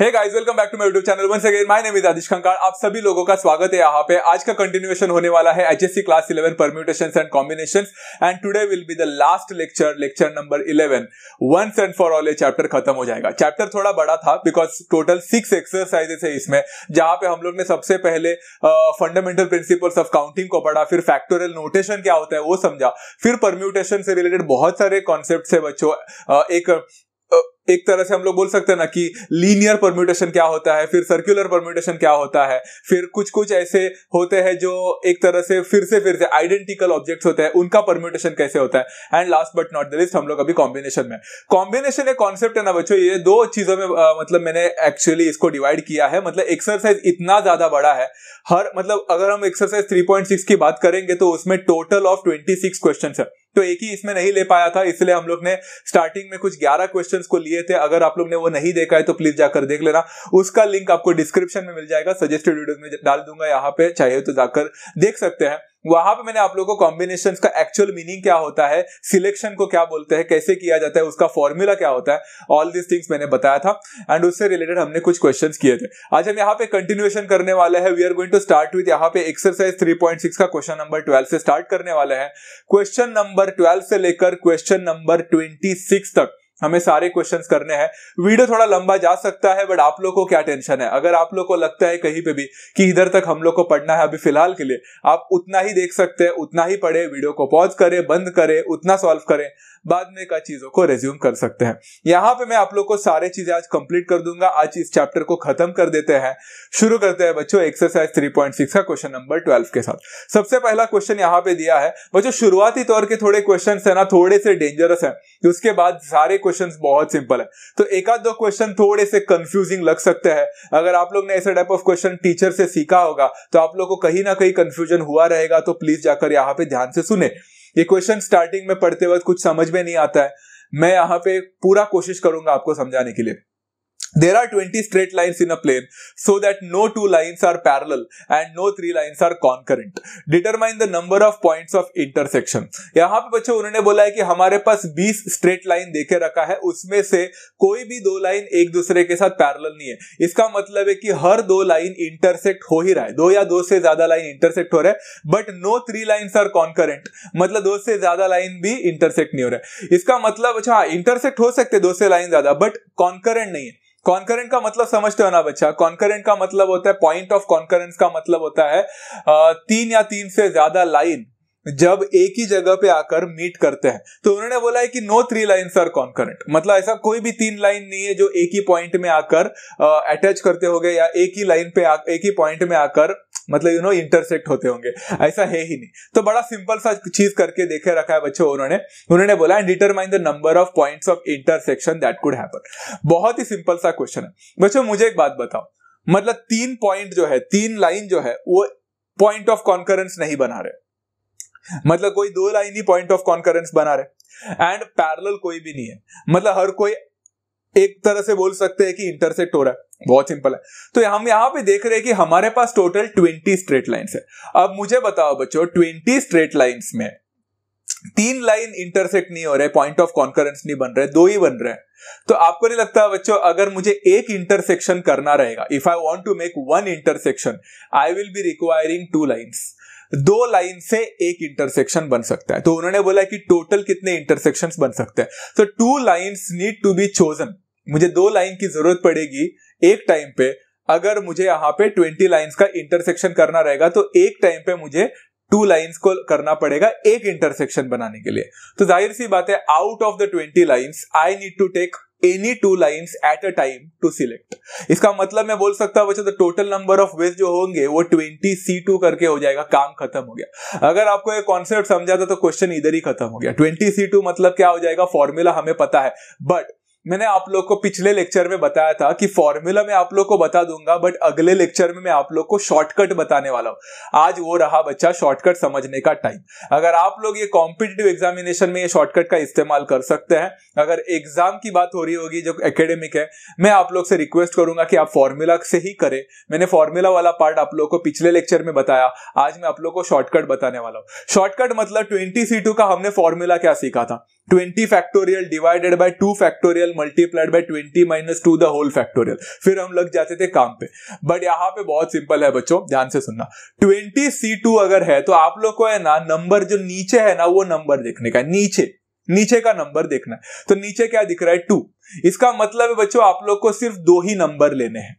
Hey guys welcome back to my YouTube channel once again my name is Aadish Khankar आप सभी लोगों का स्वागत है यहाँ पे आज का कंटिन्यूएशन होने वाला है HSC class 11 permutations and combinations and today will be the last lecture lecture number 11 once and for all ये चैप्टर खत्म हो जाएगा चैप्टर थोड़ा बड़ा था बिकॉज टोटल सिक्स एक्सरसाइजेस है इसमें जहां पे हम लोग ने सबसे पहले फंडामेंटल प्रिंसिपल्स ऑफ काउंटिंग को पढ़ा फिर फैक्टोरियल नोटेशन क्या होता है वो समझा फिर परम्यूटेशन से रिलेटेड बहुत सारे कॉन्सेप्ट है बच्चों एक एक तरह से हम लोग बोल सकते हैं ना कि लीनियर परम्यूटेशन क्या होता है फिर सर्कुलर परम्यूटेशन क्या होता है फिर कुछ कुछ ऐसे होते हैं जो एक तरह से फिर से फिर से आइडेंटिकल ऑब्जेक्ट्स होते हैं उनका परम्यूटेशन कैसे होता है and last but not the least हम लोग अभी कॉम्बिनेशन में कॉम्बिनेशन एक कॉन्सेप्ट है ना बच्चों ये दो चीजों में आ, मतलब मैंने एक्चुअली इसको डिवाइड किया है मतलब एक्सरसाइज इतना ज्यादा बड़ा है हर मतलब अगर हम एक्सरसाइज थ्री की बात करेंगे तो उसमें टोटल ऑफ ट्वेंटी सिक्स है तो एक ही इसमें नहीं ले पाया था इसलिए हम लोग ने स्टार्टिंग में कुछ ग्यारह क्वेश्चन को लिए थे अगर आप लोग ने वो नहीं देखा है तो प्लीज जाकर देख लेना उसका लिंक आपको डिस्क्रिप्शन में मिल जाएगा सजेस्टेड वीडियो में डाल दूंगा यहाँ पे चाहे तो जाकर देख सकते हैं वहां पे मैंने आप लोगों को कॉम्बिनेशन का एक्चुअल मीनिंग क्या होता है सिलेक्शन को क्या बोलते हैं कैसे किया जाता है उसका फॉर्मूला क्या होता है ऑल दिस थिंग्स मैंने बताया था एंड उससे रिलेटेड हमने कुछ क्वेश्चन किए थे आज हम यहाँ पे कंटिन्यूएशन करने वाले हैं we are going to start with यहाँ पे एक्सरसाइज सिक्स का क्वेश्चन नंबर ट्वेल्व से स्टार्ट करने वाले हैं क्वेश्चन नंबर ट्वेल्व से लेकर क्वेश्चन नंबर सिक्स तक हमें सारे क्वेश्चन करने हैं वीडियो थोड़ा लंबा जा सकता है बट आप लोग को क्या टेंशन है अगर आप लोग को लगता है कहीं पे भी कि इधर तक हम लोग को पढ़ना है अभी फिलहाल के लिए आप उतना ही देख सकते हैं उतना ही पढ़े वीडियो को पॉज करें बंद करें उतना सॉल्व करें बाद में का चीजों को रेज्यूम कर सकते हैं यहाँ पे मैं आप लोग को सारी चीजें आज कंप्लीट कर दूंगा आज इस चैप्टर को खत्म कर देते हैं शुरू करते हैं बच्चों एक्सरसाइज 3.6 का क्वेश्चन नंबर 12 के साथ सबसे पहला क्वेश्चन यहाँ पे दिया है बच्चों शुरुआती तौर के थोड़े क्वेश्चन है ना थोड़े से डेंजरस है उसके बाद सारे क्वेश्चन बहुत सिंपल है तो एक आध दो क्वेश्चन थोड़े से कंफ्यूजिंग लग सकते हैं अगर आप लोग ने ऐसे टाइप ऑफ क्वेश्चन टीचर से सीखा होगा तो आप लोग को कहीं ना कहीं कंफ्यूजन हुआ रहेगा तो प्लीज जाकर यहाँ पे ध्यान से सुने ये क्वेश्चन स्टार्टिंग में पढ़ते वक्त कुछ समझ में नहीं आता है मैं यहाँ पे पूरा कोशिश करूंगा आपको समझाने के लिए There are 20 straight lines in a plane so that no two lines are parallel and no three lines are concurrent. Determine the number of points of intersection. यहाँ पे बच्चों उन्होंने बोला है कि हमारे पास 20 स्ट्रेट लाइन देखे रखा है उसमें से कोई भी दो लाइन एक दूसरे के साथ पैरेलल नहीं है इसका मतलब है कि हर दो लाइन इंटरसेक्ट हो ही रहा है दो या दो से ज्यादा लाइन इंटरसेक्ट हो रहा है but no three line are concurrent मतलब दो से ज्यादा लाइन भी इंटरसेक्ट नहीं हो रहा है इसका मतलब अच्छा इंटरसेक्ट हाँ, हो सकते दो से लाइन ज्यादा बट कॉन्करेंट नहीं है कॉन्करेंट का मतलब समझते हो ना बच्चा कॉन्करेंट का मतलब होता है पॉइंट ऑफ कॉन्करेंस का मतलब होता है तीन या तीन से ज्यादा लाइन जब एक ही जगह पे आकर मीट करते हैं तो उन्होंने बोला है कि no three line are concurrent मतलब ऐसा कोई भी तीन लाइन नहीं है जो एक ही पॉइंट में आकर अटैच करते होंगे या एक ही लाइन पे आ, एक ही पॉइंट में आकर मतलब यू नो इंटरसेक्ट होते होंगे ऐसा है ही नहीं तो बड़ा सिंपल सा चीज करके देखे रखा है बच्चों उन्होंने उन्होंने बोला and determine the number of points of intersection that could happen बहुत ही सिंपल सा क्वेश्चन है बच्चों मुझे एक बात बताओ मतलब तीन पॉइंट जो है तीन लाइन जो है वो पॉइंट ऑफ कॉन्करेंस नहीं बना रहे मतलब कोई दो लाइन ही पॉइंट ऑफ कॉन्करेंस बना रहे एंड पैरल कोई भी नहीं है मतलब हर कोई एक तरह से बोल सकते हैं कि इंटरसेक्ट हो रहा है बहुत सिंपल है तो हम यहां पे देख रहे हैं कि हमारे पास टोटल ट्वेंटी स्ट्रेट लाइन्स है अब मुझे बताओ बच्चों ट्वेंटी स्ट्रेट लाइन्स में तीन लाइन इंटरसेक्ट नहीं हो रहे पॉइंट ऑफ कॉन्करेंस नहीं बन रहे दो ही बन रहे हैं तो आपको नहीं लगता बच्चों अगर मुझे एक इंटरसेक्शन करना रहेगा if I want to make one intersection I will be requiring two lines दो लाइन से एक इंटरसेक्शन बन सकता है तो उन्होंने बोला कि टोटल कितने इंटरसेक्शन बन सकते हैं तो two lines need to be chosen मुझे दो लाइन की जरूरत पड़ेगी एक टाइम पे अगर मुझे यहाँ पे ट्वेंटी लाइन्स का इंटरसेक्शन करना रहेगा तो एक टाइम पे मुझे टू लाइन्स को करना पड़ेगा एक इंटरसेक्शन बनाने के लिए तो जाहिर सी बात है out of the twenty lines I need to take any two lines at a time to select इसका मतलब मैं बोल सकता हूं बच्चा तो टोटल नंबर ऑफ वेज जो होंगे वो ट्वेंटी सी टू करके हो जाएगा काम खत्म हो गया अगर आपको ये कॉन्सेप्ट समझा था तो क्वेश्चन इधर ही खत्म हो गया ट्वेंटी सी टू मतलब क्या हो जाएगा फॉर्मूला हमें पता है बट मैंने आप लोग को पिछले लेक्चर में बताया था कि फॉर्मूला मैं आप लोग को बता दूंगा बट अगले लेक्चर में मैं आप लोग को शॉर्टकट बताने वाला हूं आज वो रहा बच्चा शॉर्टकट समझने का टाइम अगर आप लोग ये कॉम्पिटेटिव एग्जामिनेशन में ये शॉर्टकट का इस्तेमाल कर सकते हैं अगर एग्जाम की बात हो रही होगी जो एकेडेमिक है मैं आप लोग से रिक्वेस्ट करूंगा कि आप फॉर्मूला से ही करें मैंने फॉर्मूला वाला पार्ट आप लोग को पिछले लेक्चर में बताया आज मैं आप लोग को शॉर्टकट बताने वाला हूँ शॉर्टकट मतलब ट्वेंटी सी का हमने फॉर्मूला क्या सीखा था twenty factorial divided by two factorial multiplied by 20 minus two the whole factorial फिर हम लग जाते थे काम पे बट यहाँ पे बहुत सिंपल है बच्चों ध्यान से सुनना ट्वेंटी सी टू अगर है तो आप लोग को है ना नंबर जो नीचे है ना वो नंबर देखने का नीचे नीचे का नंबर देखना है तो नीचे क्या दिख रहा है टू इसका मतलब है बच्चों आप लोग को सिर्फ दो ही नंबर लेने हैं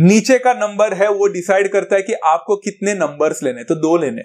नीचे का नंबर है वो डिसाइड करता है कि आपको कितने नंबर्स लेने तो दो लेने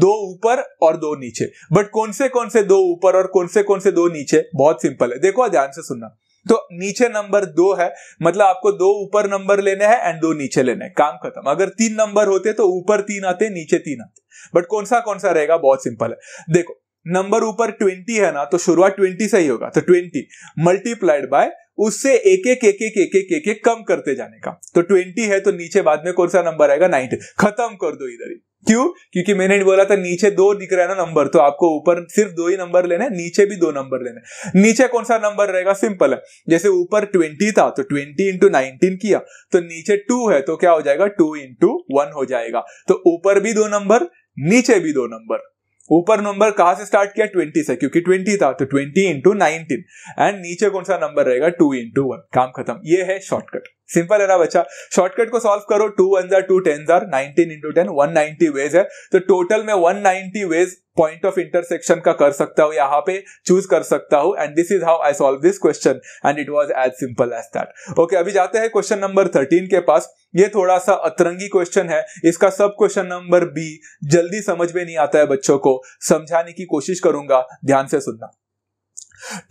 दो ऊपर और दो नीचे बट कौन से कौन से दो ऊपर और कौन से कौन से दो नीचे बहुत सिंपल है देखो ध्यान से सुनना तो नीचे नंबर दो है मतलब आपको दो ऊपर नंबर लेने हैं एंड दो नीचे लेने हैं काम खत्म अगर तीन नंबर होते तो ऊपर तीन आते नीचे तीन आते बट कौन सा कौन सा रहेगा बहुत सिंपल है देखो नंबर ऊपर ट्वेंटी है ना तो शुरुआत ट्वेंटी से ही होगा तो ट्वेंटी मल्टीप्लाइड बाय उससे एक एक एक एक एक एक एक एक कम करते जाने का तो ट्वेंटी है तो नीचे बाद में कौन सा नंबर आएगा नाइनटी खत्म कर दो इधर ही क्यों क्योंकि मैंने बोला था नीचे दो दिख रहा है ना नंबर तो आपको ऊपर सिर्फ दो ही नंबर लेने नीचे भी दो नंबर लेने नीचे कौन सा नंबर रहेगा सिंपल है जैसे ऊपर ट्वेंटी था तो ट्वेंटी इंटू नाइनटीन किया तो नीचे टू है तो क्या हो जाएगा टू इंटू वन हो जाएगा तो ऊपर भी दो नंबर नीचे भी दो नंबर ऊपर नंबर कहा से स्टार्ट किया ट्वेंटी से क्योंकि ट्वेंटी था तो ट्वेंटी इंटू नाइनटीन एंड नीचे कौन सा नंबर रहेगा टू इंटू वन काम खत्म ये है शॉर्टकट सिंपल है ना बच्चा शॉर्टकट को सॉल्व करो टू वन जार टू टेन जार nineteen into ten one ninety ways है तो टोटल में one ninety ways point of intersection का कर सकता हूं यहाँ पे चूज कर सकता हूं and this is how I solve this question and it was as simple as that okay अभी जाते हैं क्वेश्चन नंबर थर्टीन के पास ये थोड़ा सा अतरंगी क्वेश्चन है इसका सब क्वेश्चन नंबर बी जल्दी समझ में नहीं आता है बच्चों को समझाने की कोशिश करूंगा ध्यान से सुनना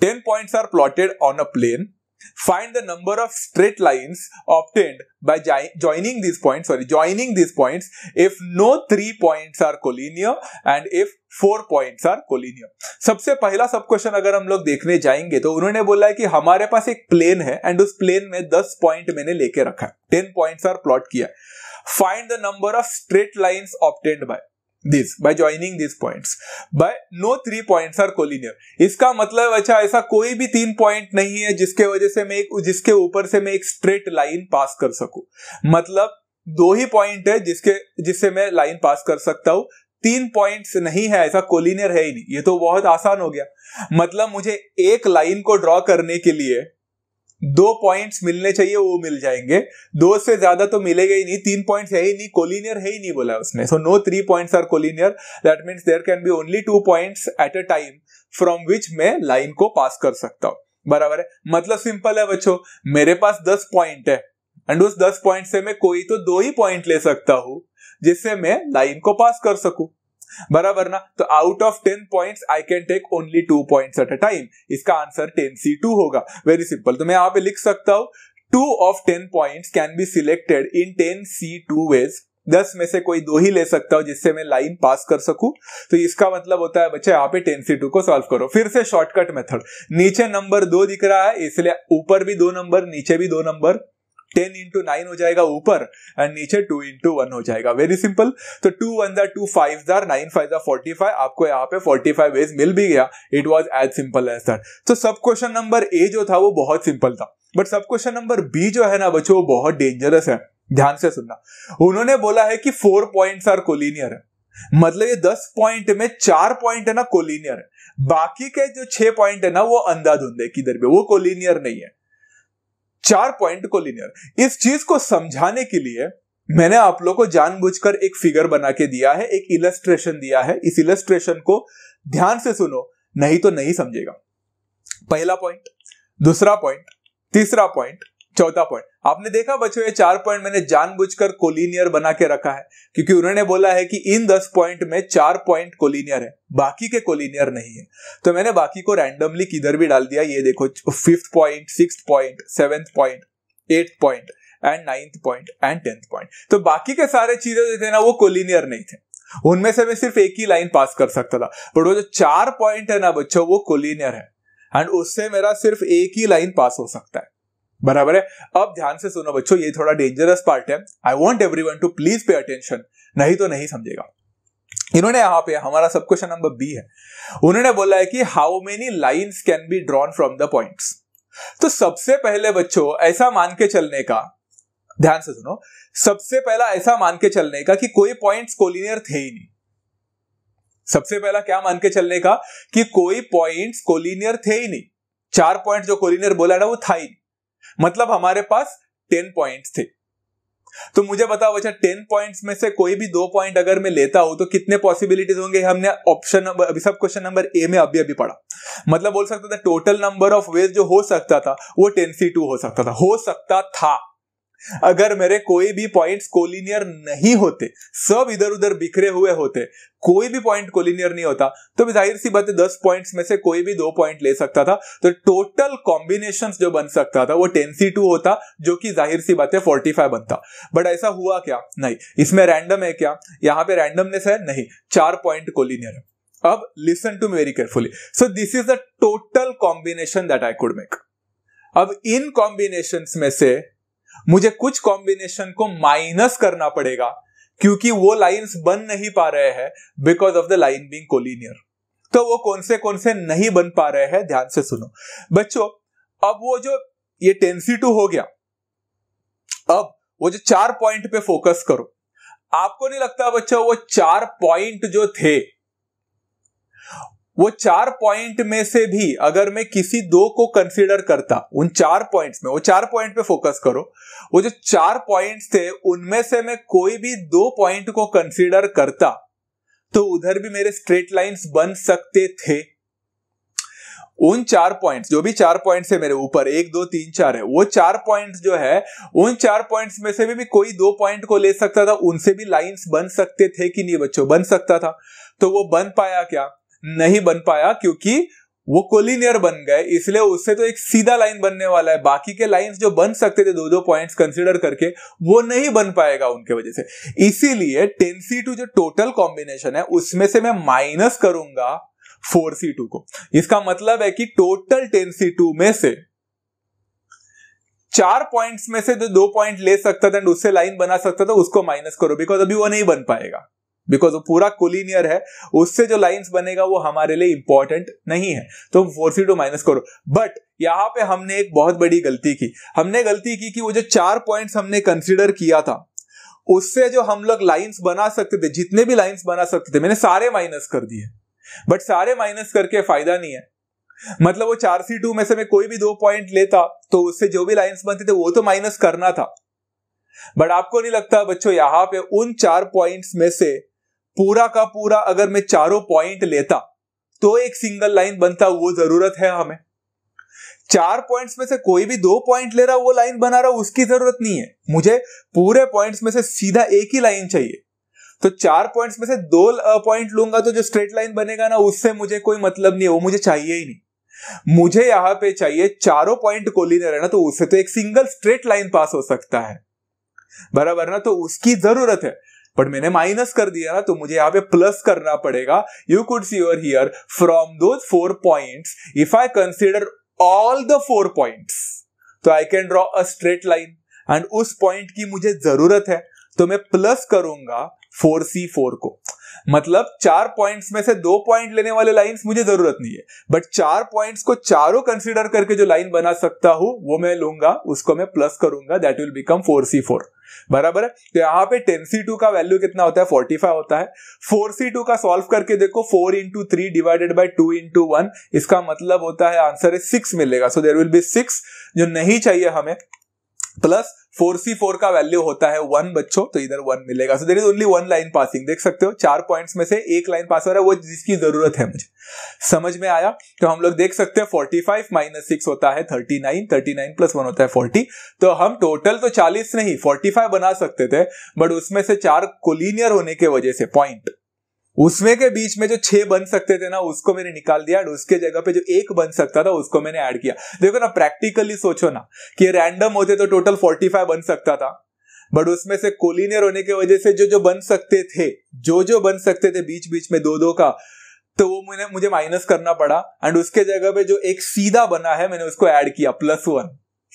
ten points are plotted on a plane Find the number of straight lines obtained by joining these points, sorry, joining these points if no three points are collinear and if four points are collinear सबसे पहला सब question अगर हम लोग देखने जाएंगे तो उन्होंने बोला है कि हमारे पास एक प्लेन है एंड उस प्लेन में दस पॉइंट मैंने लेके रखा है टेन पॉइंट आर प्लॉट किया find the number of straight line obtained by this by joining this points by no three points are collinear इसका मतलब अच्छा ऐसा कोई भी तीन पॉइंट नहीं है जिसके वजह से मैं एक जिसके ऊपर से मैं एक स्ट्रेट लाइन पास कर सकूं मतलब दो ही पॉइंट है जिसके जिससे मैं लाइन पास कर सकता हूं तीन पॉइंट्स नहीं है ऐसा कोलिनियर है ही नहीं ये तो बहुत आसान हो गया मतलब मुझे एक लाइन को ड्रॉ करने के लिए दो पॉइंट्स मिलने चाहिए वो मिल जाएंगे दो से ज्यादा तो मिलेगा ही नहीं तीन पॉइंट्स है ही नहीं कोलिनियर है ही नहीं बोला उसने so no three points are collinear that means there can be only two points at a time from which मैं लाइन को पास कर सकता हूँ बराबर है मतलब सिंपल है बच्चों मेरे पास दस पॉइंट है एंड उस दस पॉइंट से मैं कोई तो दो ही पॉइंट ले सकता हूं जिससे मैं लाइन को पास कर सकूं बराबर ना तो out of ten point I can take only two point at a time इसका आंसर टेन सी टू होगा वेरी सिंपल तो मैं यहां पे लिख सकता हूं two of ten point can be selected in ten C two ways दस में से कोई दो ही ले सकता हूं जिससे मैं लाइन पास कर सकूं तो इसका मतलब होता है बच्चे यहाँ पे टेन सी टू को सॉल्व करो फिर से शॉर्टकट मेथड नीचे नंबर दो दिख रहा है इसलिए ऊपर भी दो नंबर नीचे भी दो नंबर टेन इंटू नाइन हो जाएगा ऊपर एंड नीचे टू इंटू वन हो जाएगा वेरी सिंपल तो two one that two five that nine five that forty five आपको यहाँ पे फोर्टी फाइव वेज मिल भी गया it was as simple as that तो सब क्वेश्चन नंबर ए जो था वो बहुत सिंपल था बट सब क्वेश्चन नंबर बी जो है ना बच्चों वो बहुत डेंजरस है ध्यान से सुनना उन्होंने बोला है कि फोर पॉइंट आर कोलिनियर है मतलब ये दस पॉइंट में चार पॉइंट है ना कोलिनियर है बाकी के जो छह पॉइंट है ना वो अंधाधुंध है किधर भी वो कोलिनियर नहीं है चार पॉइंट को लिनियर इस चीज को समझाने के लिए मैंने आप लोग को जानबूझकर एक फिगर बना के दिया है एक इलस्ट्रेशन दिया है इस इलेस्ट्रेशन को ध्यान से सुनो नहीं तो नहीं समझेगा पहला पॉइंट दूसरा पॉइंट तीसरा पॉइंट चौथा पॉइंट आपने देखा बच्चों ये चार पॉइंट मैंने जानबूझकर कोलिनियर बना के रखा है क्योंकि उन्होंने बोला है कि इन दस पॉइंट में चार पॉइंट कोलिनियर है बाकी के कोलिनियर नहीं है तो मैंने बाकी को रैंडमली किधर भी डाल दिया ये देखो fifth point six point seventh point eight point and ninth point and tenth point तो बाकी के सारे चीजें जो थे ना वो कोलिनियर नहीं थे उनमें से मैं सिर्फ एक ही लाइन पास कर सकता था बट वो जो चार पॉइंट है ना बच्चों वो कोलिनियर है एंड उससे मेरा सिर्फ एक ही लाइन पास हो सकता है बराबर है अब ध्यान से सुनो बच्चों ये थोड़ा डेंजरस पार्ट है I want every to please pay attention नहीं तो नहीं समझेगा इन्होंने यहां पे हमारा सब क्वेश्चन नंबर बी है उन्होंने बोला है कि how many lines can be drawn from the points तो सबसे पहले बच्चों ऐसा मान के चलने का ध्यान से सुनो सबसे पहला ऐसा मान के चलने का कि कोई पॉइंट्स कोलिनियर थे ही नहीं सबसे पहला क्या मान के चलने का कि कोई पॉइंट्स कोलिनियर थे ही नहीं चार पॉइंट जो कोलिनियर बोला ना वो था ही नहीं मतलब हमारे पास टेन पॉइंट थे तो मुझे बताओ बच्चा टेन पॉइंट्स में से कोई भी दो पॉइंट अगर मैं लेता हूं तो कितने पॉसिबिलिटीज होंगे हमने ऑप्शन नंबर अभी सब क्वेश्चन नंबर ए में अभी अभी पढ़ा मतलब बोल सकता था टोटल नंबर ऑफ वेज जो हो सकता था वो टेन सी टू हो सकता था हो सकता था अगर मेरे कोई भी पॉइंट्स कोलिनियर नहीं होते सब इधर उधर बिखरे हुए होते कोई भी पॉइंट कोलिनियर नहीं होता तो जाहिर सी बात है दस पॉइंट्स में से कोई भी दो पॉइंट ले सकता था तो टोटल कॉम्बिनेशन जो बन सकता था वो टेन सी टू होता जो कि जाहिर सी बात है फोर्टी फाइव बनता बट ऐसा हुआ क्या नहीं इसमें रैंडम है क्या यहाँ पे रैंडमनेस है नहीं चार पॉइंट कोलिनियर है अब listen to me very carefully so this is the total combination that I could make अब इन कॉम्बिनेशन में से मुझे कुछ कॉम्बिनेशन को माइनस करना पड़ेगा क्योंकि वो लाइंस बन नहीं पा रहे हैं because of the line being collinear तो वो कौन से कौन से नहीं बन पा रहे हैं ध्यान से सुनो बच्चों अब वो जो ये टेंसी टू हो गया अब वो जो चार पॉइंट पे फोकस करो आपको नहीं लगता बच्चों वो चार पॉइंट जो थे वो चार पॉइंट में से भी अगर मैं किसी दो को कंसीडर करता उन चार पॉइंट्स में वो चार पॉइंट पे फोकस करो वो जो चार पॉइंट्स थे उनमें से मैं कोई भी दो पॉइंट को कंसीडर करता तो उधर भी मेरे स्ट्रेट लाइंस बन सकते थे उन चार पॉइंट्स जो भी चार पॉइंट्स है मेरे ऊपर एक दो तीन चार है वो चार पॉइंट्स जो है उन चार पॉइंट्स में से भी, भी कोई दो पॉइंट को ले सकता था उनसे भी लाइंस बन सकते थे कि नहीं बच्चों बन सकता था तो वो बन पाया क्या नहीं बन पाया क्योंकि वो कोलिनियर बन गए इसलिए उससे तो एक सीधा लाइन बनने वाला है बाकी के लाइंस जो बन सकते थे दो दो पॉइंट्स कंसीडर करके वो नहीं बन पाएगा उनके वजह से इसीलिए टेन सी टू जो टोटल कॉम्बिनेशन है उसमें से मैं माइनस करूंगा फोर सी टू को इसका मतलब है कि टोटल टेन सी टू में से चार पॉइंट्स में से जो दो पॉइंट ले सकता था एंड उससे लाइन बना सकता था उसको माइनस करो बिकॉज अभी वो नहीं बन पाएगा बिकॉज वो पूरा कोलिनियर है उससे जो लाइंस बनेगा वो हमारे लिए इंपॉर्टेंट नहीं है तो फोर सी टू माइनस करो बट यहाँ पे हमने एक बहुत बड़ी गलती की हमने गलती की कि वो जो चार पॉइंट्स हमने कंसिडर किया था उससे जो हम लोग लाइंस बना सकते थे जितने भी लाइंस बना सकते थे मैंने सारे माइनस कर दिए बट सारे माइनस करके फायदा नहीं है मतलब वो चार सी टू में से मैं कोई भी दो पॉइंट लेता तो उससे जो भी लाइंस बनते थे वो तो माइनस करना था बट आपको नहीं लगता बच्चों यहां पे उन चार पॉइंट्स में से पूरा का पूरा अगर मैं चारों पॉइंट लेता तो एक सिंगल लाइन बनता वो जरूरत है हमें चार पॉइंट्स में से कोई भी दो पॉइंट ले रहा वो लाइन बना रहा उसकी जरूरत नहीं है मुझे पूरे पॉइंट्स में से सीधा एक ही लाइन चाहिए तो चार पॉइंट्स में से दो पॉइंट लूंगा तो जो स्ट्रेट लाइन बनेगा ना उससे मुझे कोई मतलब नहीं है वो मुझे चाहिए ही नहीं मुझे यहां पे चाहिए चारों पॉइंट को लीनियर है ना तो उससे तो एक सिंगल स्ट्रेट लाइन पास हो सकता है बराबर ना तो उसकी जरूरत है बट मैंने माइनस कर दिया ना तो मुझे यहाँ पे प्लस करना पड़ेगा you could see your here from दो four point if I consider all the four point तो I can draw a straight line and उस पॉइंट की मुझे जरूरत है तो मैं प्लस करूंगा फोर सी फोर को मतलब चार पॉइंट्स में से दो पॉइंट लेने वाले लाइंस मुझे जरूरत नहीं है बट चार पॉइंट्स को चारों कंसीडर करके जो लाइन बना सकता हूं वो मैं लूंगा उसको मैं प्लस करूंगा that will become four C four बराबर है तो यहाँ पे टेन सी टू का वैल्यू कितना होता है फोर्टी फाइव होता है फोर सी टू का सॉल्व करके देखो four into three divided by two into one इसका मतलब होता है आंसर है सिक्स मिलेगा so there will be six जो नहीं चाहिए हमें प्लस फोर सी फोर का वैल्यू होता है वन बच्चों तो इधर वन मिलेगा so there is only one line passing देख सकते हो चार पॉइंट्स में से एक लाइन पास हो रहा है वो जिसकी जरूरत है मुझे समझ में आया तो हम लोग देख सकते हैं फोर्टी फाइव माइनस सिक्स होता है thirty nine thirty nine plus one होता है फोर्टी तो हम टोटल तो चालीस नहीं फोर्टी फाइव बना सकते थे बट उसमें से चार कोलिनियर होने के वजह से पॉइंट उसमें के बीच में जो छह बन सकते थे ना उसको मैंने निकाल दिया और उसके जगह पे जो एक बन सकता था उसको मैंने ऐड किया देखो ना प्रैक्टिकली सोचो ना कि रैंडम होते तो टोटल फोर्टी फाइव बन सकता था बट उसमें से कोलिनियर होने की वजह से जो जो बन सकते थे जो जो बन सकते थे बीच बीच में दो दो का तो वो मैंने मुझे माइनस करना पड़ा एंड उसके जगह पे जो एक सीधा बना है मैंने उसको ऐड किया प्लस वन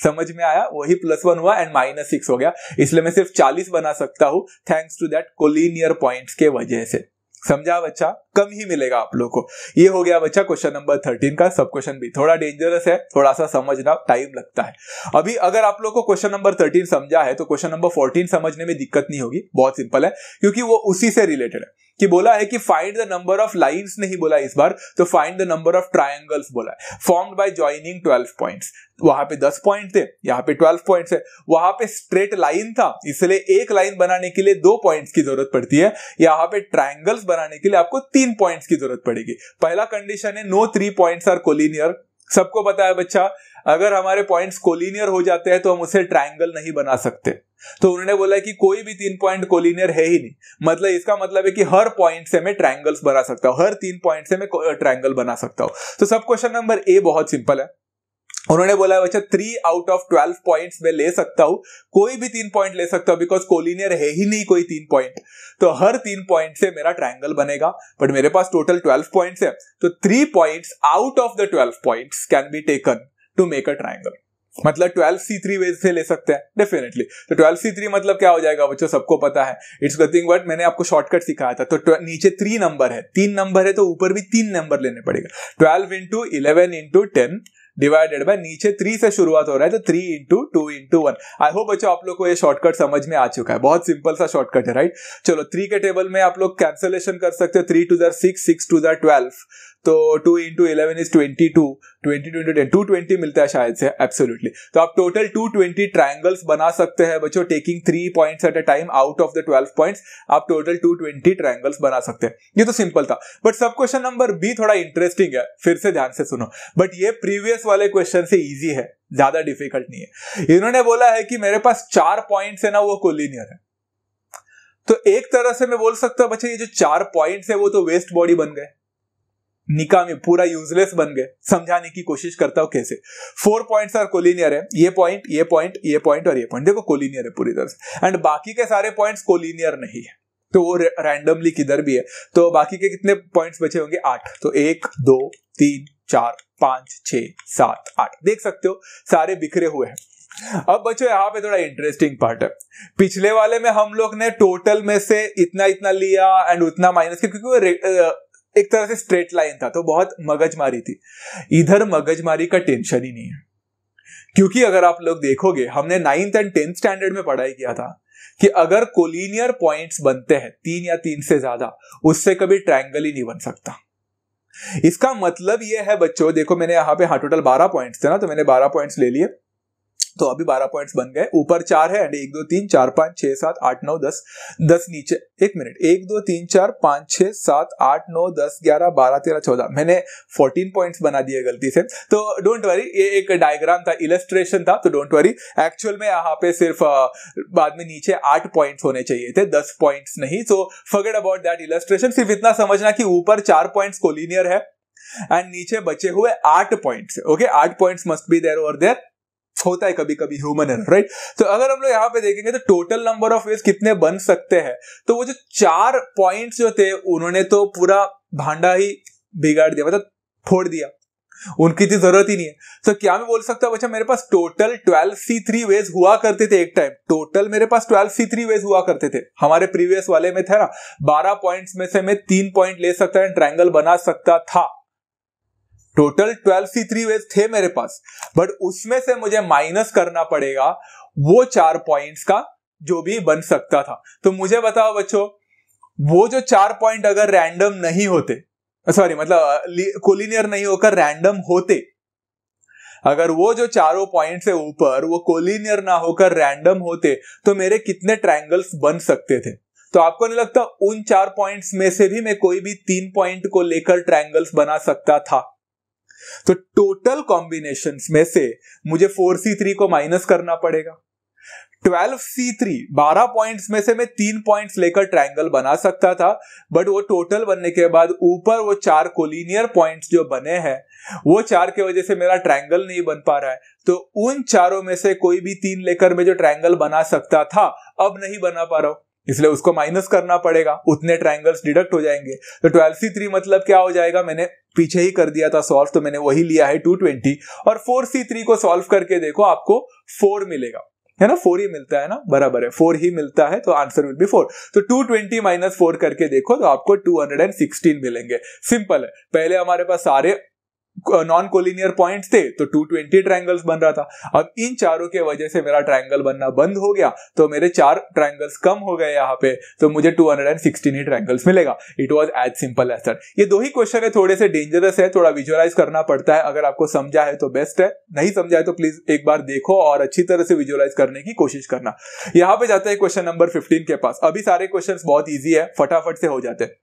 समझ में आया वही प्लस वन हुआ एंड माइनस सिक्स हो गया इसलिए मैं सिर्फ चालीस बना सकता हूं thanks to that collinear points के वजह से समझा बच्चा कम ही मिलेगा आप लोगों को ये हो गया बच्चा क्वेश्चन नंबर थर्टीन का सब क्वेश्चन भी थोड़ा डेंजरस है थोड़ा सा समझना टाइम लगता है अभी अगर आप लोगों को क्वेश्चन नंबर थर्टीन समझा है तो क्वेश्चन नंबर फोर्टीन समझने में दिक्कत नहीं होगी बहुत सिंपल है क्योंकि वो उसी से रिलेटेड है कि बोला है कि find the number of lines नहीं बोला इस बार तो find the number of triangles बोला है formed by joining twelve point वहां पे दस पॉइंट थे यहाँ पे ट्वेल्व पॉइंट है वहां पे स्ट्रेट लाइन था इसलिए एक लाइन बनाने के लिए दो पॉइंट्स की जरूरत पड़ती है यहाँ पे ट्राइंगल्स बनाने के लिए आपको तीन तीन पॉइंट्स की जरूरत पड़ेगी पहला कंडीशन है no three points are collinear सबको पता है बच्चा अगर हमारे पॉइंट्स कोलिनियर हो जाते हैं तो हम उसे ट्राइंगल नहीं बना सकते तो उन्होंने बोला कि कोई भी तीन पॉइंट कोलिनियर है ही नहीं मतलब इसका मतलब है कि हर पॉइंट से मैं ट्राइंगल्स बना सकता हूं हर तीन पॉइंट से मैं ट्राइंगल बना सकता हूं तो सब क्वेश्चन नंबर ए बहुत सिंपल है उन्होंने बोला है बच्चा three out of twelve points मैं ले सकता हूं कोई भी तीन पॉइंट ले सकता हूं बिकॉज कोलिनियर है ही नहीं कोई तीन पॉइंट तो हर तीन पॉइंट से मेरा ट्रायंगल बनेगा बट मेरे पास टोटल ट्वेल्व पॉइंट्स है तो three points out of the twelve points can be taken to make a triangle मतलब ट्वेल्व सी थ्री वेज से ले सकते हैं डेफिनेटली तो ट्वेल्व सी थ्री मतलब क्या हो जाएगा बच्चों सबको पता है इट्स नथिंग बट मैंने आपको शॉर्टकट सिखाया था तो नीचे थ्री नंबर है तीन नंबर है तो ऊपर भी तीन नंबर लेने पड़ेगा twelve into eleven into ten divided by नीचे थ्री से शुरुआत हो रहा है तो three into two into one I hope बच्चों आप लोग को ये शॉर्टकट समझ में आ चुका है बहुत सिंपल सा शॉर्टकट है राइट चलो थ्री के टेबल में आप लोग कैंसिलेशन कर सकते हो थ्री टू जर सिक्स सिक्स टू जर ट्वेल्व तो two into eleven is twenty two twenty two into two twenty मिलता है शायद से एब्सोल्युटली तो आप टोटल टू ट्वेंटी ट्राइंगल्स बना सकते हैं बच्चों taking three points at a time out of the twelve points आप टोटल टू ट्वेंटी ट्राइंगल्स बना सकते हैं ये तो सिंपल था बट सब क्वेश्चन नंबर बी थोड़ा इंटरेस्टिंग है फिर से ध्यान से सुनो बट ये प्रीवियस वाले क्वेश्चन से ईजी है ज्यादा डिफिकल्ट नहीं है इन्होंने बोला है कि मेरे पास चार पॉइंट्स है ना वो कोलिनियर है तो एक तरह से मैं बोल सकता हूं बच्चे ये जो चार पॉइंट्स है वो तो वेस्ट बॉडी बन गए निकामी पूरा यूजलेस बन गए समझाने की कोशिश करता हूं कैसे फोर पॉइंट्स आर कोलिनियर है ये पॉइंट ये पॉइंट ये पॉइंट और ये पॉइंट देखो कोलिनियर है पूरी तरह से एंड बाकी के सारे पॉइंट्स कोलिनियर नहीं है तो वो रैंडमली किधर भी है तो बाकी के कितने पॉइंट्स बचे होंगे आठ तो एक दो तीन चार पांच छ सात आठ देख सकते हो सारे बिखरे हुए हैं अब बच्चों यहाँ पे थोड़ा इंटरेस्टिंग पार्ट है पिछले वाले में हम लोग ने टोटल में से इतना इतना लिया एंड उतना माइनस किया क्योंकि एक तरह से स्ट्रेट लाइन था तो बहुत मगजमारी थी इधर मगजमारी का टेंशन ही नहीं है क्योंकि अगर आप लोग देखोगे हमने नाइन्थ एंड टेंथ स्टैंडर्ड में पढ़ाई किया था कि अगर कोलिनियर पॉइंट्स बनते हैं तीन या तीन से ज्यादा उससे कभी ट्रायंगल ही नहीं बन सकता इसका मतलब यह है बच्चों देखो मैंने यहां पे हाँ टोटल बारह पॉइंट्स थे ना तो मैंने बारह पॉइंट्स ले लिए तो अभी बारह पॉइंट्स बन गए ऊपर चार है एंड एक दो तीन चार पांच छह सात आठ नौ दस दस नीचे एक मिनट एक दो तीन चार पांच छह सात आठ नौ दस ग्यारह बारह तेरह चौदह मैंने फोर्टीन पॉइंट्स बना दिए गलती से तो डोंट वरी ये एक डायग्राम था इलेस्ट्रेशन था तो डोंट वरी एक्चुअल में यहाँ पे सिर्फ बाद में नीचे आठ पॉइंट होने चाहिए थे दस पॉइंट नहीं so forget about that illustration सिर्फ इतना समझना कि ऊपर चार पॉइंट कोलिनियर है एंड नीचे बचे हुए आठ पॉइंट्स ओके आठ पॉइंट्स मस्ट बी देर और देर होता है कभी कभी ह्यूमन एरर राइट तो अगर हम लोग यहाँ पे देखेंगे तो टोटल नंबर ऑफ वेज कितने बन सकते हैं तो वो जो चार पॉइंट्स जो थे उन्होंने तो पूरा भांडा ही बिगाड़ दिया मतलब फोड़ दिया उनकी तो जरूरत ही नहीं है तो क्या मैं बोल सकता हूँ बच्चा मेरे पास total twelve C three ways हुआ करते थे एक टाइम टोटल मेरे पास ट्वेल्व सी थ्री वेज हुआ करते थे हमारे प्रीवियस वाले में था ना बारह पॉइंट्स में से मैं तीन पॉइंट ले सकता है ट्रायंगल बना सकता था total twelve C three ways थे मेरे पास बट उसमें से मुझे माइनस करना पड़ेगा वो चार पॉइंट्स का जो भी बन सकता था तो मुझे बताओ बच्चों वो जो चार पॉइंट अगर रैंडम नहीं होते सॉरी मतलब कोलिनियर नहीं होकर रैंडम होते अगर वो जो चारों पॉइंट से ऊपर वो कोलिनियर ना होकर रैंडम होते तो मेरे कितने ट्रायंगल्स बन सकते थे तो आपको नहीं लगता उन चार पॉइंट्स में से भी मैं कोई भी तीन पॉइंट को लेकर ट्रायंगल्स बना सकता था तो टोटल कॉम्बिनेशन में से मुझे फोर सी थ्री को माइनस करना पड़ेगा ट्वेल्व सी थ्री बारह पॉइंट में से मैं तीन पॉइंट लेकर ट्राइंगल बना सकता था बट वो टोटल बनने के बाद ऊपर वो चार कोलिनियर पॉइंट जो बने हैं वो चार के वजह से मेरा ट्राइंगल नहीं बन पा रहा है तो उन चारों में से कोई भी तीन लेकर मैं जो ट्राइंगल बना सकता था अब नहीं बना पा रहा हूं इसलिए उसको माइनस करना पड़ेगा उतने ट्राइंगल्स डिडक्ट हो जाएंगे तो ट्वेल्व सी थ्री मतलब क्या हो जाएगा मैंने पीछे ही कर दिया था सॉल्व तो मैंने वही लिया है टू ट्वेंटी और फोर सी थ्री को सॉल्व करके देखो आपको फोर मिलेगा है ना फोर ही मिलता है ना बराबर है फोर ही मिलता है तो आंसर विल बी फोर तो टू ट्वेंटी माइनस फोर करके देखो तो आपको टू हंड्रेड एंड सिक्सटीन मिलेंगे सिंपल है पहले हमारे पास सारे नॉन कोलिनियर पॉइंट थे तो 220 ट्वेंटी बन रहा था अब इन चारों के वजह से मेरा ट्राइंगल बनना बंद हो गया तो मेरे चार ट्राइंगल्स कम हो गए यहाँ पे तो मुझे 216 ही ट्राइंगल्स मिलेगा it was as simple as that ये दो ही क्वेश्चन है थोड़े से डेंजरस है थोड़ा विजुअलाइज करना पड़ता है अगर आपको समझा है तो बेस्ट है नहीं समझा है तो प्लीज एक बार देखो और अच्छी तरह से विजुअलाइज करने की कोशिश करना यहाँ पे जाता है क्वेश्चन नंबर फिफ्टीन के पास अभी सारे क्वेश्चन बहुत ईजी है फटाफट से हो जाते हैं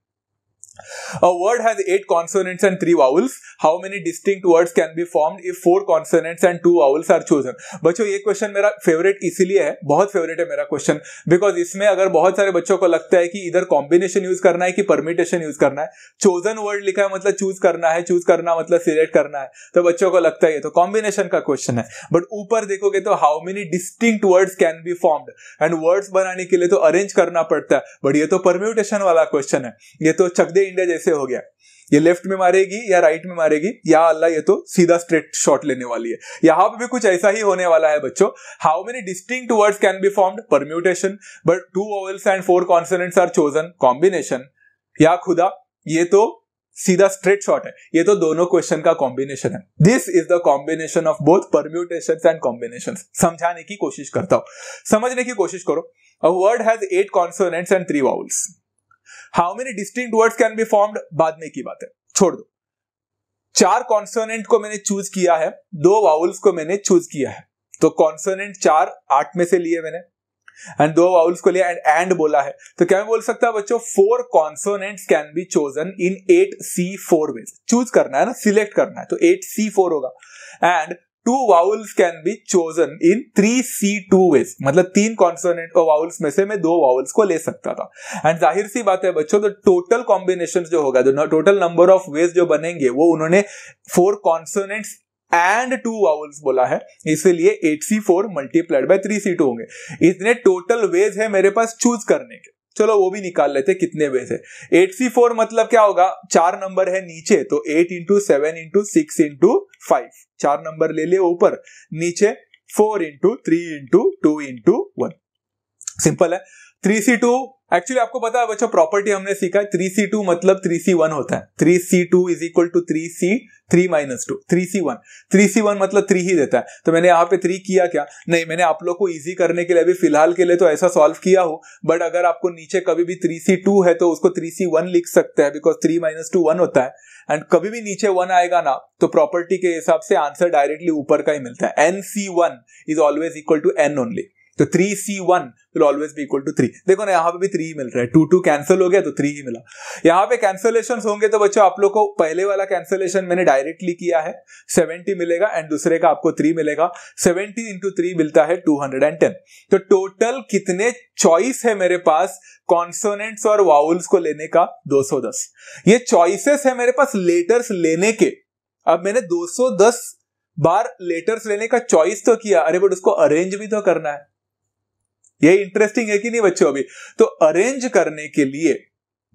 A word has eight consonants and three vowels. How many distinct words can be formed if four consonants and two vowels are chosen? बच्चों ये क्वेश्चन मेरा फेवरेट इसीलिए है बहुत फेवरेट है मेरा क्वेश्चन बिकॉज इसमें अगर बहुत सारे बच्चों को लगता है कि इधर कॉम्बिनेशन यूज करना है कि परमिटेशन यूज करना है चोजन वर्ड लिखा है मतलब चूज करना है चूज करना मतलब सिलेक्ट करना है तो बच्चों को लगता है ये तो कॉम्बिनेशन का क्वेश्चन है बट ऊपर देखोगे तो how many distinct words can be formed and words बनाने के लिए तो अरेंज करना पड़ता है बट ये तो परम्यूटेशन वाला क्वेश्चन है ये तो चकदे इंडिया जैसे हो गया ये लेफ्ट में मारेगी या राइट में मारेगी या अल्लाह ये तो सीधा स्ट्रेट शॉट लेने वाली है यहां पे भी कुछ ऐसा ही होने वाला है बच्चों how many distinct words can be formed permutation but two vowels and four consonants are chosen combination या खुदा ये तो सीधा स्ट्रेट शॉट है ये तो दोनों क्वेश्चन का कॉम्बिनेशन है this is the combination of both permutation and combination समझाने की कोशिश करता हूं समझने की कोशिश करो a word has eight consonants and three vowels how many distinct words can be formed बाद में की बात है छोड़ दो चार कॉन्सोनेंट को मैंने चूज किया है दो वाउल्स को मैंने चूज किया है तो कॉन्सोनेंट चार आठ में से लिए मैंने एंड दो वाउल्स को लिया एंड एंड बोला है तो क्या मैं बोल सकता हूं बच्चों four consonant can be chosen in eight C four ways choose करना है ना सिलेक्ट करना है तो एट सी फोर होगा and two vowels can be chosen in three C two ways मतलब तीन कॉन्सोनेंट वाउल्स में से मैं दो वाउल्स को ले सकता था एंड जाहिर सी बात है बच्चों तो टोटल कॉम्बिनेशन जो होगा जो टोटल नंबर ऑफ वेज जो बनेंगे वो उन्होंने four consonants and two vowels बोला है इसीलिए eight C four multiplied by three C two होंगे इतने टोटल वेज है मेरे पास चूज करने के चलो वो भी निकाल लेते कितने वे थे एट सी फोर मतलब क्या होगा चार नंबर है नीचे तो eight into seven into six into five चार नंबर ले लिए ऊपर नीचे four into three into two into one simple है थ्री सी टू एक्चुअली आपको पता है बच्चों अच्छा, प्रॉपर्टी हमने सीखा है थ्री सी टू मतलब थ्री सी वन होता है three C two is equal to three C three minus two three C one three C one मतलब थ्री ही देता है तो मैंने यहाँ पे थ्री किया क्या नहीं मैंने आप लोग को इजी करने के लिए अभी फिलहाल के लिए तो ऐसा सॉल्व किया हो बट अगर आपको नीचे कभी भी थ्री सी टू है तो उसको थ्री सी वन लिख सकते हैं because three minus two one होता है एंड कभी भी नीचे वन आएगा ना तो प्रॉपर्टी के हिसाब से आंसर डायरेक्टली ऊपर का ही मिलता है N C one is always equal to n only तो three C one will always भी इक्वल टू थ्री देखो ना यहाँ पे भी थ्री मिल रहा है टू टू कैंसिल हो गया तो थ्री ही मिला यहाँ पे कैंसिलेशन होंगे तो बच्चों आप लोग को पहले वाला कैंसिलेशन मैंने डायरेक्टली किया है सेवेंटी मिलेगा एंड दूसरे का आपको थ्री मिलेगा सेवेंटी इंटू थ्री मिलता है टू हंड्रेड एंड टेन तो टोटल कितने चॉइस है मेरे पास कॉन्सोनेंट्स और वाउल्स को लेने का दो सौ दस ये चॉइसेस है मेरे पास लेटर्स लेने के अब मैंने दो सौ दस बार लेटर्स लेने का चॉइस तो किया अरे बट उसको अरेंज भी तो करना है ये इंटरेस्टिंग है कि नहीं बच्चों अभी तो अरेंज करने के लिए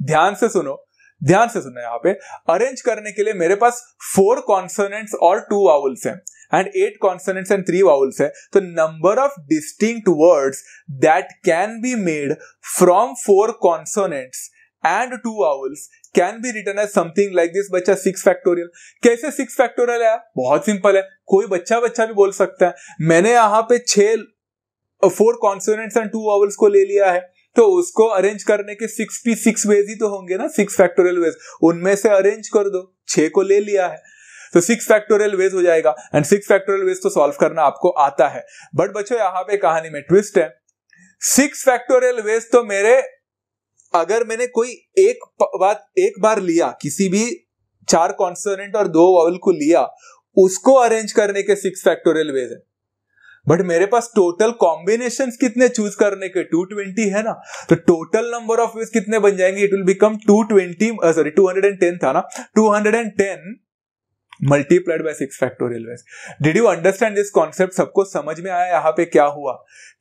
ध्यान से सुनो ध्यान से सुनो यहाँ पे अरेंज करने के लिए मेरे पास फोर कॉन्सोनेंट्स और टू वाउल्स हैं and eight consonants and three vowels है तो number of distinct words that can be made from four consonants and two vowels can be written as something like this बच्चा six factorial कैसे six factorial है बहुत simple है कोई बच्चा बच्चा भी बोल सकता है मैंने यहाँ पे छह four consonants and two vowels को ले लिया है तो उसको अरेंज करने के सिक्स पी सिक्स वेज ही तो होंगे ना सिक्स फैक्टोरियल वेज उनमें से अरेंज कर दो छ को ले लिया है तो सिक्स फैक्टोरियल वेज हो जाएगा एंड सिक्स फैक्टोरियल वेज तो सॉल्व करना आपको आता है बट बच्चों यहां पे कहानी में ट्विस्ट है सिक्स फैक्टोरियल वेज तो मेरे अगर मैंने कोई एक बात एक बार लिया किसी भी चार कॉन्सोनेंट और दो वॉवल को लिया उसको अरेंज करने के सिक्स फैक्टोरियल वेज है बट मेरे पास टोटल कॉम्बिनेशन कितने चूज करने के 220 है ना तो टोटल नंबर ऑफ वेज कितने बन जाएंगे it will become 220 sorry uh, 210 था ना 210 multiplied by six factorial ways did you understand this concept सबको समझ में आया यहाँ पे क्या हुआ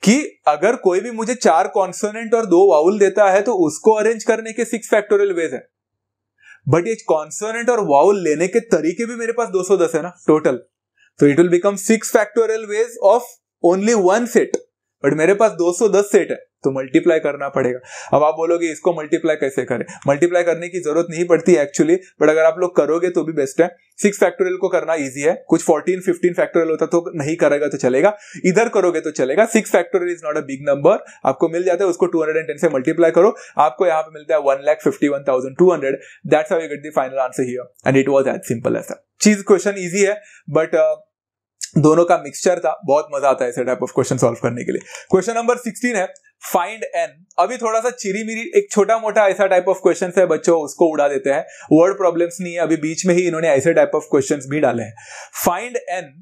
कि अगर कोई भी मुझे चार कॉन्सोनेंट और दो वाउल देता है तो उसको अरेंज करने के सिक्स फैक्टोरियल वेज है बट ये कॉन्सोनेंट और वाउल लेने के तरीके भी मेरे पास 210 है ना टोटल तो it will become six factorial ways of only one set but मेरे पास 210 सेट है तो मल्टीप्लाई करना पड़ेगा अब आप बोलोगे इसको मल्टीप्लाई कैसे करें मल्टीप्लाई करने की जरूरत नहीं पड़ती एक्चुअली बट अगर आप लोग करोगे तो भी बेस्ट है सिक्स फैक्टोरियल को करना इजी है कुछ 14 15 फैक्टोरियल होता तो नहीं करेगा तो चलेगा इधर करोगे तो चलेगा six factorial is not a big number आपको मिल जाता है उसको 210 से मल्टीप्लाई करो आपको यहाँ पे मिलता है one lakh fifty one thousand two hundred that's get final answer here and it was as simple as चीज क्वेश्चन ईजी है बट uh, दोनों का मिक्सचर था बहुत मजा आता है ऐसे टाइप ऑफ क्वेश्चन सॉल्व करने के लिए क्वेश्चन नंबर सिक्सटीन है फाइंड एन अभी थोड़ा सा चिरी मिरी एक छोटा मोटा ऐसा टाइप ऑफ क्वेश्चन है बच्चों उसको उड़ा देते हैं वर्ड प्रॉब्लम्स नहीं है अभी बीच में ही इन्होंने ऐसे टाइप ऑफ क्वेश्चन भी डाले हैं find n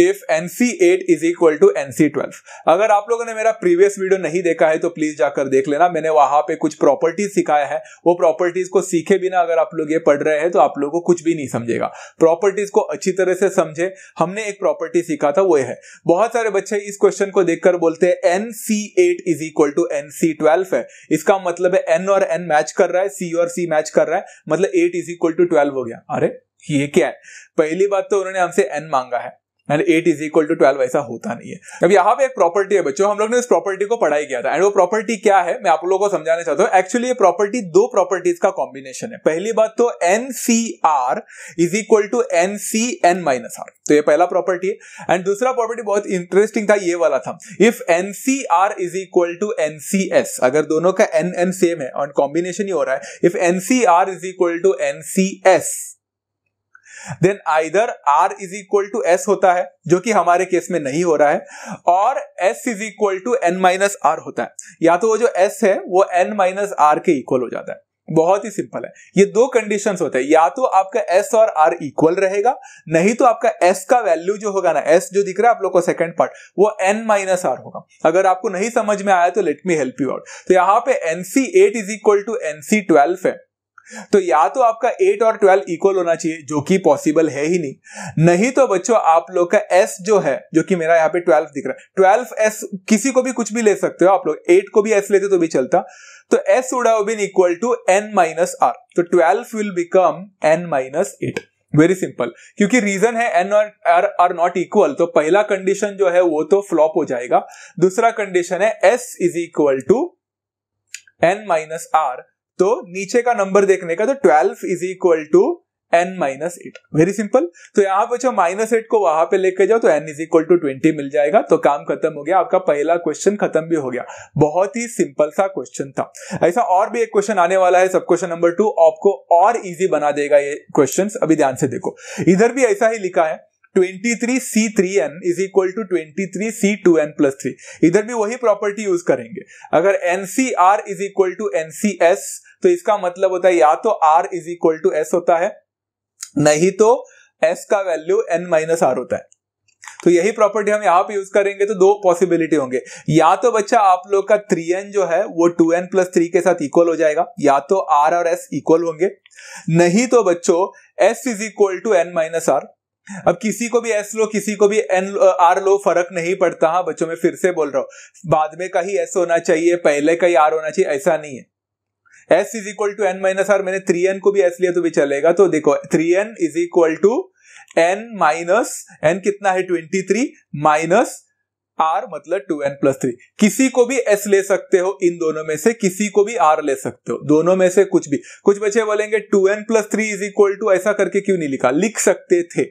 if n C eight is equal to n C twelve अगर आप लोगों ने मेरा प्रीवियस वीडियो नहीं देखा है तो प्लीज जाकर देख लेना मैंने वहां पे कुछ प्रॉपर्टीज सिखाया है वो प्रॉपर्टीज को सीखे बिना अगर आप लोग ये पढ़ रहे हैं तो आप लोगों को कुछ भी नहीं समझेगा प्रॉपर्टीज को अच्छी तरह से समझे हमने एक प्रॉपर्टी सीखा था वो है बहुत सारे बच्चे इस क्वेश्चन को देखकर बोलते हैं n C eight is equal to N C twelve है इसका मतलब है एन और एन मैच कर रहा है सी और सी मैच कर रहा है मतलब eight is equal to twelve हो गया अरे ये क्या है पहली बात तो उन्होंने हमसे एन मांगा है and eight is equal to twelve ऐसा होता नहीं है अब यहाँ पे एक प्रॉपर्टी है बच्चों हम लोग ने इस प्रॉपर्टी को पढ़ाई किया था एंड वो प्रॉपर्टी क्या है मैं आप लोगों को समझाना चाहता हूँ एक्चुअली ये प्रॉपर्टी दो प्रॉपर्टीज का कॉम्बिनेशन है पहली बात तो n C are is equal to N C N minus are तो ये पहला प्रॉपर्टी है एंड दूसरा प्रॉपर्टी बहुत इंटरेस्टिंग था ये वाला था if n C are is equal to N C s अगर दोनों का एन एन सेम है और कॉम्बिनेशन ही हो रहा है if n C are is equal to N C s then either r is equal to s होता है जो कि हमारे केस में नहीं हो रहा है और s is equal to N minus r होता है या तो वो जो एस है वो एन माइनस आर के इक्वल हो जाता है बहुत ही सिंपल है ये दो कंडीशन होते हैं या तो आपका एस और आर इक्वल रहेगा नहीं तो आपका एस का वैल्यू जो होगा ना एस जो दिख रहा है आप लोग को सेकंड पार्ट वो एन माइनस आर होगा अगर आपको नहीं समझ में आया तो let me help you out तो यहाँ पे n C eight is equal to n C twelve है तो या तो आपका एट और ट्वेल्व इक्वल होना चाहिए जो कि पॉसिबल है ही नहीं नहीं तो बच्चों आप लोग का एस जो है जो कि मेरा यहाँ पे ट्वेल्व दिख रहा है ट्वेल्व एस किसी को भी कुछ भी ले सकते हो आप लोग एट को भी एस लेते तो भी चलता तो s would equal to N minus are तो twelve will become n minus eight very simple क्योंकि रीजन है एन और आर आर नॉट इक्वल तो पहला कंडीशन जो है वो तो फ्लॉप हो जाएगा दूसरा कंडीशन है s is equal to N minus are तो नीचे का नंबर देखने का तो twelve is equal to N minus eight very simple तो यहाँ पे जो माइनस एट को वहां पे लेके जाओ तो n is equal to twenty मिल जाएगा तो काम खत्म हो गया आपका पहला क्वेश्चन खत्म भी हो गया बहुत ही सिंपल सा क्वेश्चन था ऐसा और भी एक क्वेश्चन आने वाला है सब क्वेश्चन नंबर टू आपको और इजी बना देगा ये क्वेश्चन अभी ध्यान से देखो इधर भी ऐसा ही लिखा है 23C3n is equal to 23C2n plus three इधर भी वही प्रॉपर्टी यूज करेंगे अगर NCR is equal to NCS तो इसका मतलब होता है या तो R is equal to s होता है नहीं तो S का वैल्यू एन माइनस आर होता है तो यही प्रॉपर्टी हम यहां पे यूज करेंगे तो दो पॉसिबिलिटी होंगे या तो बच्चा आप लोग का थ्री एन जो है वो टू एन प्लस थ्री के साथ इक्वल हो जाएगा या तो आर और एस इक्वल होंगे नहीं तो बच्चों s is equal to N minus r अब किसी को भी एस लो किसी को भी एन आर लो फर्क नहीं पड़ता हाँ बच्चों में फिर से बोल रहा हूं बाद में का ही एस होना चाहिए पहले का ही आर होना चाहिए ऐसा नहीं है s is equal to N minus r मैंने थ्री एन को भी एस लिया तो भी चलेगा तो देखो three n is equal to N minus n कितना है ट्वेंटी थ्री माइनस आर मतलब टू एन प्लस थ्री किसी को भी एस ले सकते हो इन दोनों में से किसी को भी आर ले सकते हो दोनों में से कुछ भी कुछ बच्चे बोलेंगे two N plus three is equal to ऐसा करके क्यों नहीं लिखा लिख सकते थे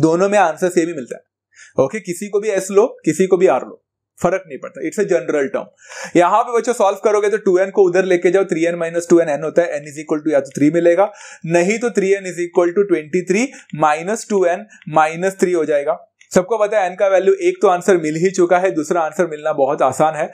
दोनों में आंसर सेम ही मिलता है ओके किसी को भी एस लो किसी को भी आर लो फर्क नहीं पड़ता इट्स अ जनरल टर्म यहां पे बच्चों सॉल्व करोगे तो टू एन को उधर लेके जाओ three n minus two n n होता है एन इज इक्वल टू या तो थ्री मिलेगा नहीं तो three n is equal to twenty three minus two N minus three हो जाएगा सबको पता है एन का वैल्यू एक तो आंसर मिल ही चुका है दूसरा आंसर मिलना बहुत आसान है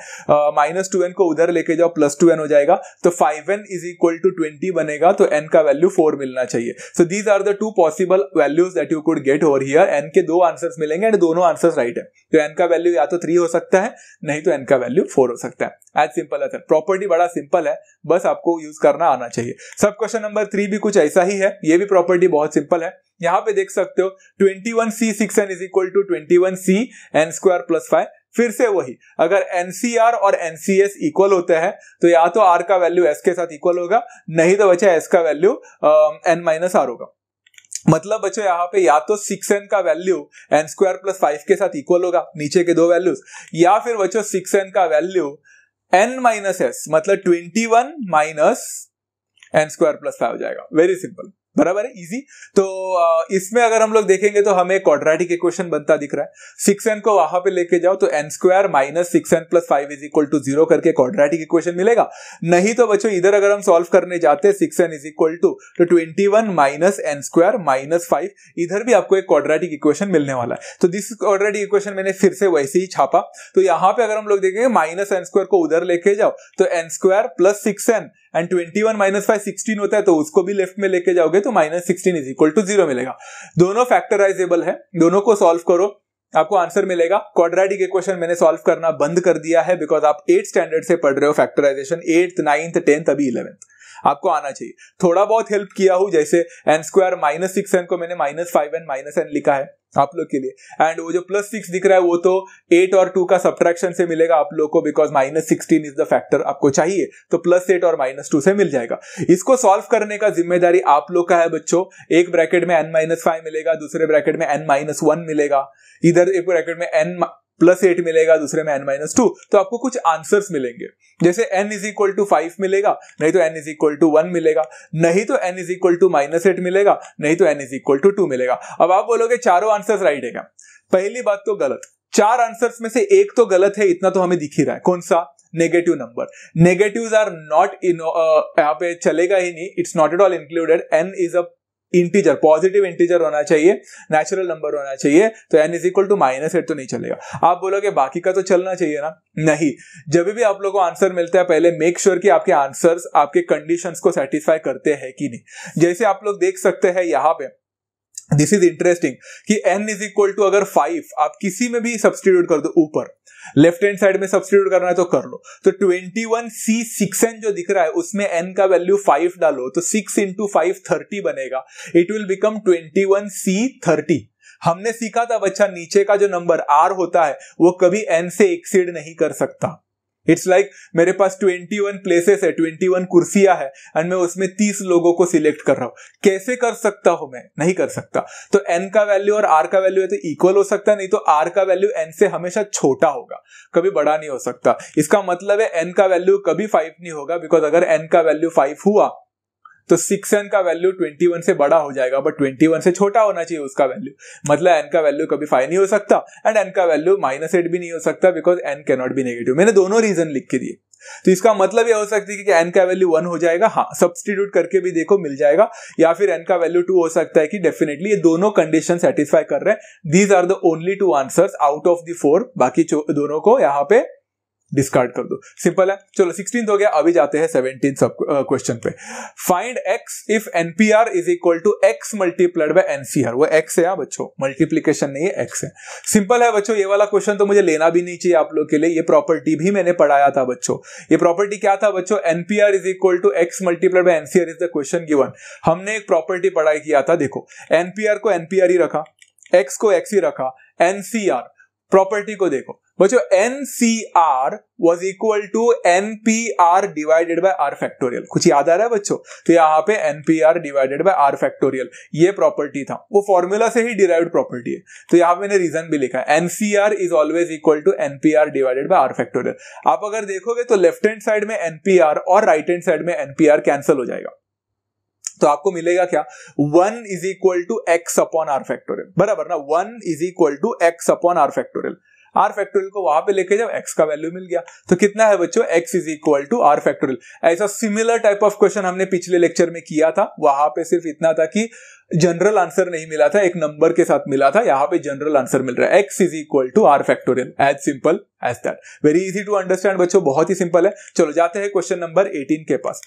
माइनस टू एन को उधर लेके जाओ प्लस टू एन हो जाएगा तो five n is equal to twenty बनेगा तो एन का वैल्यू फोर मिलना चाहिए so these are the two possible values that you could get over here n के दो आंसर मिलेंगे एंड दोनों आंसर राइट है तो एन का वैल्यू या तो थ्री हो सकता है नहीं तो एन का वैल्यू फोर हो सकता है एज सिंपल है प्रॉपर्टी बड़ा सिंपल है बस आपको यूज करना आना चाहिए सब क्वेश्चन नंबर थ्री भी कुछ ऐसा ही है ये भी प्रॉपर्टी बहुत सिंपल है यहाँ पे देख सकते हो twenty one C six n is equal to twenty one C n square plus five फिर से वही अगर एनसीआर और एनसीएस इक्वल होते हैं तो या तो आर का वैल्यू एस के साथ इक्वल होगा नहीं तो बचा एस का वैल्यू एन माइनस आर होगा मतलब बच्चों यहाँ पे या तो सिक्स एन का value n square plus five के साथ इक्वल होगा नीचे के दो वैल्यूज या फिर बच्चों सिक्स एन का वैल्यू एन माइनस एस मतलब twenty one minus n square plus five हो जाएगा वेरी सिंपल बराबर है इजी तो इसमें अगर हम लोग देखेंगे तो हमें क्वाड्रेटिक इक्वेशन बनता दिख रहा है सिक्स एन को वहां पे लेके जाओ तो n square minus six n plus five is equal to zero करके क्वाड्रेटिक इक्वेशन मिलेगा नहीं तो बच्चों इधर अगर हम सॉल्व करने जाते हैं six n is equal to तो twenty one minus n square minus five इधर भी आपको एक क्वाड्रेटिक इक्वेशन मिलने वाला है तो दिस क्वाड्रेटिक इक्वेशन मैंने फिर से वैसे ही छापा तो यहाँ पे अगर हम लोग देखेंगे माइनस एन स्क्वायर को उधर लेके जाओ तो n square plus six n and twenty one minus five sixteen होता है तो उसको भी लेफ्ट में लेके जाओगे तो minus sixteen is equal to zero मिलेगा दोनों फैक्टराइजेबल है दोनों को सॉल्व करो आपको आंसर मिलेगा क्वाड्रेटिक इक्वेशन मैंने सॉल्व करना बंद कर दिया है बिकॉज आप एट स्टैंडर्ड से पढ़ रहे हो फैक्टराइजेशन एट्थ नाइन्थ टेंथ अभी इलेवेंथ आपको आना चाहिए थोड़ा बहुत हेल्प किया हूं जैसे n square minus six n को मैंने minus five n minus n लिखा है आप लोग के लिए एंड वो जो प्लस सिक्स दिख रहा है वो तो एट और टू का सब्ट्रैक्शन से मिलेगा आप लोग को because minus sixteen is the factor आपको चाहिए तो प्लस एट और माइनस टू से मिल जाएगा इसको सॉल्व करने का जिम्मेदारी आप लोग का है बच्चों एक ब्रैकेट में एन माइनस फाइव मिलेगा दूसरे ब्रैकेट में एन माइनस वन मिलेगा इधर एक ब्रैकेट में एन प्लस एट मिलेगा दूसरे में एन माइनस टू तो आपको कुछ आंसर्स मिलेंगे जैसे n is equal to five मिलेगा नहीं तो n is equal to one मिलेगा नहीं तो n is equal to minus eight मिलेगा नहीं तो n is equal to two मिलेगा अब आप बोलोगे चारों आंसर्स राइट है क्या पहली बात तो गलत चार आंसर्स में से एक तो गलत है इतना तो हमें दिख ही रहा है कौन सा negative number negative are not in यहाँ पे चलेगा ही नहीं it's not at all included n is a integer positive integer होना चाहिए नेचुरल नंबर होना चाहिए तो n is equal to minus eight तो नहीं चलेगा आप बोलोगे बाकी का तो चलना चाहिए ना नहीं जब भी आप लोगों को आंसर मिलता है पहले मेक श्योर sure कि आपके आंसर्स आपके कंडीशंस को सेटिस्फाई करते हैं कि नहीं जैसे आप लोग देख सकते हैं यहाँ पे दिस इज इंटरेस्टिंग कि एन इज इक्वल टू अगर फाइव आप किसी में भी सब्सटीट्यूट कर दो ऊपर लेफ्ट हैंड साइड में सब्सटीट्यूट करना है तो कर लो तो twenty one C six n जो दिख रहा है उसमें एन का वैल्यू फाइव डालो तो सिक्स इंटू फाइव थर्टी बनेगा it will become twenty one C thirty हमने सीखा था बच्चा नीचे का जो नंबर आर होता है वो कभी एन से एक्सीड नहीं कर सकता इट्स लाइक like, मेरे पास 21 प्लेसेस है 21 कुर्सियां है एंड मैं उसमें 30 लोगों को सिलेक्ट कर रहा हूं कैसे कर सकता हूं मैं नहीं कर सकता तो एन का वैल्यू और आर का वैल्यू है तो इक्वल हो सकता है नहीं तो आर का वैल्यू एन से हमेशा छोटा होगा कभी बड़ा नहीं हो सकता इसका मतलब है एन का वैल्यू कभी फाइव नहीं होगा बिकॉज अगर एन का वैल्यू फाइव हुआ तो सिक्स एन का वैल्यू ट्वेंटी वन से बड़ा हो जाएगा बट ट्वेंटी वन से छोटा होना चाहिए उसका वैल्यू मतलब एन का वैल्यू कभी फाइव नहीं हो सकता एंड एन का वैल्यू माइनस एट भी नहीं हो सकता बिकॉज एन कैनॉट भी नेगेटिव मैंने दोनों रीजन लिख के दिए तो इसका मतलब यह हो सकती है कि एन का वैल्यू वन हो जाएगा हाँ सब्सटीट्यूट करके भी देखो मिल जाएगा या फिर एन का वैल्यू टू हो सकता है कि डेफिनेटली ये दोनों कंडीशन सेटिस्फाई कर रहे हैं these are the only two answers out of the four बाकी दोनों को यहाँ पे डिस्कार्ड कर दो सिंपल है चलो सिक्सटीन हो गया अभी जाते हैं सेवनटीन सब क्वेश्चन पे find x if nPr is equal to x multiplied by nCr वो एक्स है हाँ, बच्चों मल्टीप्लीकेशन नहीं है एक्स है सिंपल है बच्चों ये वाला क्वेश्चन तो मुझे लेना भी नहीं चाहिए आप लोग के लिए ये प्रॉपर्टी भी मैंने पढ़ाया था बच्चों ये प्रॉपर्टी क्या था बच्चों nPr is equal to x multiplied by nCr is the question given हमने एक प्रॉपर्टी पढ़ाई किया था देखो एनपीआर को एनपीआर ही रखा एक्स को एक्स ही रखा एनसीआर प्रॉपर्टी को देखो बच्चों n C r was equal to n P r divided by r factorial कुछ याद आ रहा है बच्चों तो यहाँ पे n P r divided by r factorial ये प्रॉपर्टी था वो फॉर्मूला से ही डिराइव्ड प्रॉपर्टी है तो यहाँ मैंने रीजन भी लिखा है N C are is always equal to n P r divided by r factorial आप अगर देखोगे तो लेफ्ट हैंड साइड में एनपीआर और राइट हैंड साइड में एनपीआर कैंसिल हो जाएगा तो आपको मिलेगा क्या one is equal to x upon r factorial बराबर ना one is equal to x upon r factorial r factorial को वहां पे लेके जाओ एक्स का वैल्यू मिल गया तो कितना है बच्चों x is equal to r factorial ऐसा सिमिलर टाइप ऑफ क्वेश्चन हमने पिछले लेक्चर में किया था वहां पे सिर्फ इतना था कि जनरल आंसर नहीं मिला था एक नंबर के साथ मिला था यहाँ पे जनरल आंसर मिल रहा है x is equal to r factorial as simple as that very easy to understand बच्चों बहुत ही सिंपल है चलो जाते हैं क्वेश्चन नंबर 18 के पास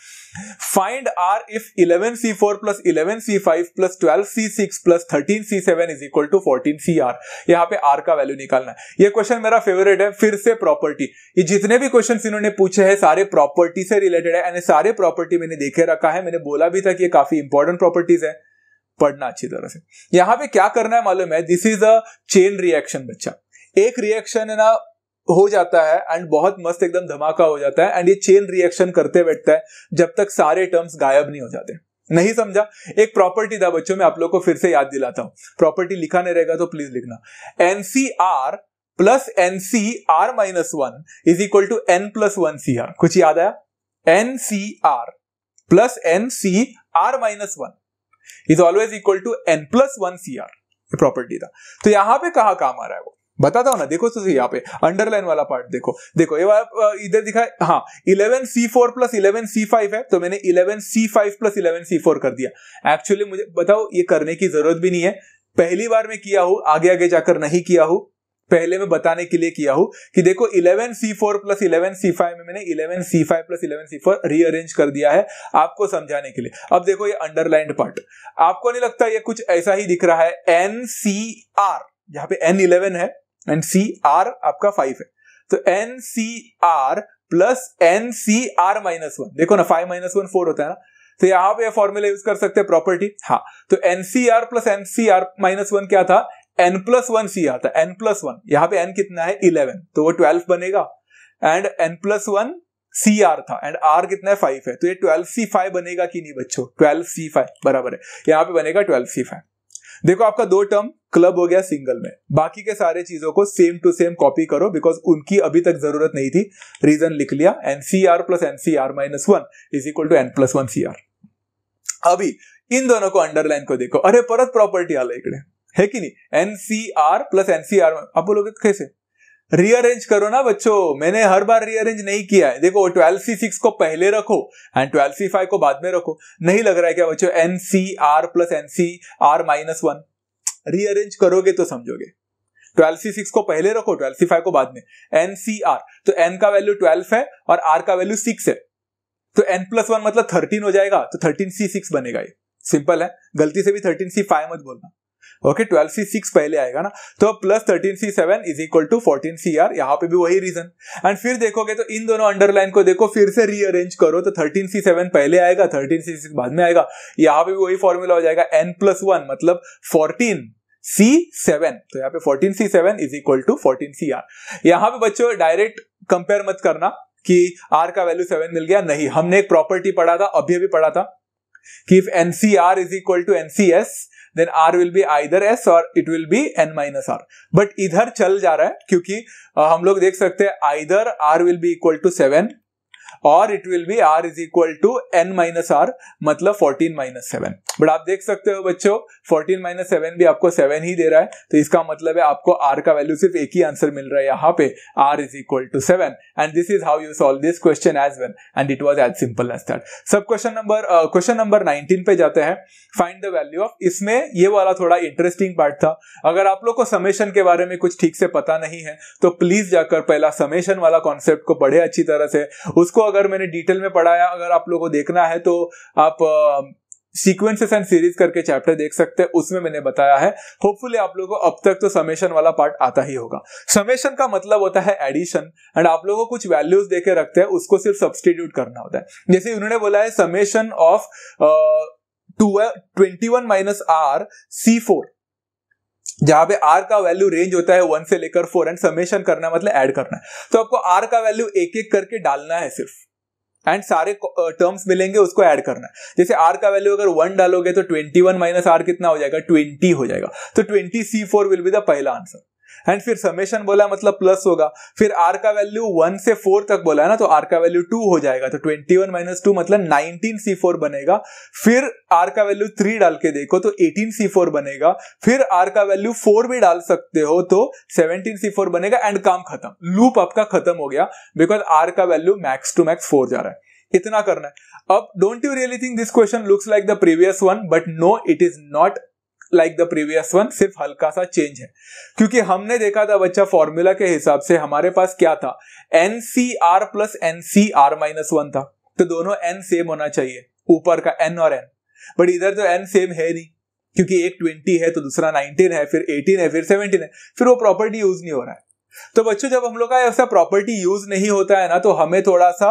find r if eleven C four plus eleven C five plus twelve C six plus thirteen C seven is equal to fourteen C r यहाँ पे आर का वैल्यू निकालना है ये क्वेश्चन मेरा फेवरेट है फिर से प्रॉपर्टी ये जितने भी क्वेश्चन इन्होंने पूछे हैं सारे प्रॉपर्टी से रिलेटेड है सारे प्रॉपर्टी मैंने देखे रखा है मैंने बोला भी था कि ये काफी इंपॉर्टेंट प्रॉपर्टीज है पढ़ना अच्छी तरह से यहां पे क्या करना है मालूम है this is a chain reaction बच्चा एक रिएक्शन है ना हो जाता है एंड बहुत मस्त एकदम धमाका हो जाता है एंड ये चेन रिएक्शन करते बैठता है जब तक सारे टर्म्स गायब नहीं हो जाते नहीं समझा एक प्रॉपर्टी था बच्चों में आप लोग को फिर से याद दिलाता हूं प्रॉपर्टी लिखा नहीं रहेगा तो प्लीज लिखना nCr plus N C are minus one is equal to N plus one C are कुछ याद आया n C are plus N C are minus one is always equal to N plus one C r property था तो यहां पे कहा काम आ रहा है वो बताता हूं ना देखो तो यहाँ पे अंडरलाइन वाला पार्ट देखो देखो ये इधर दिखा है हाँ eleven C four plus eleven C five है तो मैंने eleven C five plus eleven C four कर दिया एक्चुअली मुझे बताओ ये करने की जरूरत भी नहीं है पहली बार मैं किया हूं आगे आगे जाकर नहीं किया हूं पहले में बताने के लिए किया हूं कि देखो 11 C four plus eleven C five में मैंने 11 C five plus eleven C four rearrange कर दिया है आपको समझाने के लिए अब देखो ये अंडरलाइंड पार्ट आपको नहीं लगता ये कुछ ऐसा ही दिख रहा है एन सी आर जहां पे एन इलेवन है एन सी आर आपका फाइव है तो n C are plus N C are minus one देखो ना फाइव माइनस वन फोर होता है ना तो यहां पे फॉर्मूला यूज कर सकते हैं प्रॉपर्टी हाँ तो nCr plus nCr minus one क्या था एन प्लस वन सी आता है एन प्लस वन यहां पे एन कितना है इलेवन तो वो ट्वेल्व बनेगा and n plus one C r था एंड आर कितना है फाइव है तो ये ट्वेल्व सी फाइव बनेगा कि नहीं बच्चों ट्वेल्व सी फाइव बराबर है यहां पे बनेगा ट्वेल्व सी फाइव देखो आपका दो टर्म क्लब हो गया सिंगल में बाकी के सारे चीजों को सेम टू सेम कॉपी करो बिकॉज उनकी अभी तक जरूरत नहीं थी रीजन लिख लिया nCr plus nCr minus one is equal to N plus one C r अभी इन दोनों को अंडरलाइन को देखो अरे परत प्रॉपर्टी आला इकडे है कि नहीं n C are plus N C r आप बोलोगे कैसे रीअरेंज करो ना बच्चों मैंने हर बार रीअरेंज नहीं किया है देखो ट्वेल्व सी सिक्स को पहले रखो एंड ट्वेल्व सी फाइव को बाद में रखो नहीं लग रहा है क्या बच्चों n C are plus N C are minus one rearrange करोगे तो समझोगे ट्वेल्व सी सिक्स को पहले रखो ट्वेल्व सी फाइव को बाद में एन सी आर तो एन का वैल्यू ट्वेल्व है और आर का वैल्यू सिक्स है तो एन प्लस वन मतलब थर्टीन हो जाएगा तो थर्टीन सी सिक्स बनेगा ये सिंपल है गलती से भी थर्टीन सी फाइव मत बोलना ओके ट्वेल्व सी सिक्स पहले आएगा ना तो plus thirteen C seven is equal to fourteen C r यहाँ पे भी वही रीजन एंड फिर देखोगे तो इन दोनों अंडरलाइन को देखो फिर से रीअरेंज करो तो थर्टीन सी सेवन पहले आएगा थर्टीन सी सिक्स बाद में आएगा यहाँ पे भी वही फॉर्मूला हो जाएगा एन प्लस वन मतलब फोर्टीन C7 तो यहाँ पे fourteen C seven is equal यहाँ पे बच्चों डायरेक्ट कंपेयर मत करना कि आर का वैल्यू सेवन मिल गया नहीं हमने एक प्रॉपर्टी पढ़ा था अभी अभी पढ़ा था कि if n C are is equal to N C s then r will be either s or it will be n minus r but इधर चल जा रहा है क्योंकि हम लोग देख सकते हैं either R will be equal to seven और it will be R is equal to N minus are मतलब फोर्टीन माइनस सेवन बट आप देख सकते हो बच्चों फोर्टीन माइनस सेवन भी आपको सेवन ही दे रहा है तो इसका मतलब है आपको आर का वैल्यू सिर्फ एक ही आंसर मिल रहा है यहाँ पे R is equal to seven and this is how you solve this question as well and it was as simple as that सब question number question number nineteen पे जाते हैं फाइंड द वैल्यू ऑफ इसमें ये वाला थोड़ा interesting part था अगर आप लोग को समेशन के बारे में कुछ ठीक से पता नहीं है तो प्लीज जाकर पहला समेशन वाला कॉन्सेप्ट को पढ़े अच्छी तरह से उसको अगर मैंने डिटेल में पढ़ाया अगर आप लोगों को देखना है तो आप सीक्वेंसेस एंड सीरीज करके चैप्टर देख सकते हैं उसमें मैंने बताया है होपफुली आप लोगों को अब तक तो समेशन वाला पार्ट आता ही होगा समेशन का मतलब होता है एडिशन एंड आप लोगों को कुछ वैल्यूज देके रखते हैं उसको सिर्फ सब्सटीट्यूट करना होता है जैसे उन्होंने बोला है summation of twenty one minus R C four जहां पे आर का वैल्यू रेंज होता है वन से लेकर फोर एंड समेशन करना मतलब ऐड करना है तो आपको आर का वैल्यू एक एक करके डालना है सिर्फ एंड सारे टर्म्स मिलेंगे उसको ऐड करना है जैसे आर का वैल्यू अगर वन डालोगे तो ट्वेंटी वन माइनस आर कितना हो जाएगा ट्वेंटी हो जाएगा तो twenty C four will be the पहला आंसर एंड फिर समेशन बोला मतलब प्लस होगा फिर आर का वैल्यू वन से फोर तक बोला है ना तो आर का वैल्यू टू हो जाएगा तो ट्वेंटी वन माइनस टू मतलब नाइनटीन सी फोर बनेगा फिर आर का वैल्यू थ्री डाल के देखो तो एटीन सी फोर बनेगा फिर आर का वैल्यू फोर भी डाल सकते हो तो सेवनटीन सी फोर बनेगा एंड काम खत्म लूप आपका खत्म हो गया बिकॉज आर का value max to max four जा रहा है इतना करना है अब don't you really think this question looks like the previous one but no it is not like the previous one सिर्फ हल्का सा चेंज है क्योंकि हमने देखा था बच्चा फॉर्मूला के हिसाब से हमारे पास क्या था N C are plus N C are minus one था तो दोनों एन सेम होना चाहिए ऊपर का एन और एन बट इधर तो एन सेम है नहीं क्योंकि एक ट्वेंटी है तो दूसरा नाइनटीन है फिर एटीन है फिर सेवनटीन है फिर वो प्रॉपर्टी यूज नहीं हो रहा है तो बच्चों जब हम लोग का ऐसा प्रॉपर्टी यूज नहीं होता है ना तो हमें थोड़ा सा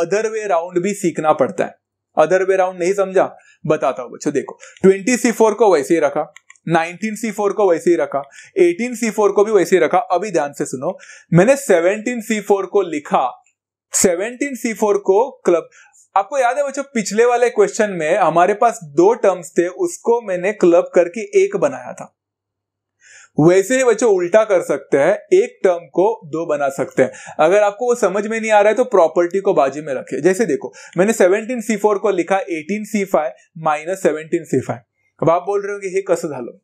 अदर वे राउंड भी सीखना पड़ता है अदर वे राउंड नहीं समझा बताता हूं बच्चों देखो ट्वेंटी सी फोर को वैसे ही रखा 19C4 को वैसे ही रखा 18C4 को भी वैसे ही रखा अभी ध्यान से सुनो मैंने 17C4 को लिखा 17C4 को क्लब आपको याद है बच्चों पिछले वाले क्वेश्चन में हमारे पास दो टर्म्स थे उसको मैंने क्लब करके एक बनाया था वैसे ही बच्चों उल्टा कर सकते हैं एक टर्म को दो बना सकते हैं अगर आपको वो समझ में नहीं आ रहा है तो प्रॉपर्टी को बाजू में रखिए जैसे देखो मैंने 17c4 को लिखा 18c5 माइनस सेवनटीन सी अब आप बोल रहे होंगे हे कस धालो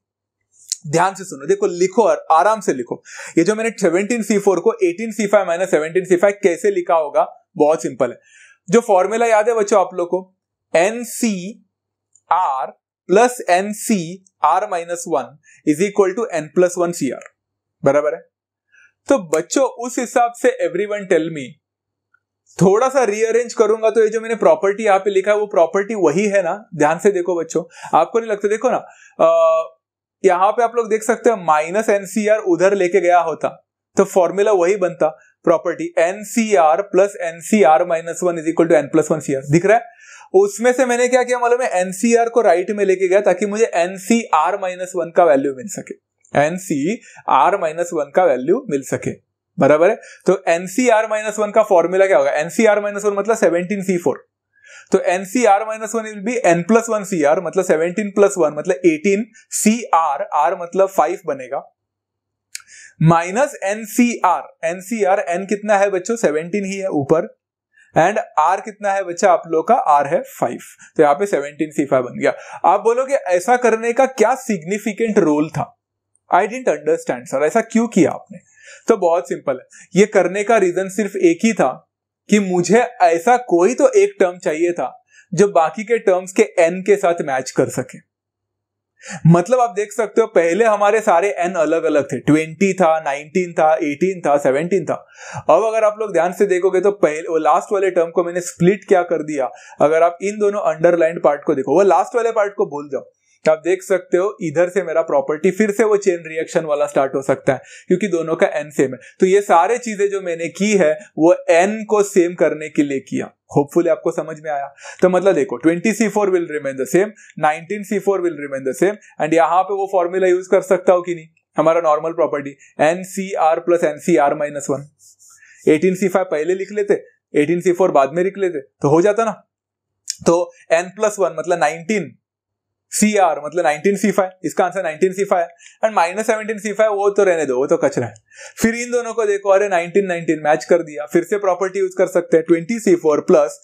ध्यान से सुनो देखो लिखो और आराम से लिखो ये जो मैंने सेवनटीन को फाइव माइनस फाइव कैसे लिखा होगा बहुत सिंपल है जो फॉर्मूला याद है बच्चों आप लोग को N C are plus N C are minus one is equal to N plus one C R बराबर है तो बच्चों उस हिसाब से एवरी वन टेल मी थोड़ा सा रीअरेंज करूंगा तो ये जो मैंने प्रॉपर्टी यहाँ पे लिखा है वो प्रॉपर्टी वही है ना ध्यान से देखो बच्चों आपको नहीं लगता देखो ना यहां पे आप लोग देख सकते हो माइनस एनसीआर उधर लेके गया होता तो फॉर्मूला वही बनता property N C are plus N C are minus one is equal to N plus one C R दिख रहा है उसमें से मैंने क्या किया मालूम है एन सी आर को राइट में लेके गया ताकि मुझे N C are minus one का वैल्यू मिल सके N C are minus one का वैल्यू मिल सके बराबर है तो एनसीआर माइनस वन का फॉर्मूला क्या होगा एनसीआर माइनस वन मतलब सेवनटीन सी फोर तो NCR minus one will be N plus one C R मतलब सेवनटीन प्लस वन मतलब एटीन सी आर आर मतलब फाइव बनेगा माइनस एनसीआर एनसीआर एन कितना है बच्चों सेवनटीन ही है ऊपर एंड आर कितना है बच्चा आप लोग का आर है फाइव तो यहाँ पे सेवनटीन सी फाइव बन गया आप बोलोगे ऐसा करने का क्या सिग्निफिकेंट रोल था आई डेंट अंडरस्टैंड सर ऐसा क्यों किया आपने तो बहुत सिंपल है ये करने का रीजन सिर्फ एक ही था कि मुझे ऐसा कोई तो एक टर्म चाहिए था जो बाकी के टर्म्स के एन के साथ मैच कर सके मतलब आप देख सकते हो पहले हमारे सारे एन अलग अलग थे ट्वेंटी था नाइनटीन था एटीन था सेवनटीन था अब अगर आप लोग ध्यान से देखोगे तो पहले वो लास्ट वाले टर्म को मैंने स्प्लिट क्या कर दिया अगर आप इन दोनों अंडरलाइन पार्ट को देखो वो लास्ट वाले पार्ट को भूल जाओ तो आप देख सकते हो इधर से मेरा प्रॉपर्टी फिर से वो चेन रिएक्शन वाला स्टार्ट हो सकता है क्योंकि दोनों का एन सेम है तो ये सारे चीजें जो मैंने की है वो एन को सेम करने के लिए किया होपफुली आपको समझ में आया तो मतलब देखो twenty C four will remain the same nineteen C four will remain the same and यहाँ पे वो फॉर्मूला यूज कर सकता हो कि नहीं हमारा normal property N C are plus N C are minus one eighteen C five पहले लिख लेते एटीन सी फोर बाद में लिख लेते तो हो जाता ना तो एन प्लस वन मतलब नाइनटीन सी आर मतलब नाइनटीन सी फाइव इसका answer nineteen C five and minus seventeen C five वो तो रहने दो वो तो कचरा है फिर इन दोनों को देखो अरे 19 19 मैच कर दिया फिर से प्रॉपर्टी यूज कर सकते हैं twenty C four plus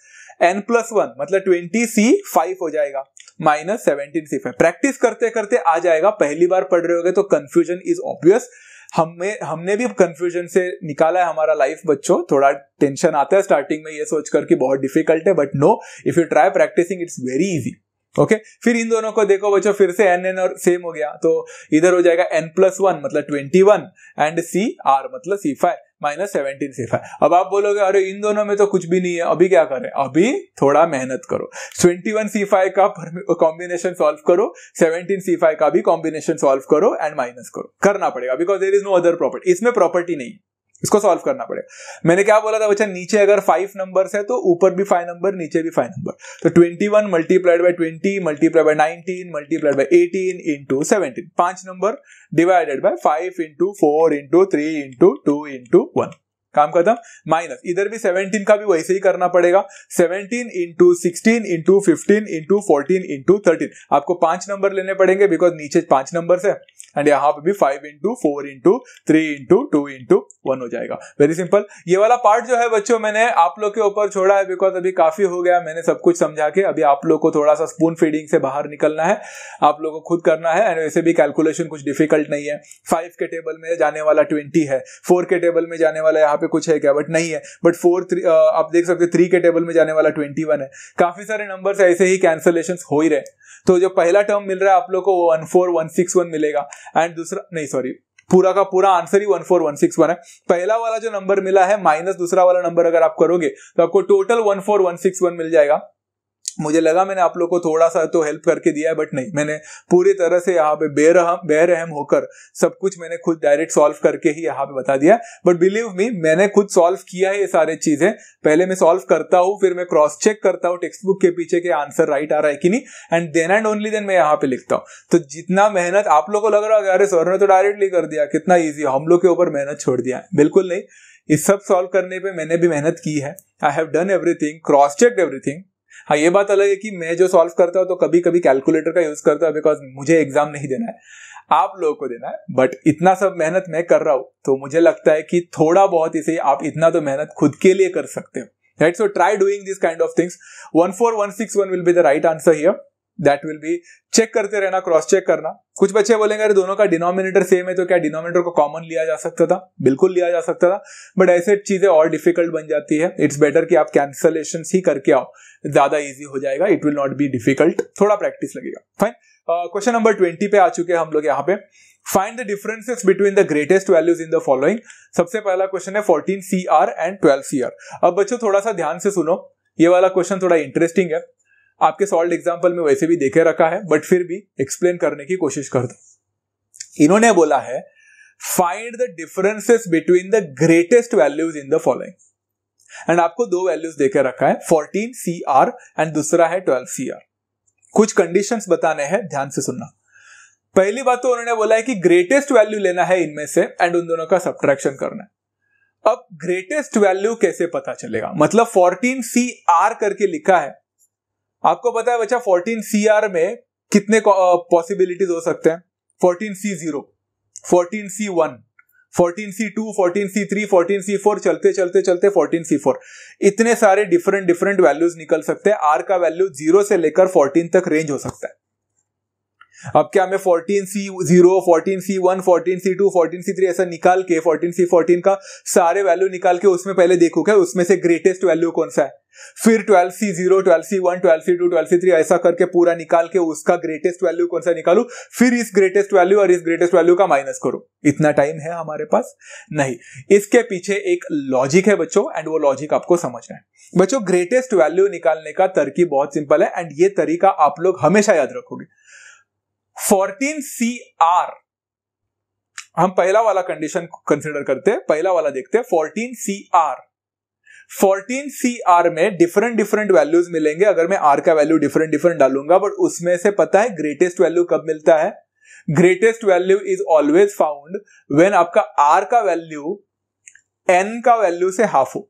N plus one मतलब ट्वेंटी सी फाइव हो जाएगा minus seventeen C five practice करते करते आ जाएगा पहली बार पढ़ रहे हो तो कंफ्यूजन इज ऑब्वियस हमें हमने भी कंफ्यूजन से निकाला है हमारा लाइफ बच्चों थोड़ा टेंशन आता है स्टार्टिंग में ये सोचकर कि बहुत डिफिकल्ट है but no if you try practicing it's very easy okay okay? फिर इन दोनों को देखो बच्चों फिर से एन एन और सेम हो गया तो इधर हो जाएगा एन प्लस वन मतलब twenty one and C R मतलब C five minus seventeen C five अब आप बोलोगे अरे इन दोनों में तो कुछ भी नहीं है अभी क्या करें अभी थोड़ा मेहनत करो ट्वेंटी वन सी फाइव का कॉम्बिनेशन सॉल्व करो सेवनटीन सी फाइव का भी कॉम्बिनेशन सॉल्व करो एंड माइनस करो करना पड़ेगा because there is no other property इसमें प्रॉपर्टी नहीं है इसको सॉल्व करना पड़ेगा मैंने क्या बोला था बच्चा नीचे अगर फाइव नंबर है तो ऊपर भी फाइव नंबर नीचे भी फाइव नंबर तो twenty one multiplied by twenty multiplied by nineteen multiplied by eighteen into seventeen पांच number divided by five into four into three into two into one काम खत्म माइनस इधर भी 17 का भी वैसे ही करना पड़ेगा 17 into sixteen into fifteen into fourteen into thirteen आपको पांच नंबर लेने पड़ेंगे बिकॉज नीचे पांच नंबर है एंड यहाँ पे भी five into four into three into two into one हो जाएगा वेरी सिंपल ये वाला पार्ट जो है बच्चों मैंने आप लोग के ऊपर छोड़ा है बिकॉज अभी काफी हो गया मैंने सब कुछ समझा के अभी आप लोग को थोड़ा सा स्पून फीडिंग से बाहर निकलना है आप लोग को खुद करना है एंड वैसे भी कैलकुलेशन कुछ डिफिकल्ट नहीं है फाइव के टेबल में जाने वाला ट्वेंटी है फोर के टेबल में जाने वाला यहाँ पे कुछ है क्या बट नहीं है बट फोर थ्री आप देख सकते थ्री के टेबल में जाने वाला ट्वेंटी वन है काफी सारे नंबर ऐसे ही कैंसलेशन हो ही रहे तो जो पहला टर्म मिल रहा है आप लोग को वो one four one six one मिलेगा एंड दूसरा नहीं सॉरी पूरा का पूरा आंसर ही one four one six one है पहला वाला जो नंबर मिला है माइनस दूसरा वाला नंबर अगर आप करोगे तो आपको total one four one six one मिल जाएगा मुझे लगा मैंने आप लोग को थोड़ा सा तो हेल्प करके दिया है बट नहीं मैंने पूरी तरह से यहाँ पे बेरहम बेरहम होकर सब कुछ मैंने खुद डायरेक्ट सॉल्व करके ही यहाँ पे बता दिया बट बिलीव मी मैंने खुद सॉल्व किया है ये सारे चीजें पहले मैं सॉल्व करता हूँ फिर मैं क्रॉस चेक करता हूँ टेक्स्ट बुक के पीछे के आंसर राइट आ रहा है कि नहीं and then and only then मैं यहाँ पे लिखता हूँ तो जितना मेहनत आप लोग को लग रहा है अरे सर ने तो डायरेक्टली कर दिया कितना ईजी हम लोग के ऊपर मेहनत छोड़ दिया बिल्कुल नहीं इस सब सॉल्व करने पे मैंने भी मेहनत की है I have done everything cross check everything हाँ ये बात अलग है कि मैं जो सॉल्व करता हूँ तो कभी कभी कैलकुलेटर का यूज करता हूँ बिकॉज मुझे एग्जाम नहीं देना है आप लोगों को देना है बट इतना सब मेहनत मैं कर रहा हूँ तो मुझे लगता है कि थोड़ा बहुत इसे आप इतना तो मेहनत खुद के लिए कर सकते हो right so try doing this kind of things one four one six one will be the right answer here that will be check करते रहना क्रॉस चेक करना कुछ बच्चे बोलेंगे अरे दोनों का डिनोमिनेटर सेम है तो क्या डिनोमिनेटर को कॉमन लिया जा सकता था बिल्कुल लिया जा सकता था बट ऐसे चीजें और डिफिकल्ट बन जाती है इट्स बेटर कि आप कैंसलेशन ही करके आओ ज्यादा ईजी हो जाएगा it will not be difficult थोड़ा प्रैक्टिस लगेगा फाइन क्वेश्चन नंबर ट्वेंटी पे आ चुके हैं हम लोग यहाँ पे find the differences between the greatest values in the following सबसे पहला क्वेश्चन है fourteen C R and twelve C R अब बच्चों थोड़ा सा ध्यान से सुनो ये वाला क्वेश्चन थोड़ा इंटरेस्टिंग है आपके सॉल्ट एग्जाम्पल में वैसे भी देखे रखा है बट फिर भी एक्सप्लेन करने की कोशिश कर दो इन्होंने बोला है find the differences between the greatest values in the following and आपको दो वैल्यूज देकर रखा है फोर्टीन सी आर एंड दूसरा है ट्वेल्व सी आर कुछ कंडीशंस बताने हैं ध्यान से सुनना पहली बात तो उन्होंने बोला है कि ग्रेटेस्ट वैल्यू लेना है इनमें से एंड उन दोनों का सब्ट्रैक्शन करना है अब ग्रेटेस्ट वैल्यू कैसे पता चलेगा मतलब फोर्टीन सी आर करके लिखा है आपको पता है बच्चा फोर्टीन सी आर में कितने पॉसिबिलिटीज हो सकते हैं fourteen C zero fourteen C one fourteen C two fourteen C three fourteen C four चलते चलते चलते फोर्टीन सी फोर इतने सारे डिफरेंट डिफरेंट वैल्यूज निकल सकते हैं आर का वैल्यू जीरो से लेकर फोर्टीन तक रेंज हो सकता है अब क्या हमें fourteen C zero fourteen C one fourteen C two fourteen C three ऐसा निकाल के फोर्टीन सी फोर्टीन का सारे वैल्यू निकाल के उसमें पहले देखो क्या उसमें से ग्रेटेस्ट वैल्यू कौन सा है फिर twelve C zero twelve C one twelve C two twelve C three ऐसा करके पूरा निकाल के उसका ग्रेटेस्ट वैल्यू कौन सा निकालू फिर इस ग्रेटेस्ट वैल्यू और इस ग्रेटेस्ट वैल्यू का माइनस करो इतना टाइम है हमारे पास नहीं इसके पीछे एक लॉजिक है बच्चों एंड वो लॉजिक आपको समझना है बच्चों ग्रेटेस्ट वैल्यू निकालने का तरकीब बहुत सिंपल है एंड ये तरीका आप लोग हमेशा याद रखोगे फोर्टीन सी आर हम पहला वाला कंडीशन कंसिडर करते हैं पहला वाला देखते हैं fourteen C R fourteen C R में डिफरेंट डिफरेंट वैल्यूज मिलेंगे अगर मैं आर का वैल्यू डिफरेंट डिफरेंट डालूंगा बट उसमें से पता है ग्रेटेस्ट वैल्यू कब मिलता है greatest value is always found when आपका आर का वैल्यू एन का वैल्यू से हाफ हो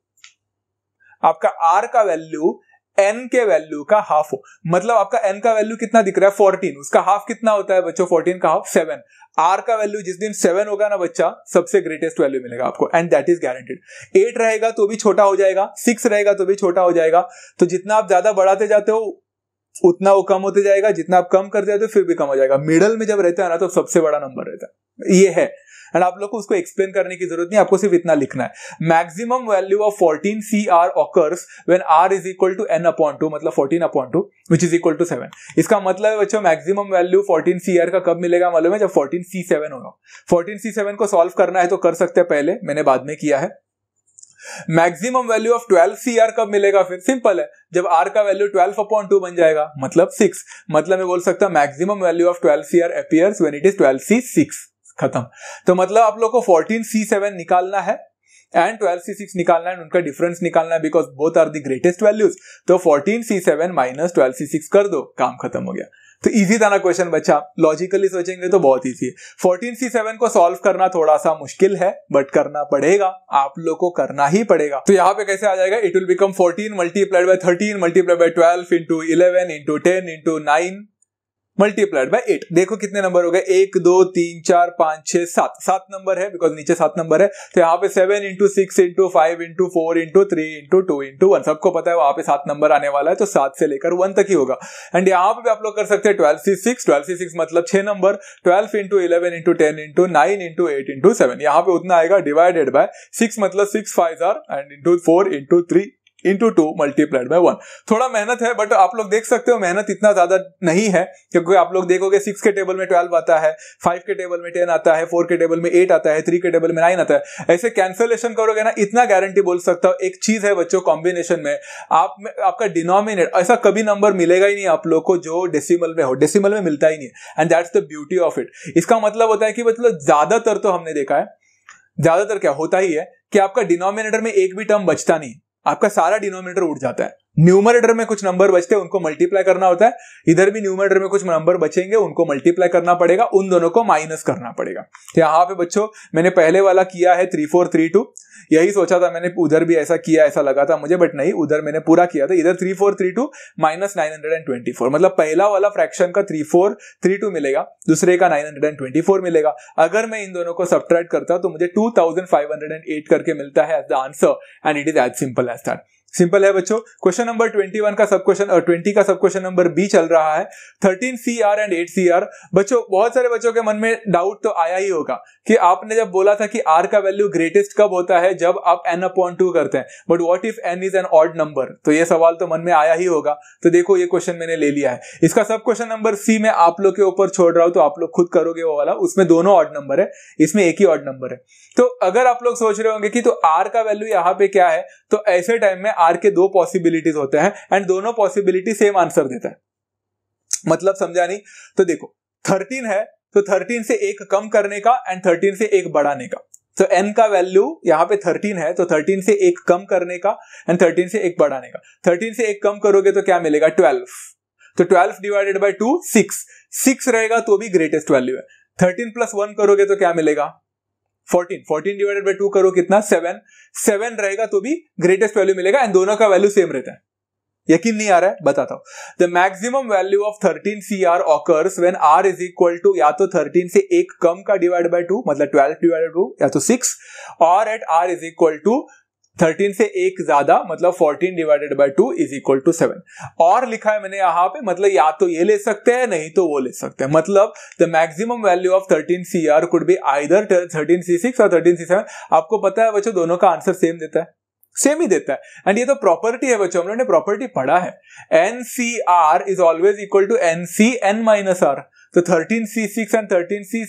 आपका आर का वैल्यू एन के वैल्यू का हाफ हो मतलब आपका एन का वैल्यू कितना दिख रहा है फोर्टीन उसका हाफ कितना होता है बच्चों फोर्टीन का हाफ सेवन आर का वैल्यू जिस दिन सेवन होगा ना बच्चा सबसे ग्रेटेस्ट वैल्यू मिलेगा आपको and that is guaranteed at रहेगा तो भी छोटा हो जाएगा सिक्स रहेगा तो भी छोटा हो जाएगा तो जितना आप ज्यादा बढ़ाते जाते हो उतना वो कम होते जाएगा जितना आप कम करते जाते हो फिर भी कम हो जाएगा मिडल में जब रहता है ना तो सबसे बड़ा नंबर रहता है ये है एंड आप लोग को उसको एक्सप्लेन करने की जरूरत नहीं आपको सिर्फ इतना लिखना है maximum value of fourteen C R occurs when R is equal to N upon two मतलब fourteen upon two which is equal to seven इसका मतलब है बच्चों maximum value fourteen C R का कब मिलेगा मालूम है जब फोर्टीन सी सेवन होगा फोर्टीन सी सेवन को सॉल्व करना है तो कर सकते हैं पहले मैंने बाद में किया है maximum value of twelve C R कब मिलेगा फिर सिंपल है जब आर का वैल्यू ट्वेल्व अपॉन टू बन जाएगा मतलब सिक्स मतलब मैं बोल सकता maximum value of twelve C R appear when it is twelve C six खत्म तो मतलब आप लोग को फोर्टीन सी सेवन निकालना है एंड ट्वेल्व सी सिक्स निकालना है उनका डिफरेंस निकालना है because both are the greatest values तो fourteen C seven minus twelve C six कर दो काम खत्म हो गया तो इजी था ना क्वेश्चन बच्चा लॉजिकली सोचेंगे तो बहुत ईजी है फोर्टीन सी सेवन को सॉल्व करना थोड़ा सा मुश्किल है बट करना पड़ेगा आप लोग को करना ही पड़ेगा तो यहाँ पे कैसे आ जाएगा it will become fourteen multiplied by thirteen multiplied by twelve into eleven into ten into nine multiplied by eight देखो कितने नंबर हो गए एक दो तीन चार पांच छह सात सात नंबर है बिकॉज नीचे सात नंबर है तो यहाँ पे seven into six into five into four into three into two into one सबको पता है वहां पे सात नंबर आने वाला है तो सात से लेकर वन तक ही होगा एंड यहाँ पे भी आप लोग कर सकते हैं twelve C six twelve C six मतलब छह number twelve into eleven into ten into nine into eight into seven यहाँ पे उतना आएगा डिवाइडेड बाय सिक्स मतलब six five R and into four into three into two multiplied by one थोड़ा मेहनत है बट आप लोग देख सकते हो मेहनत इतना ज्यादा नहीं है क्योंकि आप लोग देखोगे सिक्स के टेबल में ट्वेल्व आता है फाइव के टेबल में टेन आता है फोर के टेबल में एट आता है थ्री के टेबल में नाइन आता है ऐसे कैंसिलेशन करोगे ना इतना गारंटी बोल सकता हो एक चीज है बच्चों कॉम्बिनेशन में आप में, आपका डिनोमिनेट ऐसा कभी नंबर मिलेगा ही नहीं आप लोग को जो डेसिमल में हो डेसिमल में मिलता ही नहीं and that's the beauty of it इसका मतलब होता है कि मतलब ज्यादातर तो हमने देखा है ज्यादातर क्या होता ही है कि आपका डिनोमिनेटर में एक भी टर्म बचता नहीं आपका सारा डिनोमिनेटर उठ जाता है न्यूमरेटर में कुछ नंबर बचते हैं उनको मल्टीप्लाई करना होता है इधर भी न्यूमरेटर में कुछ नंबर बचेंगे उनको मल्टीप्लाई करना पड़ेगा उन दोनों को माइनस करना पड़ेगा तो यहाँ पे बच्चों मैंने पहले वाला किया है थ्री फोर थ्री टू यही सोचा था मैंने उधर भी ऐसा किया ऐसा लगा था मुझे बट नहीं उधर मैंने पूरा किया था इधर three four three two minus nine hundred and twenty four मतलब पहला वाला फ्रैक्शन का थ्री फोर थ्री टू मिलेगा दूसरे का nine hundred and twenty four मिलेगा अगर मैं इन दोनों को सब्ट्रैक्ट करता तो मुझे two thousand five hundred and eight करके मिलता है as the answer and it is as simple as that simple है बच्चों क्वेश्चन नंबर ट्वेंटी वन का सब क्वेश्चन और ट्वेंटी का सब क्वेश्चन नंबर बी चल रहा है thirteen C R and eight C R बच्चों बहुत सारे बच्चों के मन में डाउट तो आया ही होगा कि आपने जब बोला था कि आर का वैल्यू ग्रेटेस्ट कब होता है जब आप एन अपॉइंट टू करते हैं but what if N is an odd number तो ये सवाल तो मन में आया ही होगा तो देखो ये क्वेश्चन मैंने ले लिया है इसका सब क्वेश्चन नंबर सी मैं आप लोग के ऊपर छोड़ रहा हूं तो आप लोग खुद करोगे वो वाला उसमें दोनों ऑड नंबर है इसमें एक ही ऑड नंबर है तो अगर आप लोग सोच रहे होंगे कि तो आर का वैल्यू यहाँ पे क्या है तो ऐसे टाइम में आर के दो पॉसिबिलिटीज होते हैं एंड दोनों पॉसिबिलिटी सेम आंसर देता है मतलब समझा नहीं तो देखो थर्टीन है तो थर्टीन से एक कम करने का एंड थर्टीन से एक बढ़ाने का तो so, n का वैल्यू यहाँ पे 13 है तो 13 से एक कम करने का एंड 13 से एक बढ़ाने का 13 से एक कम करोगे तो क्या मिलेगा 12 तो 12 डिवाइडेड बाय 2 6 6 रहेगा तो भी ग्रेटेस्ट वैल्यू है 13 प्लस वन करोगे तो क्या मिलेगा fourteen fourteen divided by two करो कितना सेवन सेवन रहेगा तो भी ग्रेटेस्ट वैल्यू मिलेगा एंड दोनों का वैल्यू सेम रहता है यकीन नहीं आ रहा है बताता हूं the maximum value of thirteen C R occurs when R is equal to या तो थर्टीन से एक कम का डिवाइड बाय टू मतलब ट्वेल्व डिवाइड टू या तो सिक्स और at R is equal to thirteen से एक ज्यादा मतलब fourteen divided by two is equal to seven और लिखा है मैंने यहां पे मतलब या तो ये ले सकते हैं नहीं तो वो ले सकते हैं मतलब the maximum value of thirteen C R could be either thirteen C six और थर्टीन सी सेवन आपको पता है बच्चों दोनों का आंसर सेम देता है सेम ही देता है एंड ये तो प्रॉपर्टी है बच्चों हम लोगों ने प्रॉपर्टी पढ़ा है N C are is always equal to N C N minus are तो thirteen C six and thirteen C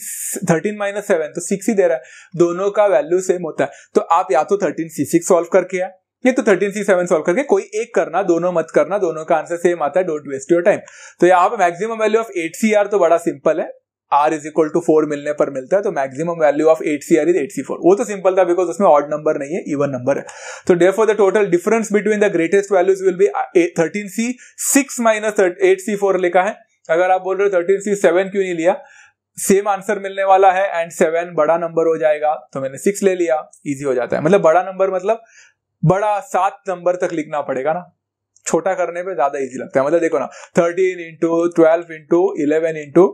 thirteen minus seven तो सिक्स ही दे रहा है दोनों का वैल्यू सेम होता है तो आप या तो थर्टीन सी सिक्स सॉल्व करके आए ये तो थर्टीन सी सेवन सॉल्व करके कोई एक करना दोनों मत करना दोनों का आंसर सेम आता है डोंट वेस्ट योर टाइम तो यहाँ पे maximum value of eight C are तो बड़ा सिंपल है R is equal to four मिलने पर मिलता है तो maximum value of eight C are is eight C four वो तो सिंपल था बिकॉज उसमें ऑड नंबर नहीं है इवन नंबर है तो therefore the total difference between the greatest values will be thirteen C six minus eight C four लिखा है अगर आप बोल रहे हो थर्टीन सी सेवन क्यों नहीं लिया सेम आंसर मिलने वाला है एंड सेवन बड़ा नंबर हो जाएगा तो मैंने सिक्स ले लिया इजी हो जाता है मतलब बड़ा नंबर मतलब बड़ा सात नंबर तक लिखना पड़ेगा ना छोटा करने पे ज्यादा इजी लगता है मतलब देखो ना thirteen into twelve into eleven into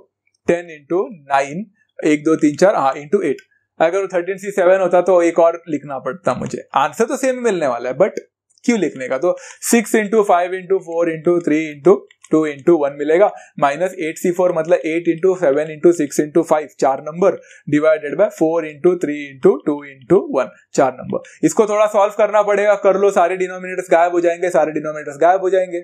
ten into nine एक दो तीन चार हाँ इंटू एट अगर वो थर्टीन सी सेवन होता तो एक और लिखना पड़ता मुझे आंसर तो सेम मिलने वाला है बट क्यों लिखने का तो six into five into four into three into two into one मिलेगा माइनस एट सी फोर मतलब eight into seven into six into five चार number divided by four into three into two into one चार number इसको थोड़ा solve करना पड़ेगा कर लो सारे डिनोमिनेटर्स गायब हो जाएंगे सारे डिनोमिनेटर्स गायब हो जाएंगे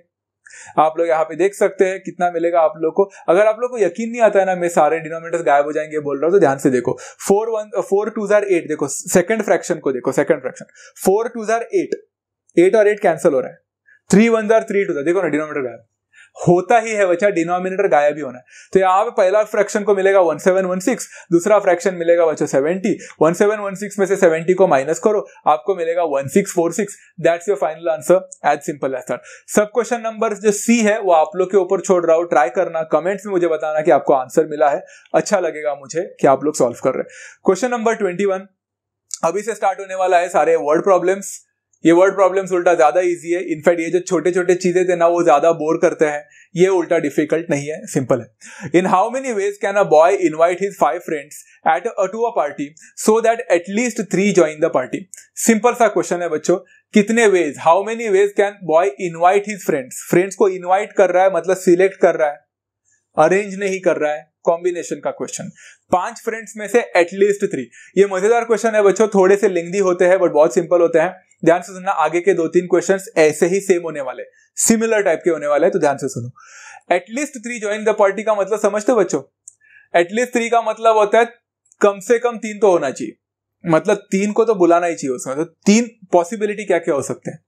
आप लोग यहाँ पे देख सकते हैं कितना मिलेगा आप लोग को अगर आप लोग को यकीन नहीं आता है ना मैं सारे डिनोमिनेटर्स गायब हो जाएंगे बोल रहा हूँ तो ध्यान से देखो फोर वन फोर टू जार एट देखो सेकंड फ्रैक्शन को देखो सेकंड फ्रैक्शन फोर टू जार एट एट और एट कैंसिल हो रहा है थ्री वन जार थ्री टू जार देखो ना डिनोमीटर गायब होता ही है बच्चा डिनोमिनेटर गायब ही होना है तो यहाँ पे पहला फ्रैक्शन को मिलेगा 1716 दूसरा फ्रैक्शन मिलेगा बच्चों 70 1716 में से 70 को माइनस करो आपको मिलेगा 1646 that's your final answer as simple as that सब क्वेश्चन नंबर जो सी है वो आप लोग के ऊपर छोड़ रहा हूँ ट्राई करना कमेंट्स में मुझे बताना कि आपको आंसर मिला है अच्छा लगेगा मुझे कि आप लोग सॉल्व कर रहे हैं क्वेश्चन नंबर ट्वेंटी अभी से स्टार्ट होने वाला है सारे वर्ड प्रॉब्लम्स ये वर्ड प्रॉब्लम्स उल्टा ज्यादा इजी है इनफैक्ट ये जो छोटे छोटे चीजें थे ना वो ज्यादा बोर करते हैं ये उल्टा डिफिकल्ट नहीं है सिंपल है in how many ways can a boy invite his five friends at to a party so that at least three join the party simple सा क्वेश्चन है बच्चों कितने ways how many ways can boy invite his friends friends को invite कर रहा है मतलब select कर रहा है अरेंज नहीं कर रहा है कॉम्बिनेशन का क्वेश्चन पांच फ्रेंड्स में से एटलीस्ट थ्री ये मजेदार क्वेश्चन है बच्चों थोड़े से लेंदी होते हैं बट बहुत सिंपल होते हैं ध्यान से सुनना आगे के दो तीन क्वेश्चन ऐसे ही सेम होने वाले सिमिलर टाइप के होने वाले तो ध्यान से सुनो at least three join the party का मतलब समझते बच्चों एटलीस्ट थ्री का मतलब होता है कम से कम तीन तो होना चाहिए मतलब तीन को तो बुलाना ही चाहिए उसमें तो तीन पॉसिबिलिटी क्या क्या हो सकते हैं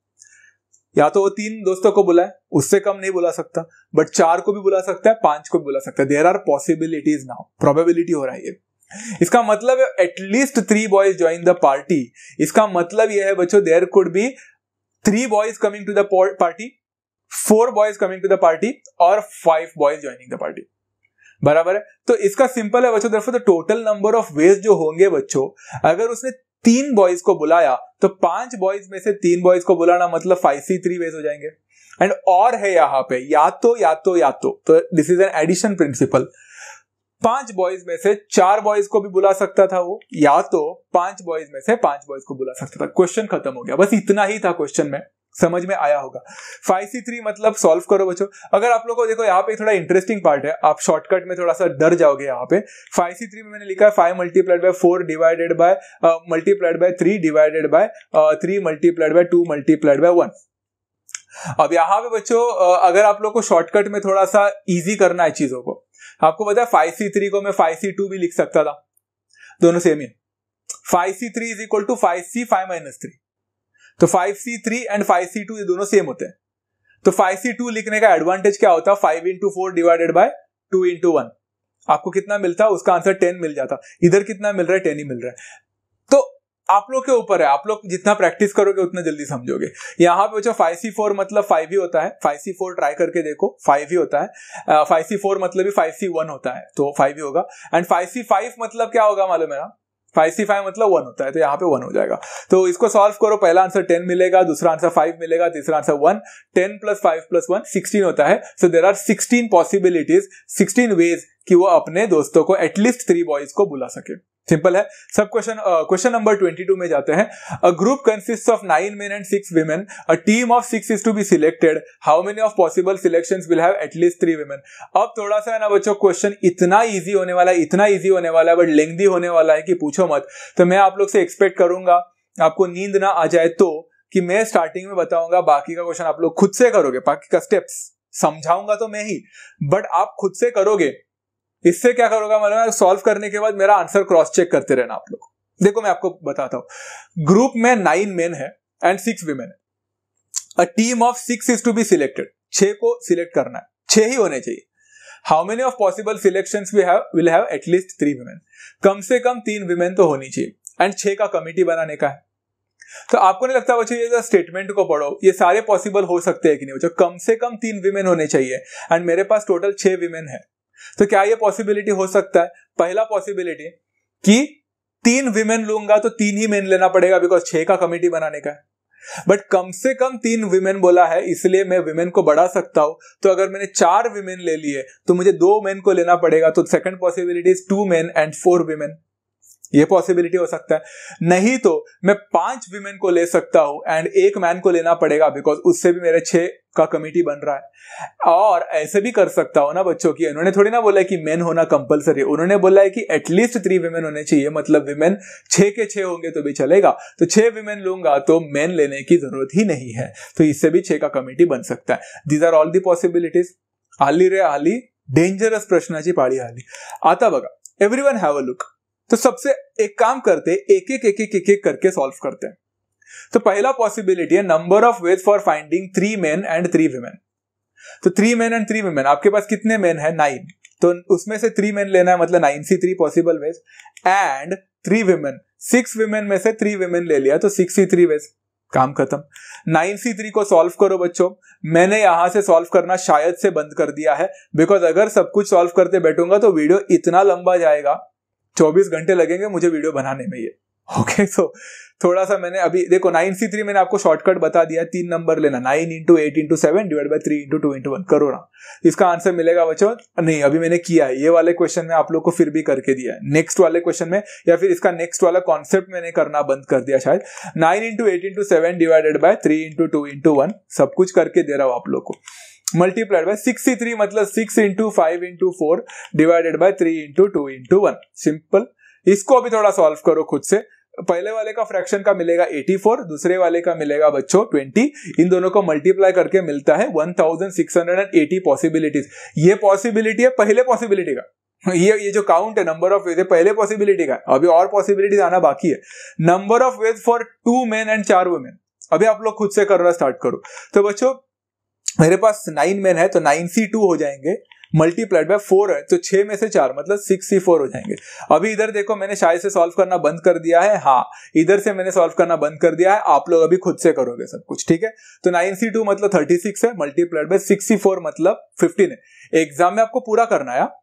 या तो वो तीन दोस्तों को बुलाए उससे कम नहीं बुला सकता बट चार को भी बुला सकता है पांच को भी बुला सकता है there are possibilities now probability हो रहा है ये इसका मतलब at least three boys join the party इसका मतलब यह है बच्चों there could be three boys coming to the party four boys coming to the party और five boys joining the party बराबर है तो इसका सिंपल है बच्चों दरअसल टोटल नंबर ऑफ वेज जो होंगे बच्चों अगर उसने तीन बॉयज को बुलाया तो पांच बॉयज में से तीन बॉयज को बुलाना मतलब फाइव सी थ्री वेज हो जाएंगे एंड और है यहां पे या तो या तो या तो this is an addition principle पांच बॉयज में से चार बॉयज को भी बुला सकता था वो या तो पांच बॉयज में से पांच बॉयज को बुला सकता था क्वेश्चन खत्म हो गया बस इतना ही था क्वेश्चन में समझ में आया होगा फाइव सी थ्री मतलब सॉल्व करो बच्चों अगर आप लोगों को देखो यहाँ पे थोड़ा इंटरेस्टिंग पार्ट है आप शॉर्टकट में थोड़ा सा डर जाओगे यहाँ पे फाइव सी थ्री में मैंने लिखा है five multiplied by four divided by multiplied by three divided by three multiplied by two multiplied by one अब यहाँ पे बच्चों uh, अगर आप लोग को शॉर्टकट में थोड़ा सा इजी करना है चीजों को आपको पता है फाइव सी थ्री को मैं फाइव सी टू भी लिख सकता था दोनों सेम ही five C three is equal to five C five minus three तो five C three and five C two ये दोनों सेम होते हैं तो फाइव सी टू लिखने का एडवांटेज क्या होता है five into four divided by two into one आपको कितना मिलता है उसका आंसर टेन मिल जाता इधर कितना मिल रहा है टेन ही मिल रहा है तो आप लोग के ऊपर है आप लोग जितना प्रैक्टिस करोगे उतना जल्दी समझोगे यहाँ पे बच्चों फाइव सी फोर मतलब फाइव ही होता है फाइव सी फोर ट्राई करके देखो फाइव ही होता है फाइव सी फोर मतलब फाइव सी वन होता है तो फाइव ही होगा एंड फाइव सी फाइव मतलब क्या होगा मालूम है ना फाइव सी फाइव मतलब वन होता है तो यहाँ पे वन हो जाएगा तो इसको सॉल्व करो पहला आंसर टेन मिलेगा दूसरा आंसर फाइव मिलेगा तीसरा answer one ten plus five plus one sixteen होता है so there are sixteen possibilities sixteen ways कि वो अपने दोस्तों को एटलीस्ट थ्री बॉयज को बुला सके सिंपल है सब क्वेश्चन क्वेश्चन नंबर 22 में जाते हैं a group consist of nine men and six women a team of six is to be selected how many of possible selection will have at least three women अब थोड़ा सा है ना बच्चों क्वेश्चन इतना ईजी होने वाला है इतना ईजी होने वाला है बट लेंदी होने वाला है कि पूछो मत तो मैं आप लोग से एक्सपेक्ट करूंगा आपको नींद ना आ जाए तो कि मैं स्टार्टिंग में बताऊंगा बाकी का क्वेश्चन आप लोग खुद से करोगे बाकी का स्टेप्स समझाऊंगा तो मैं ही बट आप खुद से करोगे इससे क्या करोगा मालूम है सॉल्व करने के बाद मेरा आंसर क्रॉस चेक करते रहना आप लोग देखो मैं आपको बताता हूं ग्रुप में नाइन मेन है एंड सिक्स वीमेन है a team of six is to be selected छ को सिलेक्ट करना है छह ही होने चाहिए how many of possible selection will have at least three women कम से कम तीन वीमेन तो होनी चाहिए एंड छह का कमिटी बनाने का है तो आपको नहीं लगता बच्चों ये स्टेटमेंट को पढ़ो ये सारे पॉसिबल हो सकते हैं कि नहीं बच्चों कम से कम तीन वीमेन होने चाहिए एंड मेरे पास टोटल छह वीमेन है तो क्या ये पॉसिबिलिटी हो सकता है पहला पॉसिबिलिटी कि तीन विमेन लूंगा तो तीन ही मेन लेना पड़ेगा बिकॉज छह का कमेटी बनाने का है बट कम से कम तीन विमेन बोला है इसलिए मैं विमेन को बढ़ा सकता हूं तो अगर मैंने चार विमेन ले लिए तो मुझे दो मेन को लेना पड़ेगा तो second possibility is two men and four women ये पॉसिबिलिटी हो सकता है नहीं तो मैं पांच वीमेन को ले सकता हूं एंड एक मैन को लेना पड़ेगा बिकॉज उससे भी मेरे छह का कमेटी बन रहा है और ऐसे भी कर सकता हो ना बच्चों की उन्होंने थोड़ी ना बोला है कि मेन होना कंपलसरी उन्होंने बोला है कि एटलीस्ट थ्री वीमेन होने चाहिए मतलब विमेन छह के छह होंगे तो भी चलेगा तो छह विमेन लूंगा तो मेन लेने की जरूरत ही नहीं है तो इससे भी छह का कमेटी बन सकता है these are all the possibilities आली रे आली डेंजरस प्रश्नाची पाळी आली आता बघा everyone have a look तो सबसे एक काम करते एक एक एक एक एक एक करके सॉल्व करते हैं तो पहला पॉसिबिलिटी है number of ways for finding three men and three women तो three men and three women आपके पास कितने मेन है नाइन तो उसमें से थ्री मेन लेना है मतलब nine C three possible ways and three women six women में से थ्री वीमेन ले लिया तो सिक्स सी थ्री वेज काम खत्म नाइन सी थ्री को सॉल्व करो बच्चों मैंने यहां से सॉल्व करना शायद से बंद कर दिया है बिकॉज अगर सब कुछ सॉल्व करते बैठूंगा तो वीडियो इतना लंबा जाएगा 24 घंटे लगेंगे मुझे वीडियो बनाने में ये ओके सो थोड़ा सा मैंने अभी देखो नाइन सी थ्री मैंने आपको शॉर्टकट बता दिया तीन नंबर लेना nine into eight into seven divide by three into two into one करो ना इसका आंसर मिलेगा बच्चों नहीं अभी मैंने किया है ये वाले क्वेश्चन में आप लोग को फिर भी करके दिया नेक्स्ट वाले क्वेश्चन में या फिर इसका नेक्स्ट वाला कॉन्सेप्ट मैंने करना बंद कर दिया शायद nine into eight into seven divided by three into two into one सब कुछ करके दे रहा हूं आप लोग को मल्टीप्लाइड बाय थ्री मतलब six into five into four divided by three into two into one simple इसको अभी थोड़ा सॉल्व करो खुद से पहले वाले का फ्रैक्शन का मिलेगा 84 दूसरे वाले का मिलेगा बच्चों 20 इन दोनों को मल्टीप्लाई करके मिलता है 1680 पॉसिबिलिटीज ये पॉसिबिलिटी है पहले पॉसिबिलिटी का ये ये जो काउंट है नंबर ऑफ वेज है पहले पॉसिबिलिटी का अभी और पॉसिबिलिटीज आना बाकी है number of ways for two men and चार वुमेन अभी आप लोग खुद से करना स्टार्ट करो तो बच्चों मेरे पास नाइन मैन है तो नाइन सी टू हो जाएंगे मल्टीप्लाइड बाय फोर है तो छह में से चार मतलब सिक्स सी फोर हो जाएंगे अभी इधर देखो मैंने शायद से सॉल्व करना बंद कर दिया है हाँ इधर से मैंने सॉल्व करना बंद कर दिया है आप लोग अभी खुद से करोगे सब कुछ ठीक है तो नाइन सी टू मतलब थर्टी सिक्स है multiplied by six C four मतलब फिफ्टीन है एग्जाम में आपको पूरा करना है हाँ।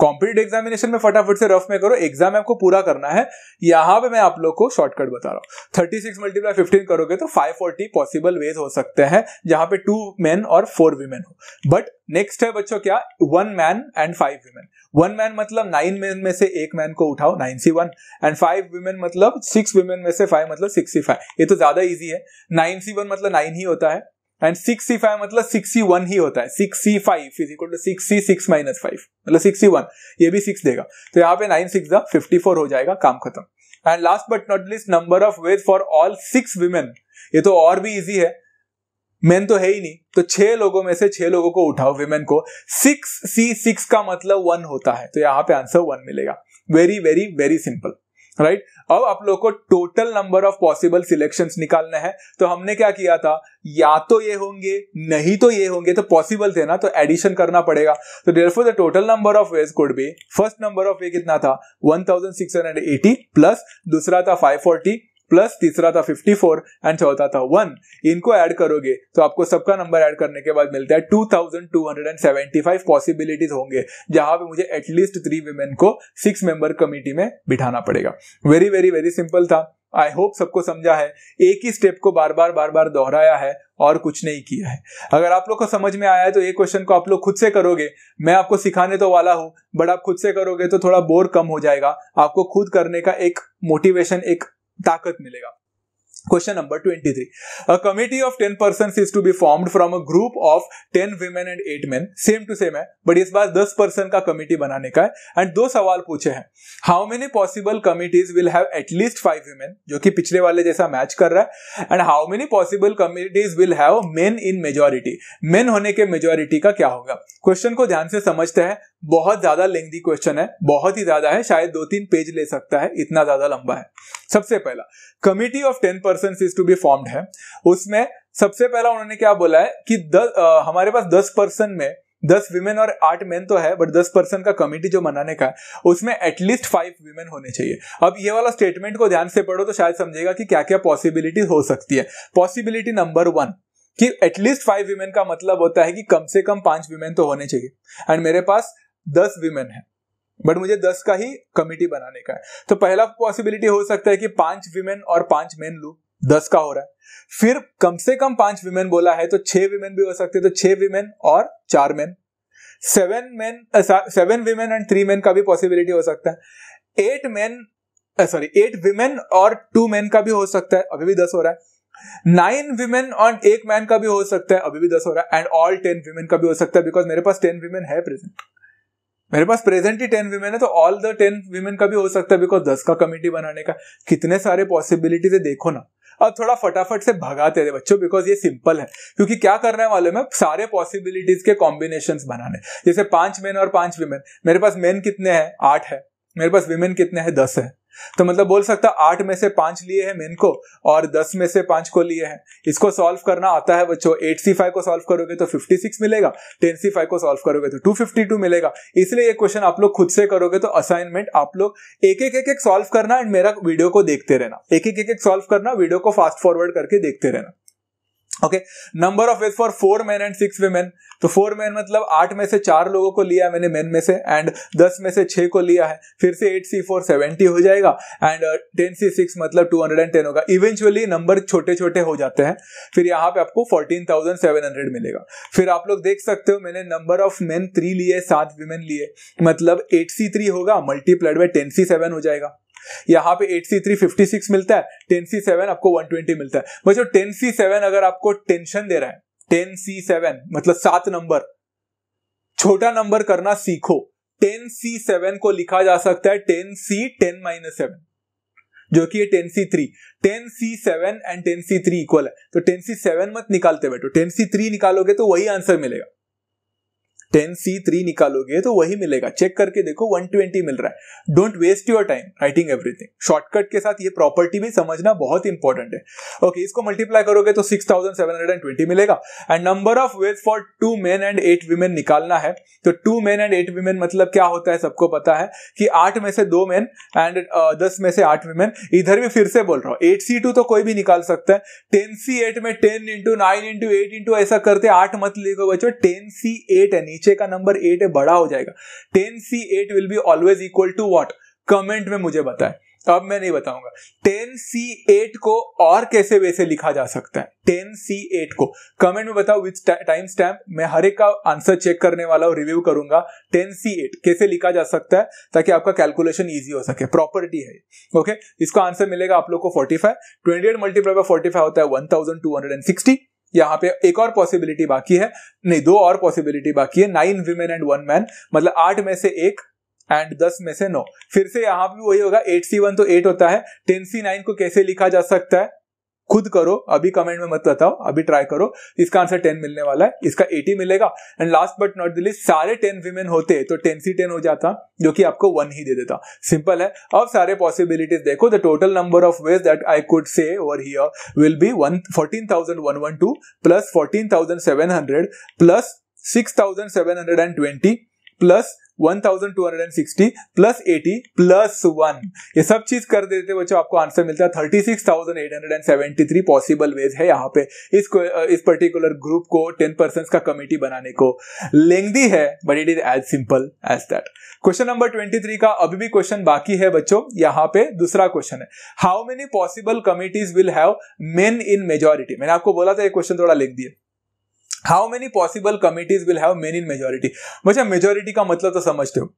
कॉम्पिटेटिव एग्जामिनेशन में फटाफट से रफ में करो एग्जाम आपको पूरा करना है यहां पे मैं आप लोग को शॉर्टकट बता रहा हूँ थर्टी सिक्स मल्टीप्लाई फिफ्टीन करोगे तो फाइव फोर्टी पॉसिबल वेज हो सकते हैं जहां पे टू मैन और फोर वीमेन हो बट नेक्स्ट है बच्चों क्या one man and five women one man मतलब नाइन मैन में से एक मैन को उठाओ nine C one and five women मतलब सिक्स वीमेन में से फाइव मतलब सिक्सटी फाइव ये तो ज्यादा ईजी है नाइन सी वन मतलब नाइन ही होता है एंड सिक्स सी फाइव मतलब सिक्स सी वन ही होता है six C five is equal to six C six minus five मतलब सिक्स सी वन ये भी सिक्स देगा तो यहाँ पे नाइन सिक्स फिफ्टी फोर हो जाएगा काम खत्म and last but not least number of ways for all six women ये तो और भी इजी है मेन तो है ही नहीं तो छह लोगों में से छह लोगों को उठाओ विमेन को सिक्स सी सिक्स का मतलब वन होता है तो यहाँ पे आंसर वन मिलेगा very very very simple right right? अब आप लोग को total number of possible selections निकालना है तो हमने क्या किया था या तो ये होंगे नहीं तो ये होंगे तो पॉसिबल थे ना तो एडिशन करना पड़ेगा तो therefore the total number of ways could be first number of way कितना था 1680 प्लस दूसरा था 540 प्लस तीसरा था 54 एंड चौथा था 1 इनको ऐड करोगे तो आपको सबका नंबर ऐड करने के बाद मिलता है 2275 पॉसिबिलिटीज होंगे जहां पे मुझे एटलीस्ट थ्री वीमेन को सिक्स मेंबर कमिटी में बिठाना पड़ेगा वेरी वेरी वेरी सिंपल था आई होप सबको समझा है एक ही स्टेप को बार बार बार बार दोहराया है और कुछ नहीं किया है अगर आप लोग को समझ में आया है तो ये क्वेश्चन को आप लोग खुद से करोगे मैं आपको सिखाने तो वाला हूं बट आप खुद से करोगे तो थोड़ा बोर कम हो जाएगा आपको खुद करने का एक मोटिवेशन एक ताकत मिलेगा question number twenty three a committee of ten person is to be form from a group of ten women and eight men same to same है बट इस बार दस पर्सन का कमिटी बनाने का है एंड दो सवाल पूछे हैं how many possible committees will have at least five women जो कि पिछले वाले जैसा मैच कर रहा है and how many possible committees will have men in majority men होने के मेजोरिटी का क्या होगा क्वेश्चन को ध्यान से समझते हैं बहुत ज्यादा लेंदी क्वेश्चन है बहुत ही ज्यादा है शायद दो तीन पेज ले सकता है इतना ज्यादा लंबा है सबसे पहला committee of ten percent is to be formed है उसमें सबसे पहला उन्होंने क्या बोला है कि दस आ, हमारे पास दस पर्सन में दस वीमेन और आठ मेन तो है बट दस पर्सन का कमिटी जो मनाने का है उसमें एटलीस्ट फाइव वीमेन होने चाहिए अब ये वाला स्टेटमेंट को ध्यान से पढ़ो तो शायद समझेगा कि क्या क्या पॉसिबिलिटी हो सकती है पॉसिबिलिटी नंबर वन कि एटलीस्ट फाइव वीमेन का मतलब होता है कि कम से कम पांच वीमेन तो होने चाहिए एंड मेरे पास दस विमेन है बट मुझे दस का ही कमिटी बनाने का है तो पहला पॉसिबिलिटी हो सकता है कि पांच विमेन और पांच मेन लू दस का हो रहा है फिर कम से कम पांच विमेन बोला है तो छह विमेन भी हो सकते हैं तो छह विमेन और चार men seven men seven women and three men का भी पॉसिबिलिटी हो सकता है eight men sorry eight women और टू मेन का भी हो सकता है अभी भी दस हो रहा है नाइन विमेन और एक मैन का भी हो सकता है अभी भी दस हो रहा है एंड ऑल टेन विमेन का भी हो सकता है बिकॉज मेरे पास टेन विमेन है प्रेजेंट मेरे पास प्रेजेंट ही टेन वीमेन है तो ऑल द टेन वीमेन का भी हो सकता है बिकॉज दस का कमेटी बनाने का कितने सारे पॉसिबिलिटीज है देखो ना अब थोड़ा फटाफट से भगाते थे बच्चों बिकॉज ये सिंपल है क्योंकि क्या करने वाले मैं सारे पॉसिबिलिटीज के कॉम्बिनेशन बनाने जैसे पांच मेन और पांच वीमेन मेरे पास मेन कितने हैं आठ है मेरे पास वीमेन कितने हैं दस है तो मतलब बोल सकता आठ में से पांच लिए हैं मेन को और दस में से पांच को लिए हैं इसको सॉल्व करना आता है बच्चों एट सी फाइव को सॉल्व करोगे तो फिफ्टी सिक्स मिलेगा टेन सी फाइव को सॉल्व करोगे तो टू फिफ्टी टू मिलेगा इसलिए ये क्वेश्चन आप लोग खुद से करोगे तो असाइनमेंट आप लोग एक एक एक एक सॉल्व करना एंड मेरा वीडियो को देखते रहना एक एक एक एक सॉल्व करना वीडियो को फास्ट फॉरवर्ड करके देखते रहना okay number of is for four man and six women तो फोर मैन मतलब आठ में से चार लोगों को लिया है मैंने मेन में से एंड दस में से छह को लिया है फिर से एट सी फोर सेवेंटी हो जाएगा एंड टेन सी सिक्स मतलब टू हंड्रेड एंड टेन होगा इवेंचुअली नंबर छोटे छोटे हो जाते हैं फिर यहाँ पे आपको फोर्टीन थाउजेंड सेवन हंड्रेड मिलेगा फिर आप लोग देख सकते हो मैंने नंबर ऑफ मेन थ्री लिए सात वीमेन लिए मतलब एट सी थ्री होगा multiplied by ten C seven हो जाएगा यहाँ पे eight C three fifty six मिलता है टेन सी सेवन आपको वन ट्वेंटी मिलता है बच्चों टेन सी सेवन अगर आपको टेंशन दे रहा है टेन सी सेवन मतलब सात नंबर छोटा नंबर करना सीखो टेन सी सेवन को लिखा जा सकता है ten C ten minus seven जो कि ये ten C three ten C seven and ten C three equal है तो टेन सी सेवन मत निकालते बैठो टेन सी थ्री निकालोगे तो वही आंसर मिलेगा टेन सी थ्री निकालोगे तो वही मिलेगा चेक करके देखो 120 मिल रहा है don't waste your time writing everything shortcut के साथ ये प्रॉपर्टी भी समझना बहुत इंपॉर्टेंट है ओके okay, इसको मल्टीप्लाई करोगे तो 6720 मिलेगा and number of ways for two men and eight women निकालना है तो two men and eight women मतलब क्या होता है सबको पता है कि आठ में से दो मेन एंड uh, दस में से आठ वीमेन इधर भी फिर से बोल रहा हूँ एट सी टू तो कोई भी निकाल सकता है टेन सी एट में ten into nine into eight into ऐसा करते आठ मत लिखो बच्चों टेन सी एट यानी नीचे का नंबर एट है बड़ा हो जाएगा ten C eight will be always equal to what comment में मुझे बताए अब मैं नहीं बताऊंगा टेन सी एट को और कैसे वैसे लिखा जा सकता है टेन सी एट को कमेंट में बताओ विथ टाइम स्टैम्प मैं हर एक का आंसर चेक करने वाला हूं रिव्यू करूंगा टेन सी एट कैसे लिखा जा सकता है ताकि आपका कैलकुलेशन इजी हो सके प्रॉपर्टी है ओके इसका आंसर मिलेगा आप लोग को forty five twenty eight multiply by forty five होता है one thousand two hundred and sixty यहाँ पे एक और पॉसिबिलिटी बाकी है नहीं दो और पॉसिबिलिटी बाकी है nine women and one man मतलब आठ में से एक एंड दस में से नौ फिर से यहाँ पे वही होगा एट सी वन तो एट होता है टेन सी नाइन को कैसे लिखा जा सकता है खुद करो अभी कमेंट में मत बताओ अभी ट्राई करो इसका आंसर टेन मिलने वाला है इसका एटी मिलेगा and last but not the least सारे टेन विमेन होते तो टेन सी टेन हो जाता जो कि आपको वन ही दे देता सिंपल है अब सारे पॉसिबिलिटीज देखो the total number of ways that I could say over here will be one fourteen thousand one one two plus fourteen thousand seven hundred plus six thousand seven hundred and twenty plus 1260 plus 80 plus 1 ये सब चीज कर देते बच्चों आपको answer मिलता है 36,873 possible ways है यहाँ पे इस इस पर्टिकुलर ग्रुप को 10 परसेंट का कमिटी बनाने को लेंदी है but it is as simple as that question number 23 का अभी भी क्वेश्चन बाकी है बच्चों यहाँ पे दूसरा क्वेश्चन है how many possible committees will have men in majority मैंने आपको बोला था ये क्वेश्चन थोड़ा लिख दिया how many possible committees will have men in majority बच्चा मेजोरिटी का मतलब तो समझते हो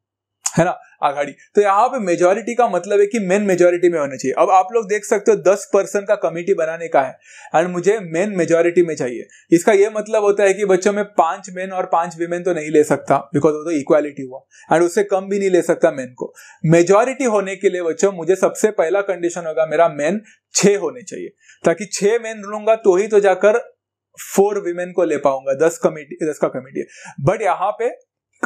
है ना आघाड़ी तो यहाँ पे मेजोरिटी का मतलब है कि मेन मेजोरिटी में होना चाहिए अब आप लोग देख सकते हो दस परसेंट का कमेटी बनाने का है एंड मुझे मेन मेजोरिटी में चाहिए इसका यह मतलब होता है कि बच्चों में पांच मेन और पांच वीमेन तो नहीं ले सकता बिकॉज वो तो इक्वालिटी हुआ एंड उससे कम भी नहीं ले सकता मेन को मेजोरिटी होने के लिए बच्चों मुझे सबसे पहला कंडीशन होगा मेरा मेन छे होने चाहिए ताकि छह मेन लूंगा तो ही तो जाकर फोर वीमेन को ले पाऊंगा दस कमेटी दस का कमेटी बट यहाँ पे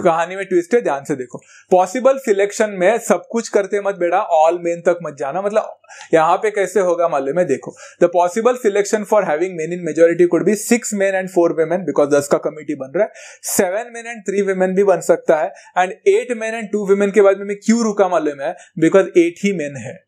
कहानी में ट्विस्ट है ध्यान से देखो पॉसिबल सिलेक्शन में सब कुछ करते मत बेटा ऑल मेन तक मत जाना मतलब यहाँ पे कैसे होगा मालूम है देखो the possible selection for having men in majority could be six men and four women because दस का कमेटी बन रहा है seven men and three women भी बन सकता है and eight men and two women के बाद में क्यों रुका मालूम है बिकॉज एट ही मेन है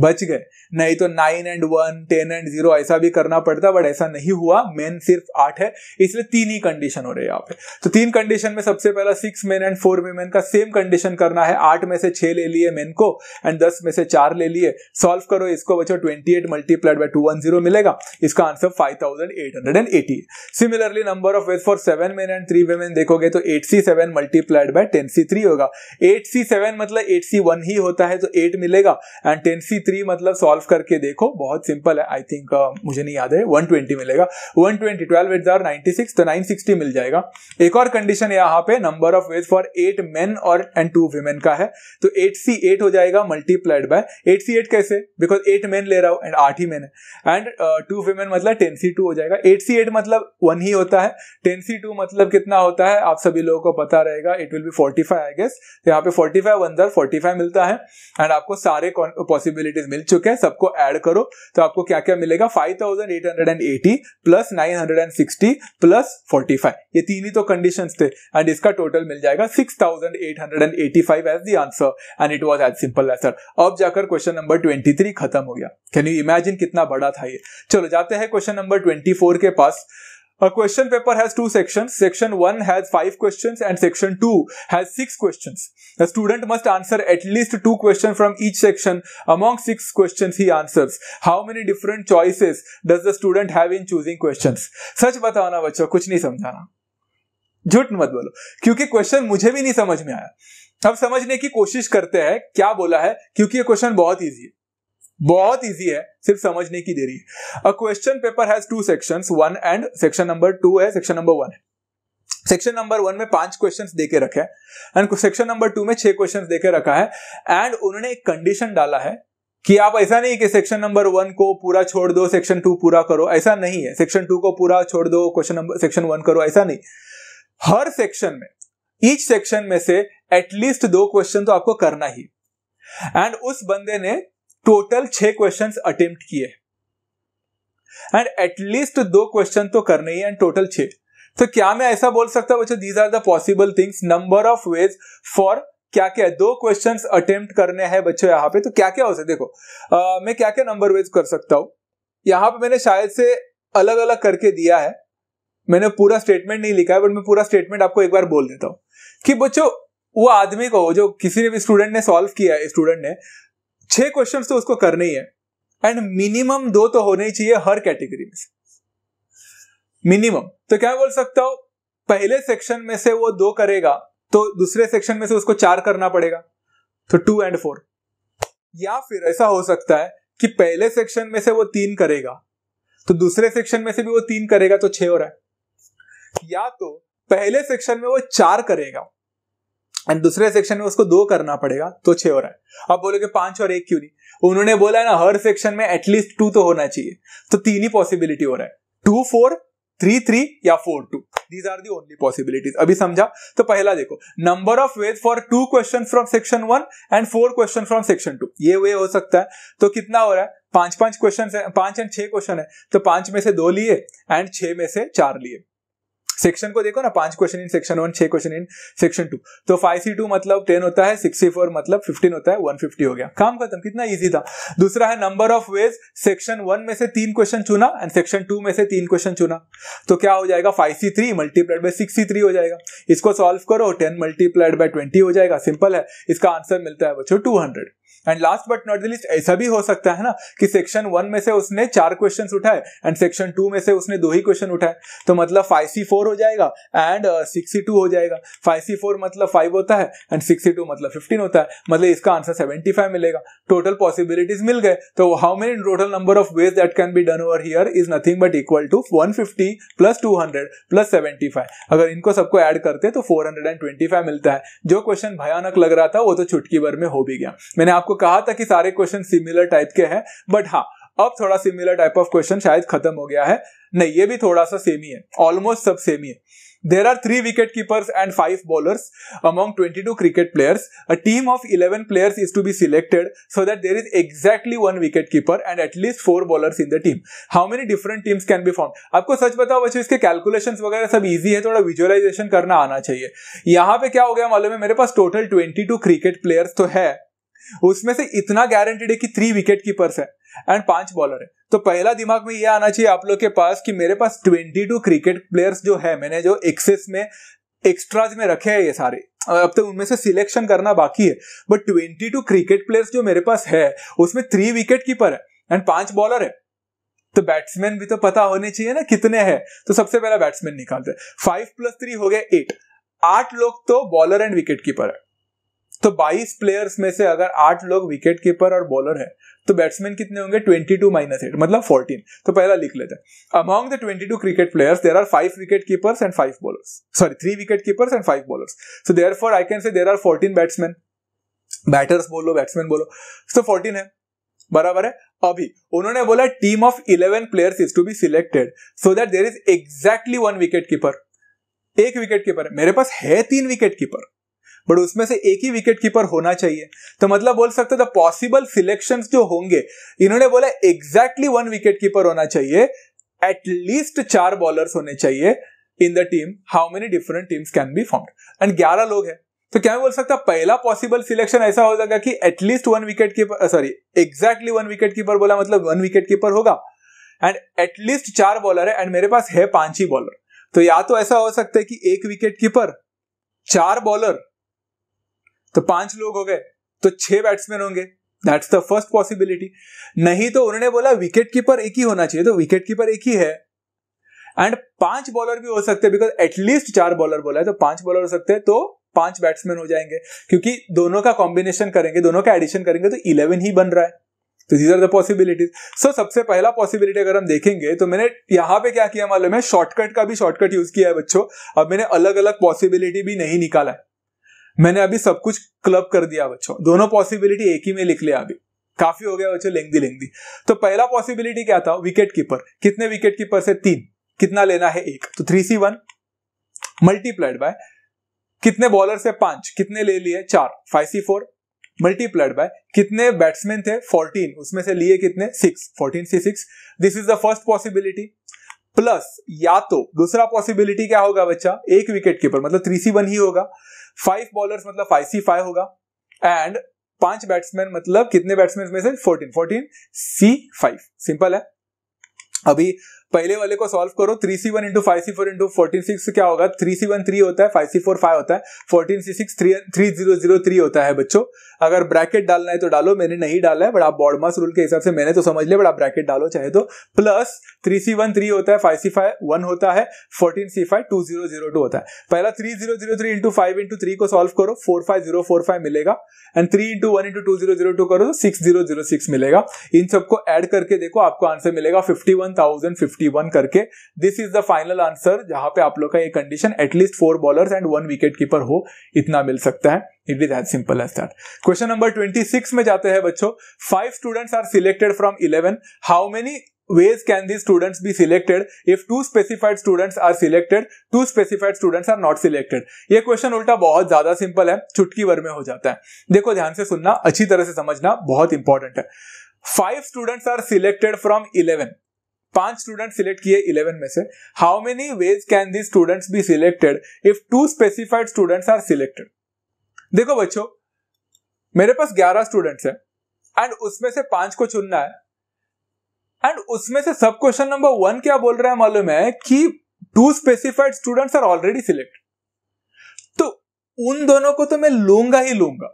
बच गए नहीं तो nine and one ten and zero ऐसा भी करना पड़ता बट ऐसा नहीं हुआ मेन सिर्फ आठ है इसलिए तीन ही कंडीशन हो रही है यहाँ पे तो तीन कंडीशन में सबसे पहला six men and four women का सेम कंडीशन करना है आठ में से छह ले लिए मेन को एंड दस में से चार ले लिए सॉल्व करो इसको बचो twenty eight multiplied by two one zero मिलेगा इसका answer five thousand eight hundred and eighty similarly number of ways for seven men and three women देखोगे तो eight C seven multiplied by ten C three होगा eight C seven मतलब eight C one ही होता है तो eight मिलेगा and ten C three मतलब सॉल्व करके देखो बहुत सिंपल है आई थिंक uh, मुझे नहीं याद है वन ट्वेंटी मिलेगा one twenty twelve eight ninety six तो नाइन सिक्सटी मिल जाएगा एक और कंडीशन यहाँ पे number of ways for eight men और एंड टू वीमेन का है तो एट सी एट हो जाएगा multiplied by eight C eight कैसे बिकॉज एट मेन ले रहा हूँ एंड आठ ही मेन है एंड टू वीमेन मतलब टेन सी टू हो जाएगा एट सी एट मतलब वन ही होता है टेन सी टू मतलब कितना होता है आप सभी लोगों को पता रहेगा it will be forty five I guess यहाँ पे फोर्टी फाइव अंदर फोर्टी फाइव मिलता है एंड आपको सारे पॉसिबिलिटी फैसिलिटीज मिल चुके हैं सबको ऐड करो तो आपको क्या क्या मिलेगा 5880 प्लस 960 प्लस 45 ये तीन ही तो कंडीशन थे एंड इसका टोटल मिल जाएगा 6885 as the answer and it was as simple as sir अब जाकर क्वेश्चन नंबर 23 खत्म हो गया कैन यू इमेजिन कितना बड़ा था ये चलो जाते हैं क्वेश्चन नंबर 24 के पास A question paper has two sections. Section 1 has 5 questions and section 2 has 6 questions. The student must answer at least 2 questions from each section. Among 6 questions he answers. How many different choices does the student have in choosing questions? सच बताना बच्चों कुछ नहीं समझाना झूठ मत बोलो क्योंकि question मुझे भी नहीं समझ में आया अब समझने की कोशिश करते हैं क्या बोला है क्योंकि ये क्वेश्चन बहुत ईजी है बहुत इजी है सिर्फ समझने की देरी है a question paper has two sections one and section number two है section number one section number one में पांच क्वेश्चन देके रखे हैं एंड सेक्शन नंबर टू में छह क्वेश्चन देके रखा है एंड उन्होंने एक कंडीशन डाला है कि आप ऐसा नहीं कि सेक्शन नंबर वन को पूरा छोड़ दो सेक्शन टू पूरा करो ऐसा नहीं है सेक्शन टू को पूरा छोड़ दो क्वेश्चन नंबर सेक्शन वन करो ऐसा नहीं हर सेक्शन में ईच सेक्शन में से एटलीस्ट दो क्वेश्चन तो आपको करना ही एंड उस बंदे ने टोटल छह क्वेश्चन अटेम्प्ट किए एंड एटलीस्ट दो क्वेश्चन तो करने ही एंड टोटल छे तो क्या मैं ऐसा बोल सकता हूं बच्चों these are the possible things number of ways for क्या क्या दो क्वेश्चन अटेम्प्ट करने हैं बच्चों यहाँ पे तो क्या क्या हो सकते देखो आ, मैं क्या क्या नंबर वेज कर सकता हूं यहाँ पे मैंने शायद से अलग अलग करके दिया है मैंने पूरा स्टेटमेंट नहीं लिखा है बट मैं पूरा स्टेटमेंट आपको एक बार बोल देता हूँ कि बच्चों वो आदमी को जो किसी ने भी स्टूडेंट ने सॉल्व किया है स्टूडेंट ने छह क्वेश्चंस तो उसको करने ही है एंड मिनिमम दो तो होने ही चाहिए हर कैटेगरी में से मिनिमम तो क्या बोल सकता हूं पहले सेक्शन में से वो दो करेगा तो दूसरे सेक्शन में से उसको चार करना पड़ेगा तो टू एंड फोर या फिर ऐसा हो सकता है कि पहले सेक्शन में से वो तीन करेगा तो दूसरे सेक्शन में से भी वो तीन करेगा तो छह हो रहा है या तो पहले सेक्शन में वो चार करेगा एंड दूसरे सेक्शन में उसको दो करना पड़ेगा तो छे हो रहा है आप बोलोगे पांच और एक क्यों नहीं उन्होंने बोला है ना हर सेक्शन में एटलीस्ट टू तो होना चाहिए तो तीन ही पॉसिबिलिटी हो रहा है टू फोर थ्री थ्री या four two these are the only possibilities अभी समझा तो पहला देखो number of ways for two question from section one and four question from section two ये वे हो सकता है तो कितना हो रहा है पांच पांच क्वेश्चन है पांच एंड छह क्वेश्चन है तो पांच में से दो लिए एंड छह में से चार लिए सेक्शन को देखो ना पांच क्वेश्चन इन सेक्शन वन छह क्वेश्चन इन सेक्शन टू तो फाइव सी टू मतलब टेन होता है सिक्सटी फोर मतलब फिफ्टीन होता है वन फिफ्टी हो गया काम खत्म कितना ईजी था दूसरा है number of ways section one में से तीन क्वेश्चन चुना एंड सेक्शन टू में से तीन क्वेश्चन चुना तो क्या हो जाएगा five C three multiplied by six C three हो जाएगा इसको सॉल्व करो टेन मल्टीप्लाइड बाई ट्वेंटी हो जाएगा सिंपल है इसका आंसर मिलता है बच्चों two hundred and last but not the least ऐसा भी हो सकता है ना कि सेक्शन वन में से उसने चार क्वेश्चन उठाए एंड सेक्शन टू में से उसने दो ही क्वेश्चन उठाए तो मतलब फाइव सी फोर हो जाएगा एंड सिक्स टू हो जाएगा फाइव सी फोर मतलब फाइव होता है एंड सिक्स टू मतलब फिफ्टीन होता है मतलब इसका आंसर सेवेंटी फाइव मिलेगा टोटल पॉसिबिलिटीज मिल गए तो how many total number of ways that can be done over here is nothing but equal to one fifty plus two hundred plus seventy five अगर इनको सबको ऐड करते तो four hundred and twenty five मिलता है जो question भयानक लग रहा था वो तो छुटकी भर में हो भी गया मैंने आपको आपको कहा था कि सारे क्वेश्चन सिमिलर टाइप के हैं बट हाँ अब थोड़ा सिमिलर टाइप ऑफ क्वेश्चन शायद खत्म हो गया है नहीं ये भी थोड़ा सा सेम ही है ऑलमोस्ट सब सेम ही है There are three wicket keepers and five bowlers among 22 cricket players. A team of 11 players is to be selected so that there is exactly one wicket keeper and at least four bowlers in the team. How many different teams can be formed? आपको सच बताओ बच्चों इसके calculations वगैरह सब easy है थोड़ा visualisation करना आना चाहिए यहाँ पे क्या हो गया मालूम है मेरे पास टोटल 22 क्रिकेट प्लेयर्स तो है उसमें से इतना गारंटीड है कि थ्री विकेट कीपर्स है एंड पांच बॉलर है तो पहला दिमाग में ये आना चाहिए आप लोग के पास कि मेरे पास ट्वेंटी टू क्रिकेट प्लेयर्स जो है मैंने जो एक्सेस में एक्स्ट्राज में रखे हैं ये सारे अब तो उनमें से सिलेक्शन करना बाकी है but twenty two cricket players जो मेरे पास है उसमें थ्री विकेट कीपर है एंड पांच बॉलर है तो बैट्समैन भी तो पता होने चाहिए ना कितने हैं तो सबसे पहला बैट्समैन निकालते फाइव प्लस थ्री हो गया एट आठ लोग तो बॉलर एंड विकेट कीपर है तो 22 प्लेयर्स में से अगर आठ लोग विकेट कीपर और बॉलर है तो बैट्समैन कितने होंगे 22 टू माइनस एट मतलब 14 तो पहला लिख लेते हैं among the 22 cricket players there are five wicket keepers and five bowlers sorry three wicket keepers and five bowlers so therefore I can say there are fourteen batsman batters बोलो batsman बोलो तो fourteen है बराबर है अभी उन्होंने बोला team of eleven players is to be selected so that there is exactly one wicket keeper एक विकेट कीपर मेरे पास है तीन विकेट कीपर बट उसमें से एक ही विकेट कीपर होना चाहिए तो मतलब बोल सकते द पॉसिबल सिलेक्शन जो होंगे इन्होंने बोला एग्जैक्टली वन विकेट कीपर होना चाहिए एटलीस्ट चार बॉलर्स होने चाहिए in the team how many different teams can be found and ग्यारह लोग हैं तो क्या बोल सकता पहला पॉसिबल सिलेक्शन ऐसा हो जाएगा कि at least one wicket keeper sorry exactly one wicket keeper बोला मतलब वन विकेट कीपर होगा एंड एटलीस्ट चार बॉलर है एंड मेरे पास है पांच ही बॉलर तो या तो ऐसा हो सकता है कि एक विकेट कीपर चार बॉलर तो पांच लोग हो गए तो छह बैट्समैन होंगे दैट्स द फर्स्ट पॉसिबिलिटी नहीं तो उन्होंने बोला विकेट कीपर एक ही होना चाहिए तो विकेट कीपर एक ही है एंड पांच बॉलर भी हो सकते हैं बिकॉज एटलीस्ट चार बॉलर बोला है तो पांच बॉलर हो सकते हैं तो पांच बैट्समैन हो जाएंगे क्योंकि दोनों का कॉम्बिनेशन करेंगे दोनों का एडिशन करेंगे तो इलेवन ही बन रहा है तो these are the possibilities so सबसे पहला पॉसिबिलिटी अगर हम देखेंगे तो मैंने यहां पे क्या किया मालूम है शॉर्टकट का भी शॉर्टकट यूज किया है बच्चों अब मैंने अलग अलग पॉसिबिलिटी भी नहीं निकाला है मैंने अभी सब कुछ क्लब कर दिया बच्चों दोनों पॉसिबिलिटी एक ही में लिख लिया अभी काफी हो गया बच्चों लेंगदी लेंगदी तो पहला पॉसिबिलिटी क्या था विकेट कीपर कितने विकेट कीपर से तीन कितना लेना है एक तो three C one multiplied by कितने बॉलर से पांच कितने ले लिए चार five C four multiplied by कितने बैट्समैन थे फोर्टीन उसमें से लिए कितने six fourteen C six this is the first possibility plus या तो दूसरा पॉसिबिलिटी क्या होगा बच्चा एक विकेट कीपर मतलब थ्री सी वन ही होगा फाइव बॉलर मतलब फाइव सी फाइव होगा एंड पांच बैट्समैन मतलब कितने बैट्समैन में से fourteen fourteen C five simple है अभी पहले वाले को सॉल्व करो three C one into five C four into fourteen six क्या होगा थ्री सी वन थ्री होता है फाइव सी फोर फाइव होता है fourteen C six three three zero zero three होता है बच्चों अगर ब्रैकेट डालना है तो डालो मैंने नहीं डाला है बट आप बॉडमास रूल के हिसाब से मैंने तो समझ लिया बट आप ब्रैकेट डालो चाहे तो plus three C one three होता है फाइव सी फाइव वन होता है fourteen C five two zero zero two होता है पहला three zero zero three into five into three को सॉल्व करो four five zero four five मिलेगा and three into one into two zero zero two करो तो सिक्स जीरो जीरो सिक्स मिलेगा इन सबको एड करके देखो आपको आंसर मिलेगा फिफ्टी वन थाउजेंड फिफ्टी 51 करके this is the final answer जहां पे आप लोग का ये condition at least four bowler and one wicket keeper हो इतना मिल सकता है it is as simple as that question number 26 में जाते हैं बच्चों five students are selected from 11 how many ways can these students be selected if two specified students are selected two specified students are not selected ये question उल्टा बहुत ज्यादा simple है चुटकी भर में हो जाता है देखो ध्यान से सुनना अच्छी तरह से समझना बहुत इंपॉर्टेंट है five students are selected from eleven पांच स्टूडेंट सिलेक्ट किए इलेवन में से how many ways can the students be selected if two specified students are selected देखो बच्चों मेरे पास ग्यारह स्टूडेंट्स हैं एंड उसमें से पांच को चुनना है एंड उसमें से सब क्वेश्चन नंबर वन क्या बोल रहा है मालूम है कि two specified students are already select तो उन दोनों को तो मैं लूंगा ही लूंगा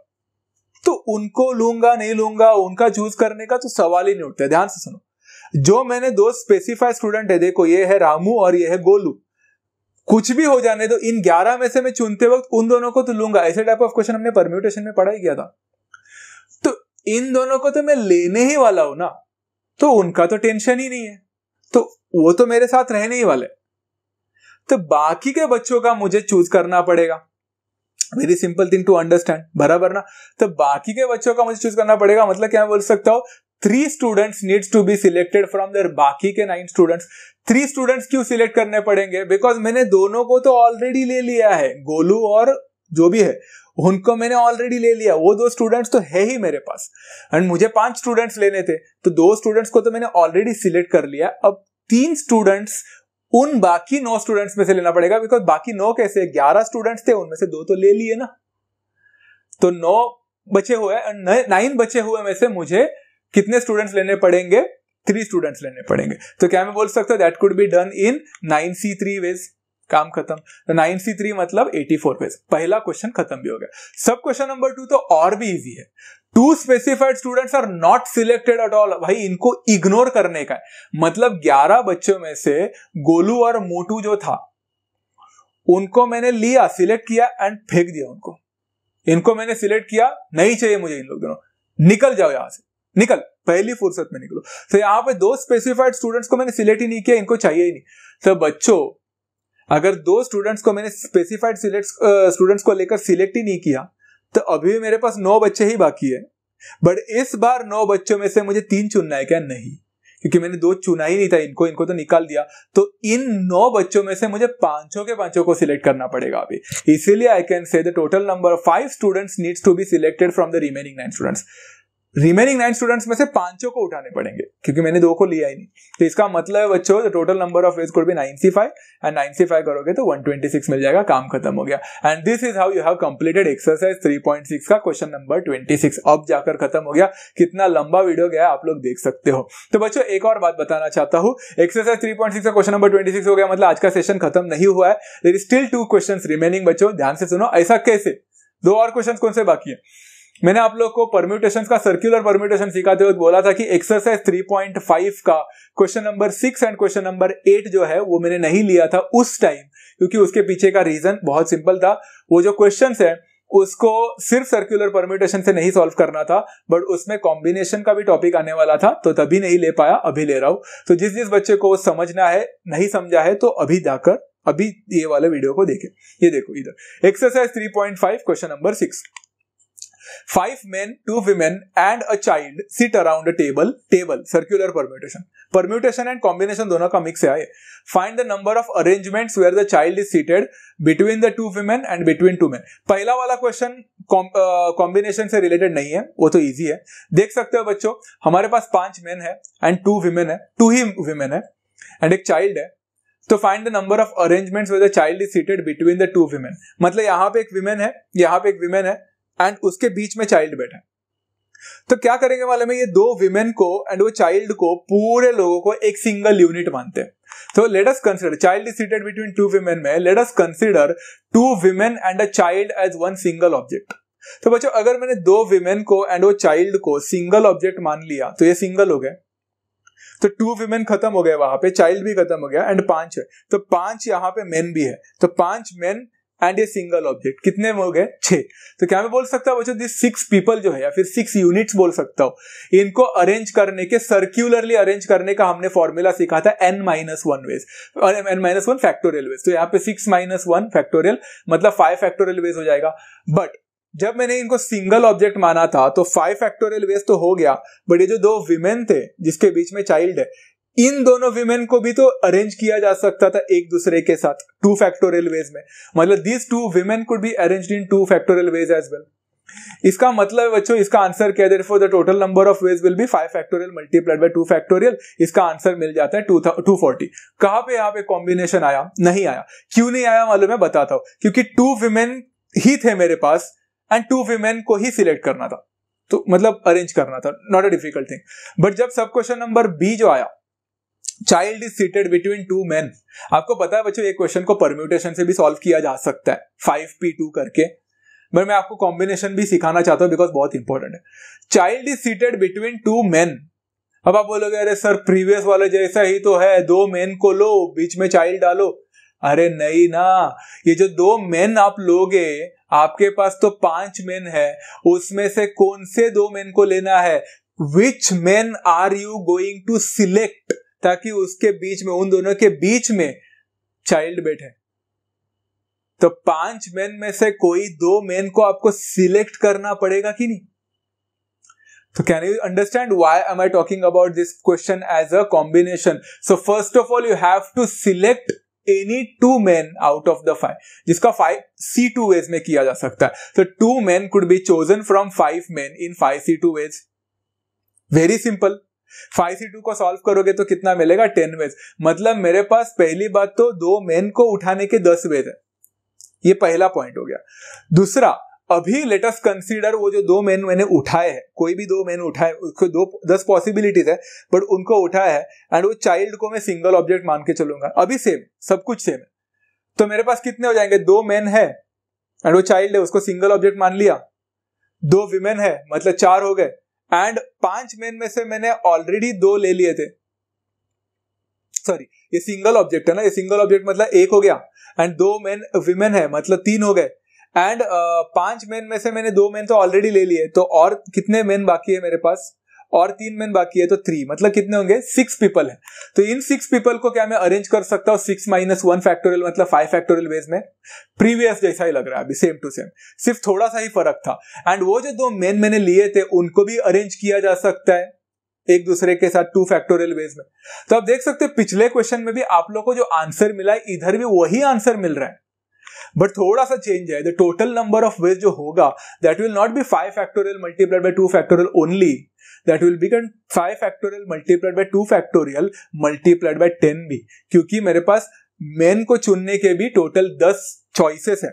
तो उनको लूंगा नहीं लूंगा उनका चूज करने का तो सवाल ही नहीं उठता ध्यान से सुनो जो मैंने दो स्पेसिफाइड स्टूडेंट है देखो ये है रामू और ये है गोलू कुछ भी हो जाने तो इन ग्यारह में से मैं चुनते वक्त उन दोनों को तो लूंगा ऐसे टाइप ऑफ क्वेश्चन हमने परम्यूटेशन में पढ़ा ही किया था तो इन दोनों को तो मैं लेने ही वाला हूं ना तो उनका तो टेंशन ही नहीं है तो वो तो मेरे साथ रहने ही वाले तो बाकी के बच्चों का मुझे चूज करना पड़ेगा very simple thing to understand बराबर ना तो बाकी के बच्चों का मुझे चूज करना पड़ेगा मतलब क्या बोल सकता हूँ three students needs to be selected from there बाकी के नाइन स्टूडेंट्स थ्री स्टूडेंट्स क्यों सिलेक्ट करने पड़ेंगे बिकॉज मैंने दोनों को तो ऑलरेडी ले लिया है गोलू और जो भी है उनको मैंने ऑलरेडी ले लिया वो दो स्टूडेंट्स तो है ही मेरे पास एंड मुझे पांच स्टूडेंट्स लेने थे तो दो स्टूडेंट्स को तो मैंने ऑलरेडी सिलेक्ट कर लिया अब तीन स्टूडेंट्स उन बाकी नौ स्टूडेंट्स में से लेना पड़ेगा बिकॉज बाकी नौ कैसे ग्यारह स्टूडेंट्स थे उनमें से दो तो ले लिए ना तो नौ बचे हुए नाइन बचे हुए में से मुझे कितने स्टूडेंट्स लेने पड़ेंगे थ्री स्टूडेंट्स लेने पड़ेंगे तो क्या मैं बोल सकता हूँ that could be done in nine C three ways काम खत्म नाइन सी थ्री मतलब एटी फोर वेज पहला क्वेश्चन खत्म भी हो गया सब क्वेश्चन नंबर टू तो और भी इजी है two specified students are not selected at all भाई इनको इग्नोर करने का है मतलब ग्यारह बच्चों में से गोलू और मोटू जो था उनको मैंने लिया सिलेक्ट किया एंड फेंक दिया उनको इनको मैंने सिलेक्ट किया नहीं चाहिए मुझे इन लोग दोनों निकल जाओ यहां से निकल पहली फुर्सत में निकलो तो यहाँ पे दो स्पेसिफाइड स्टूडेंट्स को मैंने सिलेक्ट ही नहीं किया इनको चाहिए ही नहीं तो बच्चों अगर दो स्टूडेंट्स को मैंने स्पेसिफाइड सिलेक्ट स्टूडेंट्स को लेकर सिलेक्ट ही नहीं किया तो अभी भी मेरे पास नौ बच्चे ही बाकी है बट इस बार नौ बच्चों में से मुझे तीन चुनना है क्या नहीं क्योंकि मैंने दो चुना ही नहीं था इनको इनको तो निकाल दिया तो इन नौ बच्चों में से मुझे पांचों के पांचों को सिलेक्ट करना पड़ेगा अभी इसीलिए I can say the total number of five students needs to be selected from the remaining nine students remaining nine students में से पांचों को उठाने पड़ेंगे क्योंकि मैंने दो को लिया ही नहीं तो इसका मतलब बच्चों total number of ways could भी nine C five and nine C five करोगे तो वन ट्वेंटी सिक्स मिल जाएगा काम खत्म हो गया and this is how you have completed exercise three point six का क्वेश्चन नंबर ट्वेंटी सिक्स अब जाकर खत्म हो गया कितना लंबा वीडियो गया आप लोग देख सकते हो तो बच्चों एक और बात बताना चाहता हूँ एक्सरसाइज थ्री पॉइंट सिक्स का क्वेश्चन नंबर ट्वेंटी सिक्स हो गया मतलब आज का सेशन खत्म नहीं हुआ है there still two question remaining बच्चों ध्यान से सुनो ऐसा कैसे दो और क्वेश्चन कौन से बाकी है मैंने आप लोग को परम्यूटेशन का सर्क्यूलर परम्यूटेशन सिखाते हुए बोला था कि एक्सरसाइज 3.5 का question number six and question number eight जो है वो मैंने नहीं लिया था उस टाइम क्योंकि उसके पीछे का रीजन बहुत सिंपल था वो जो क्वेश्चन है उसको सिर्फ सर्क्यूलर परम्यूटेशन से नहीं सॉल्व करना था बट उसमें कॉम्बिनेशन का भी टॉपिक आने वाला था तो तभी नहीं ले पाया अभी ले रहा हूं तो जिस जिस बच्चे को समझना है नहीं समझा है तो अभी जाकर अभी ये वाले वीडियो को देखें ये देखो इधर exercise 3.5 question number six five men two women and a child sit around a table table circular permutation permutation and combination दोनों का मिक्स है find the number of arrangements where the child is seated between the two women and between two men पहला वाला question combination से related नहीं है वो तो ईजी है देख सकते हो बच्चों हमारे पास पांच मेन है एंड टू विमेन है टू ही विमेन है एंड एक चाइल्ड है तो find the number of arrangements with the child is seated between the two women मतलब यहां पे एक विमेन है यहां पे एक विमेन है एंड उसके बीच में चाइल्ड बैठा है तो क्या करेंगे वाले में ये दो विमेन को एंड वो चाइल्ड को पूरे लोगों को एक सिंगल यूनिट मानते हैं तो let us consider child is seated between two women में let us consider two women and a child as one single object तो बच्चों अगर मैंने दो विमेन को एंड वो चाइल्ड को सिंगल ऑब्जेक्ट मान लिया तो ये सिंगल हो गए तो टू विमेन खत्म हो गए वहां पे चाइल्ड भी खत्म हो गया एंड पांच है तो पांच यहां पे मेन भी है तो पांच men and a single object कितने लोग हैं छे तो क्या मैं बोल सकता हूँ बच्चों दिस सिक्स पीपल जो है या फिर सिक्स यूनिट्स बोल सकता हूँ इनको अरेंज करने के सर्क्यूलरली अरेंज करने का हमने फॉर्मूला सीखा था n minus one ways n minus one factorial ways तो यहाँ पे सिक्स माइनस वन फैक्टोरियल मतलब फाइव फैक्टोरियल वेज हो जाएगा बट जब मैंने इनको सिंगल ऑब्जेक्ट माना था तो फाइव फैक्टोरियल वेज तो हो गया बट ये जो दो विमेन थे जिसके बीच में चाइल्ड है इन दोनों विमेन को भी तो अरेंज किया जा सकता था एक दूसरे के साथ टू फैक्टोरियल वेज में मतलब this two women could be arrange in two factorial ways as well इसका मतलब बच्चों इसका आंसर क्या है for the total number of ways will be five factorial multiplied by two factorial इसका आंसर मिल जाता है टू टू फोर्टी कहां पे यहां पे कॉम्बिनेशन आया नहीं आया क्यों नहीं आया मालूम मैं बताता हूं क्योंकि टू विमेन ही थे मेरे पास एंड टू विमेन को ही सिलेक्ट करना था तो मतलब अरेंज करना था not a difficult thing but जब सब क्वेश्चन नंबर बी जो आया child is seated between two man आपको पता है बच्चों एक क्वेश्चन को परम्यूटेशन से भी सॉल्व किया जा सकता है फाइव पी टू करके मैं मैं आपको कॉम्बिनेशन भी सिखाना चाहता हूं बिकॉज बहुत इंपॉर्टेंट है child is seated between two man अब आप बोलोगे अरे सर प्रीवियस वाले जैसा ही तो है दो मेन को लो बीच में चाइल्ड डालो अरे नहीं ना ये जो दो मेन आप लोगे आपके पास तो पांच मेन है उसमें से कौन से दो मेन को लेना है which men are you going to select ताकि उसके बीच में उन दोनों के बीच में चाइल्ड बैठे तो पांच मेन में से कोई दो मेन को आपको सिलेक्ट करना पड़ेगा कि नहीं तो can you understand why am I talking about this question as a combination so first of all you have to select any two man out of the five जिसका फाइव सी टू वेज में किया जा सकता है तो two man could be chosen from five man in five C two ways very simple five C two को solve करोगे तो कितना मिलेगा टेन वेज मतलब मेरे पास पहली बात तो दो मेन को उठाने के दस वेज है ये पहला पॉइंट हो गया दूसरा अभी लेटस कंसीडर वो जो दो मेन मैंने उठाए हैं कोई भी दो मेन उठाए उसको दो दस पॉसिबिलिटीज है बट उनको उठाया है एंड वो चाइल्ड को मैं सिंगल ऑब्जेक्ट मान के चलूंगा अभी सेम सब कुछ सेम है तो मेरे पास कितने हो जाएंगे दो मेन है एंड वो चाइल्ड है उसको सिंगल ऑब्जेक्ट मान लिया दो विमेन है मतलब चार हो गए एंड पांच मेन में से मैंने ऑलरेडी दो ले लिए थे सॉरी ये सिंगल ऑब्जेक्ट है ना ये सिंगल ऑब्जेक्ट मतलब एक हो गया एंड दो मेन विमेन है मतलब तीन हो गए एंड uh, पांच मेन में से मैंने दो मेन तो ऑलरेडी ले लिए तो और कितने मेन बाकी है मेरे पास और तीन मैन बाकी है तो थ्री मतलब कितने होंगे सिक्स पीपल है तो इन सिक्स पीपल को क्या मैं अरेंज कर सकता हूँ सिक्स माइनस वन फैक्टोरियल मतलब फाइव फैक्टोरियल वेज में प्रीवियस जैसा ही लग रहा है अभी सेम टू सेम सिर्फ थोड़ा सा ही फर्क था एंड वो जो दो मेन मैंने लिए थे उनको भी अरेंज किया जा सकता है एक दूसरे के साथ टू फैक्टोरियल वेज में तो आप देख सकते हैं पिछले क्वेश्चन में भी आप लोग को जो आंसर मिला है इधर भी वही आंसर मिल रहा है बट थोड़ा सा चेंज है the total number of ways जो होगा that will not be five factorial multiplied by two factorial only that will become five factorial multiplied by two factorial multiplied by ten भी क्योंकि मेरे पास मेन को चुनने के भी टोटल दस चॉइसेस है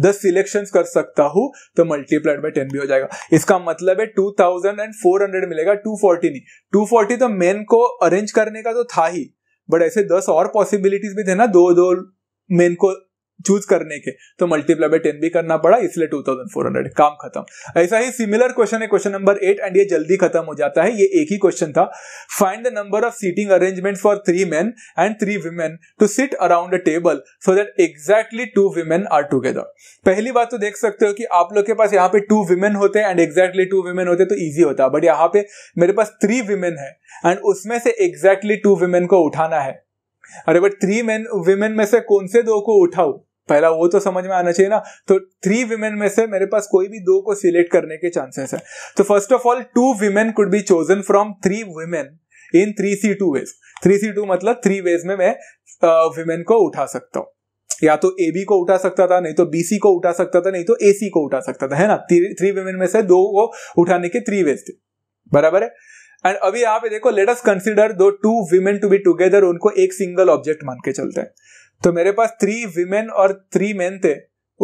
दस सिलेक्शन कर सकता हूं तो मल्टीप्लाइड बाई टेन भी हो जाएगा इसका मतलब है two thousand and four hundred मिलेगा टू फोर्टी नहीं टू फोर्टी तो मेन को अरेंज करने का तो था ही बट ऐसे दस और पॉसिबिलिटीज भी थे ना दो दो मेन को चूज करने के तो मल्टीप्लाई बाय टेन भी करना पड़ा इसलिए टू थाउजेंड फोर हंड्रेड काम खत्म ऐसा ही सिमिलर क्वेश्चन है क्वेश्चन नंबर एट एंड ये जल्दी खत्म हो जाता है ये एक ही क्वेश्चन था find the number of seating arrangement for three men and three women to sit around a table so that exactly two women are together पहली बात तो देख सकते हो कि आप लोग के पास यहाँ पे टू वीमेन होते हैं एंड एग्जैक्टली टू वीमेन होते तो ईजी होता बट यहाँ पे मेरे पास थ्री वीमेन है एंड उसमें से एग्जैक्टली टू वीमेन को उठाना है अरे बट थ्री मेन वीमेन में से कौन से दो को उठाऊ पहला वो तो समझ में आना चाहिए ना तो थ्री विमेन में से मेरे पास कोई भी दो को सिलेक्ट करने के चांसेस है तो first of all two women could be chosen from three women in three C two ways three C two मतलब थ्री वेज में मैं विमेन को उठा सकता हूँ या तो ए बी को उठा सकता था नहीं तो बी सी को उठा सकता था नहीं तो ए सी को उठा सकता था है ना थ्री विमेन में से दो को उठाने के थ्री वेज थे बराबर है एंड अभी आप देखो लेट अस कंसिडर दो two women to be together उनको एक सिंगल ऑब्जेक्ट मान के चलते हैं तो मेरे पास थ्री विमेन और थ्री मेन थे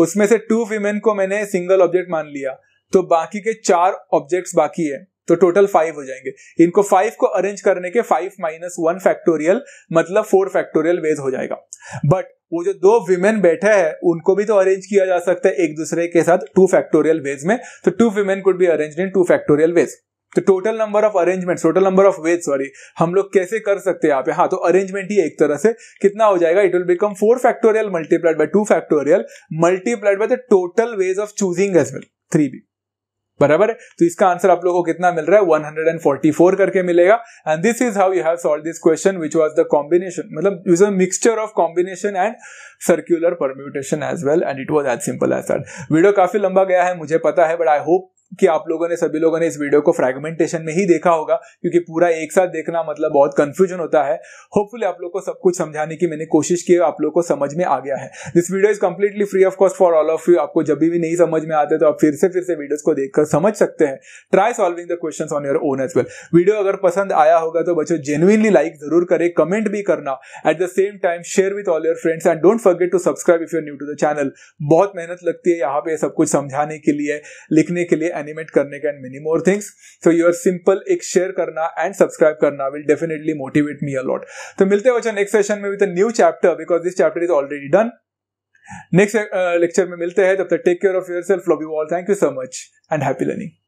उसमें से टू विमेन को मैंने सिंगल ऑब्जेक्ट मान लिया तो बाकी के चार ऑब्जेक्ट्स बाकी है तो टोटल फाइव हो जाएंगे इनको फाइव को अरेंज करने के फाइव माइनस वन फैक्टोरियल मतलब फोर फैक्टोरियल वेज हो जाएगा बट वो जो दो विमेन बैठे हैं उनको भी तो अरेंज किया जा सकता है एक दूसरे के साथ टू फैक्टोरियल वेज में तो two women could be arrange in two factorial ways तो total number of arrangement total number of ways sorry हम लोग कैसे कर सकते हैं यहाँ पे हाँ तो अरेंजमेंट ही एक तरह से कितना हो जाएगा it will become four factorial multiplied by two factorial multiplied by the total ways of choosing as well three be बराबर तो इसका आंसर आप लोगों को कितना मिल रहा है 144 करके मिलेगा and this is how you have solve this question which was the combination मतलब is a mixture of combination and circular permutation as well and it was as simple as that video काफी लंबा गया है मुझे पता है but I hope कि आप लोगों ने सभी लोगों ने इस वीडियो को फ्रेगमेंटेशन में ही देखा होगा क्योंकि पूरा एक साथ देखना मतलब बहुत कंफ्यूजन होता है होपफुली आप लोग को सब कुछ समझाने की मैंने कोशिश की आप लोग को समझ में आ गया है this video is completely free of cost for all of you आपको जब भी नहीं समझ में आते तो आप फिर से फिर से वीडियोज को देखकर समझ सकते हैं try solving the question on your own as well video अगर पसंद आया होगा तो बच्चों जेनुअनली लाइक जरूर करें कमेंट भी करना at the same time share with all your friends and don't forget to subscribe if you're new to the channel बहुत मेहनत लगती है यहाँ पे सब कुछ समझाने के लिए लिखने के लिए animate karne ka and many more things so your simple एक शेयर करना एंड सब्सक्राइब करना will definitely motivate me a lot तो मिलते हैं बच्चों नेक्स्ट सेशन में with new chapter because this chapter is already done next lecture में मिलते हैं तब तक take care of yourself love you all thank you so much and happy learning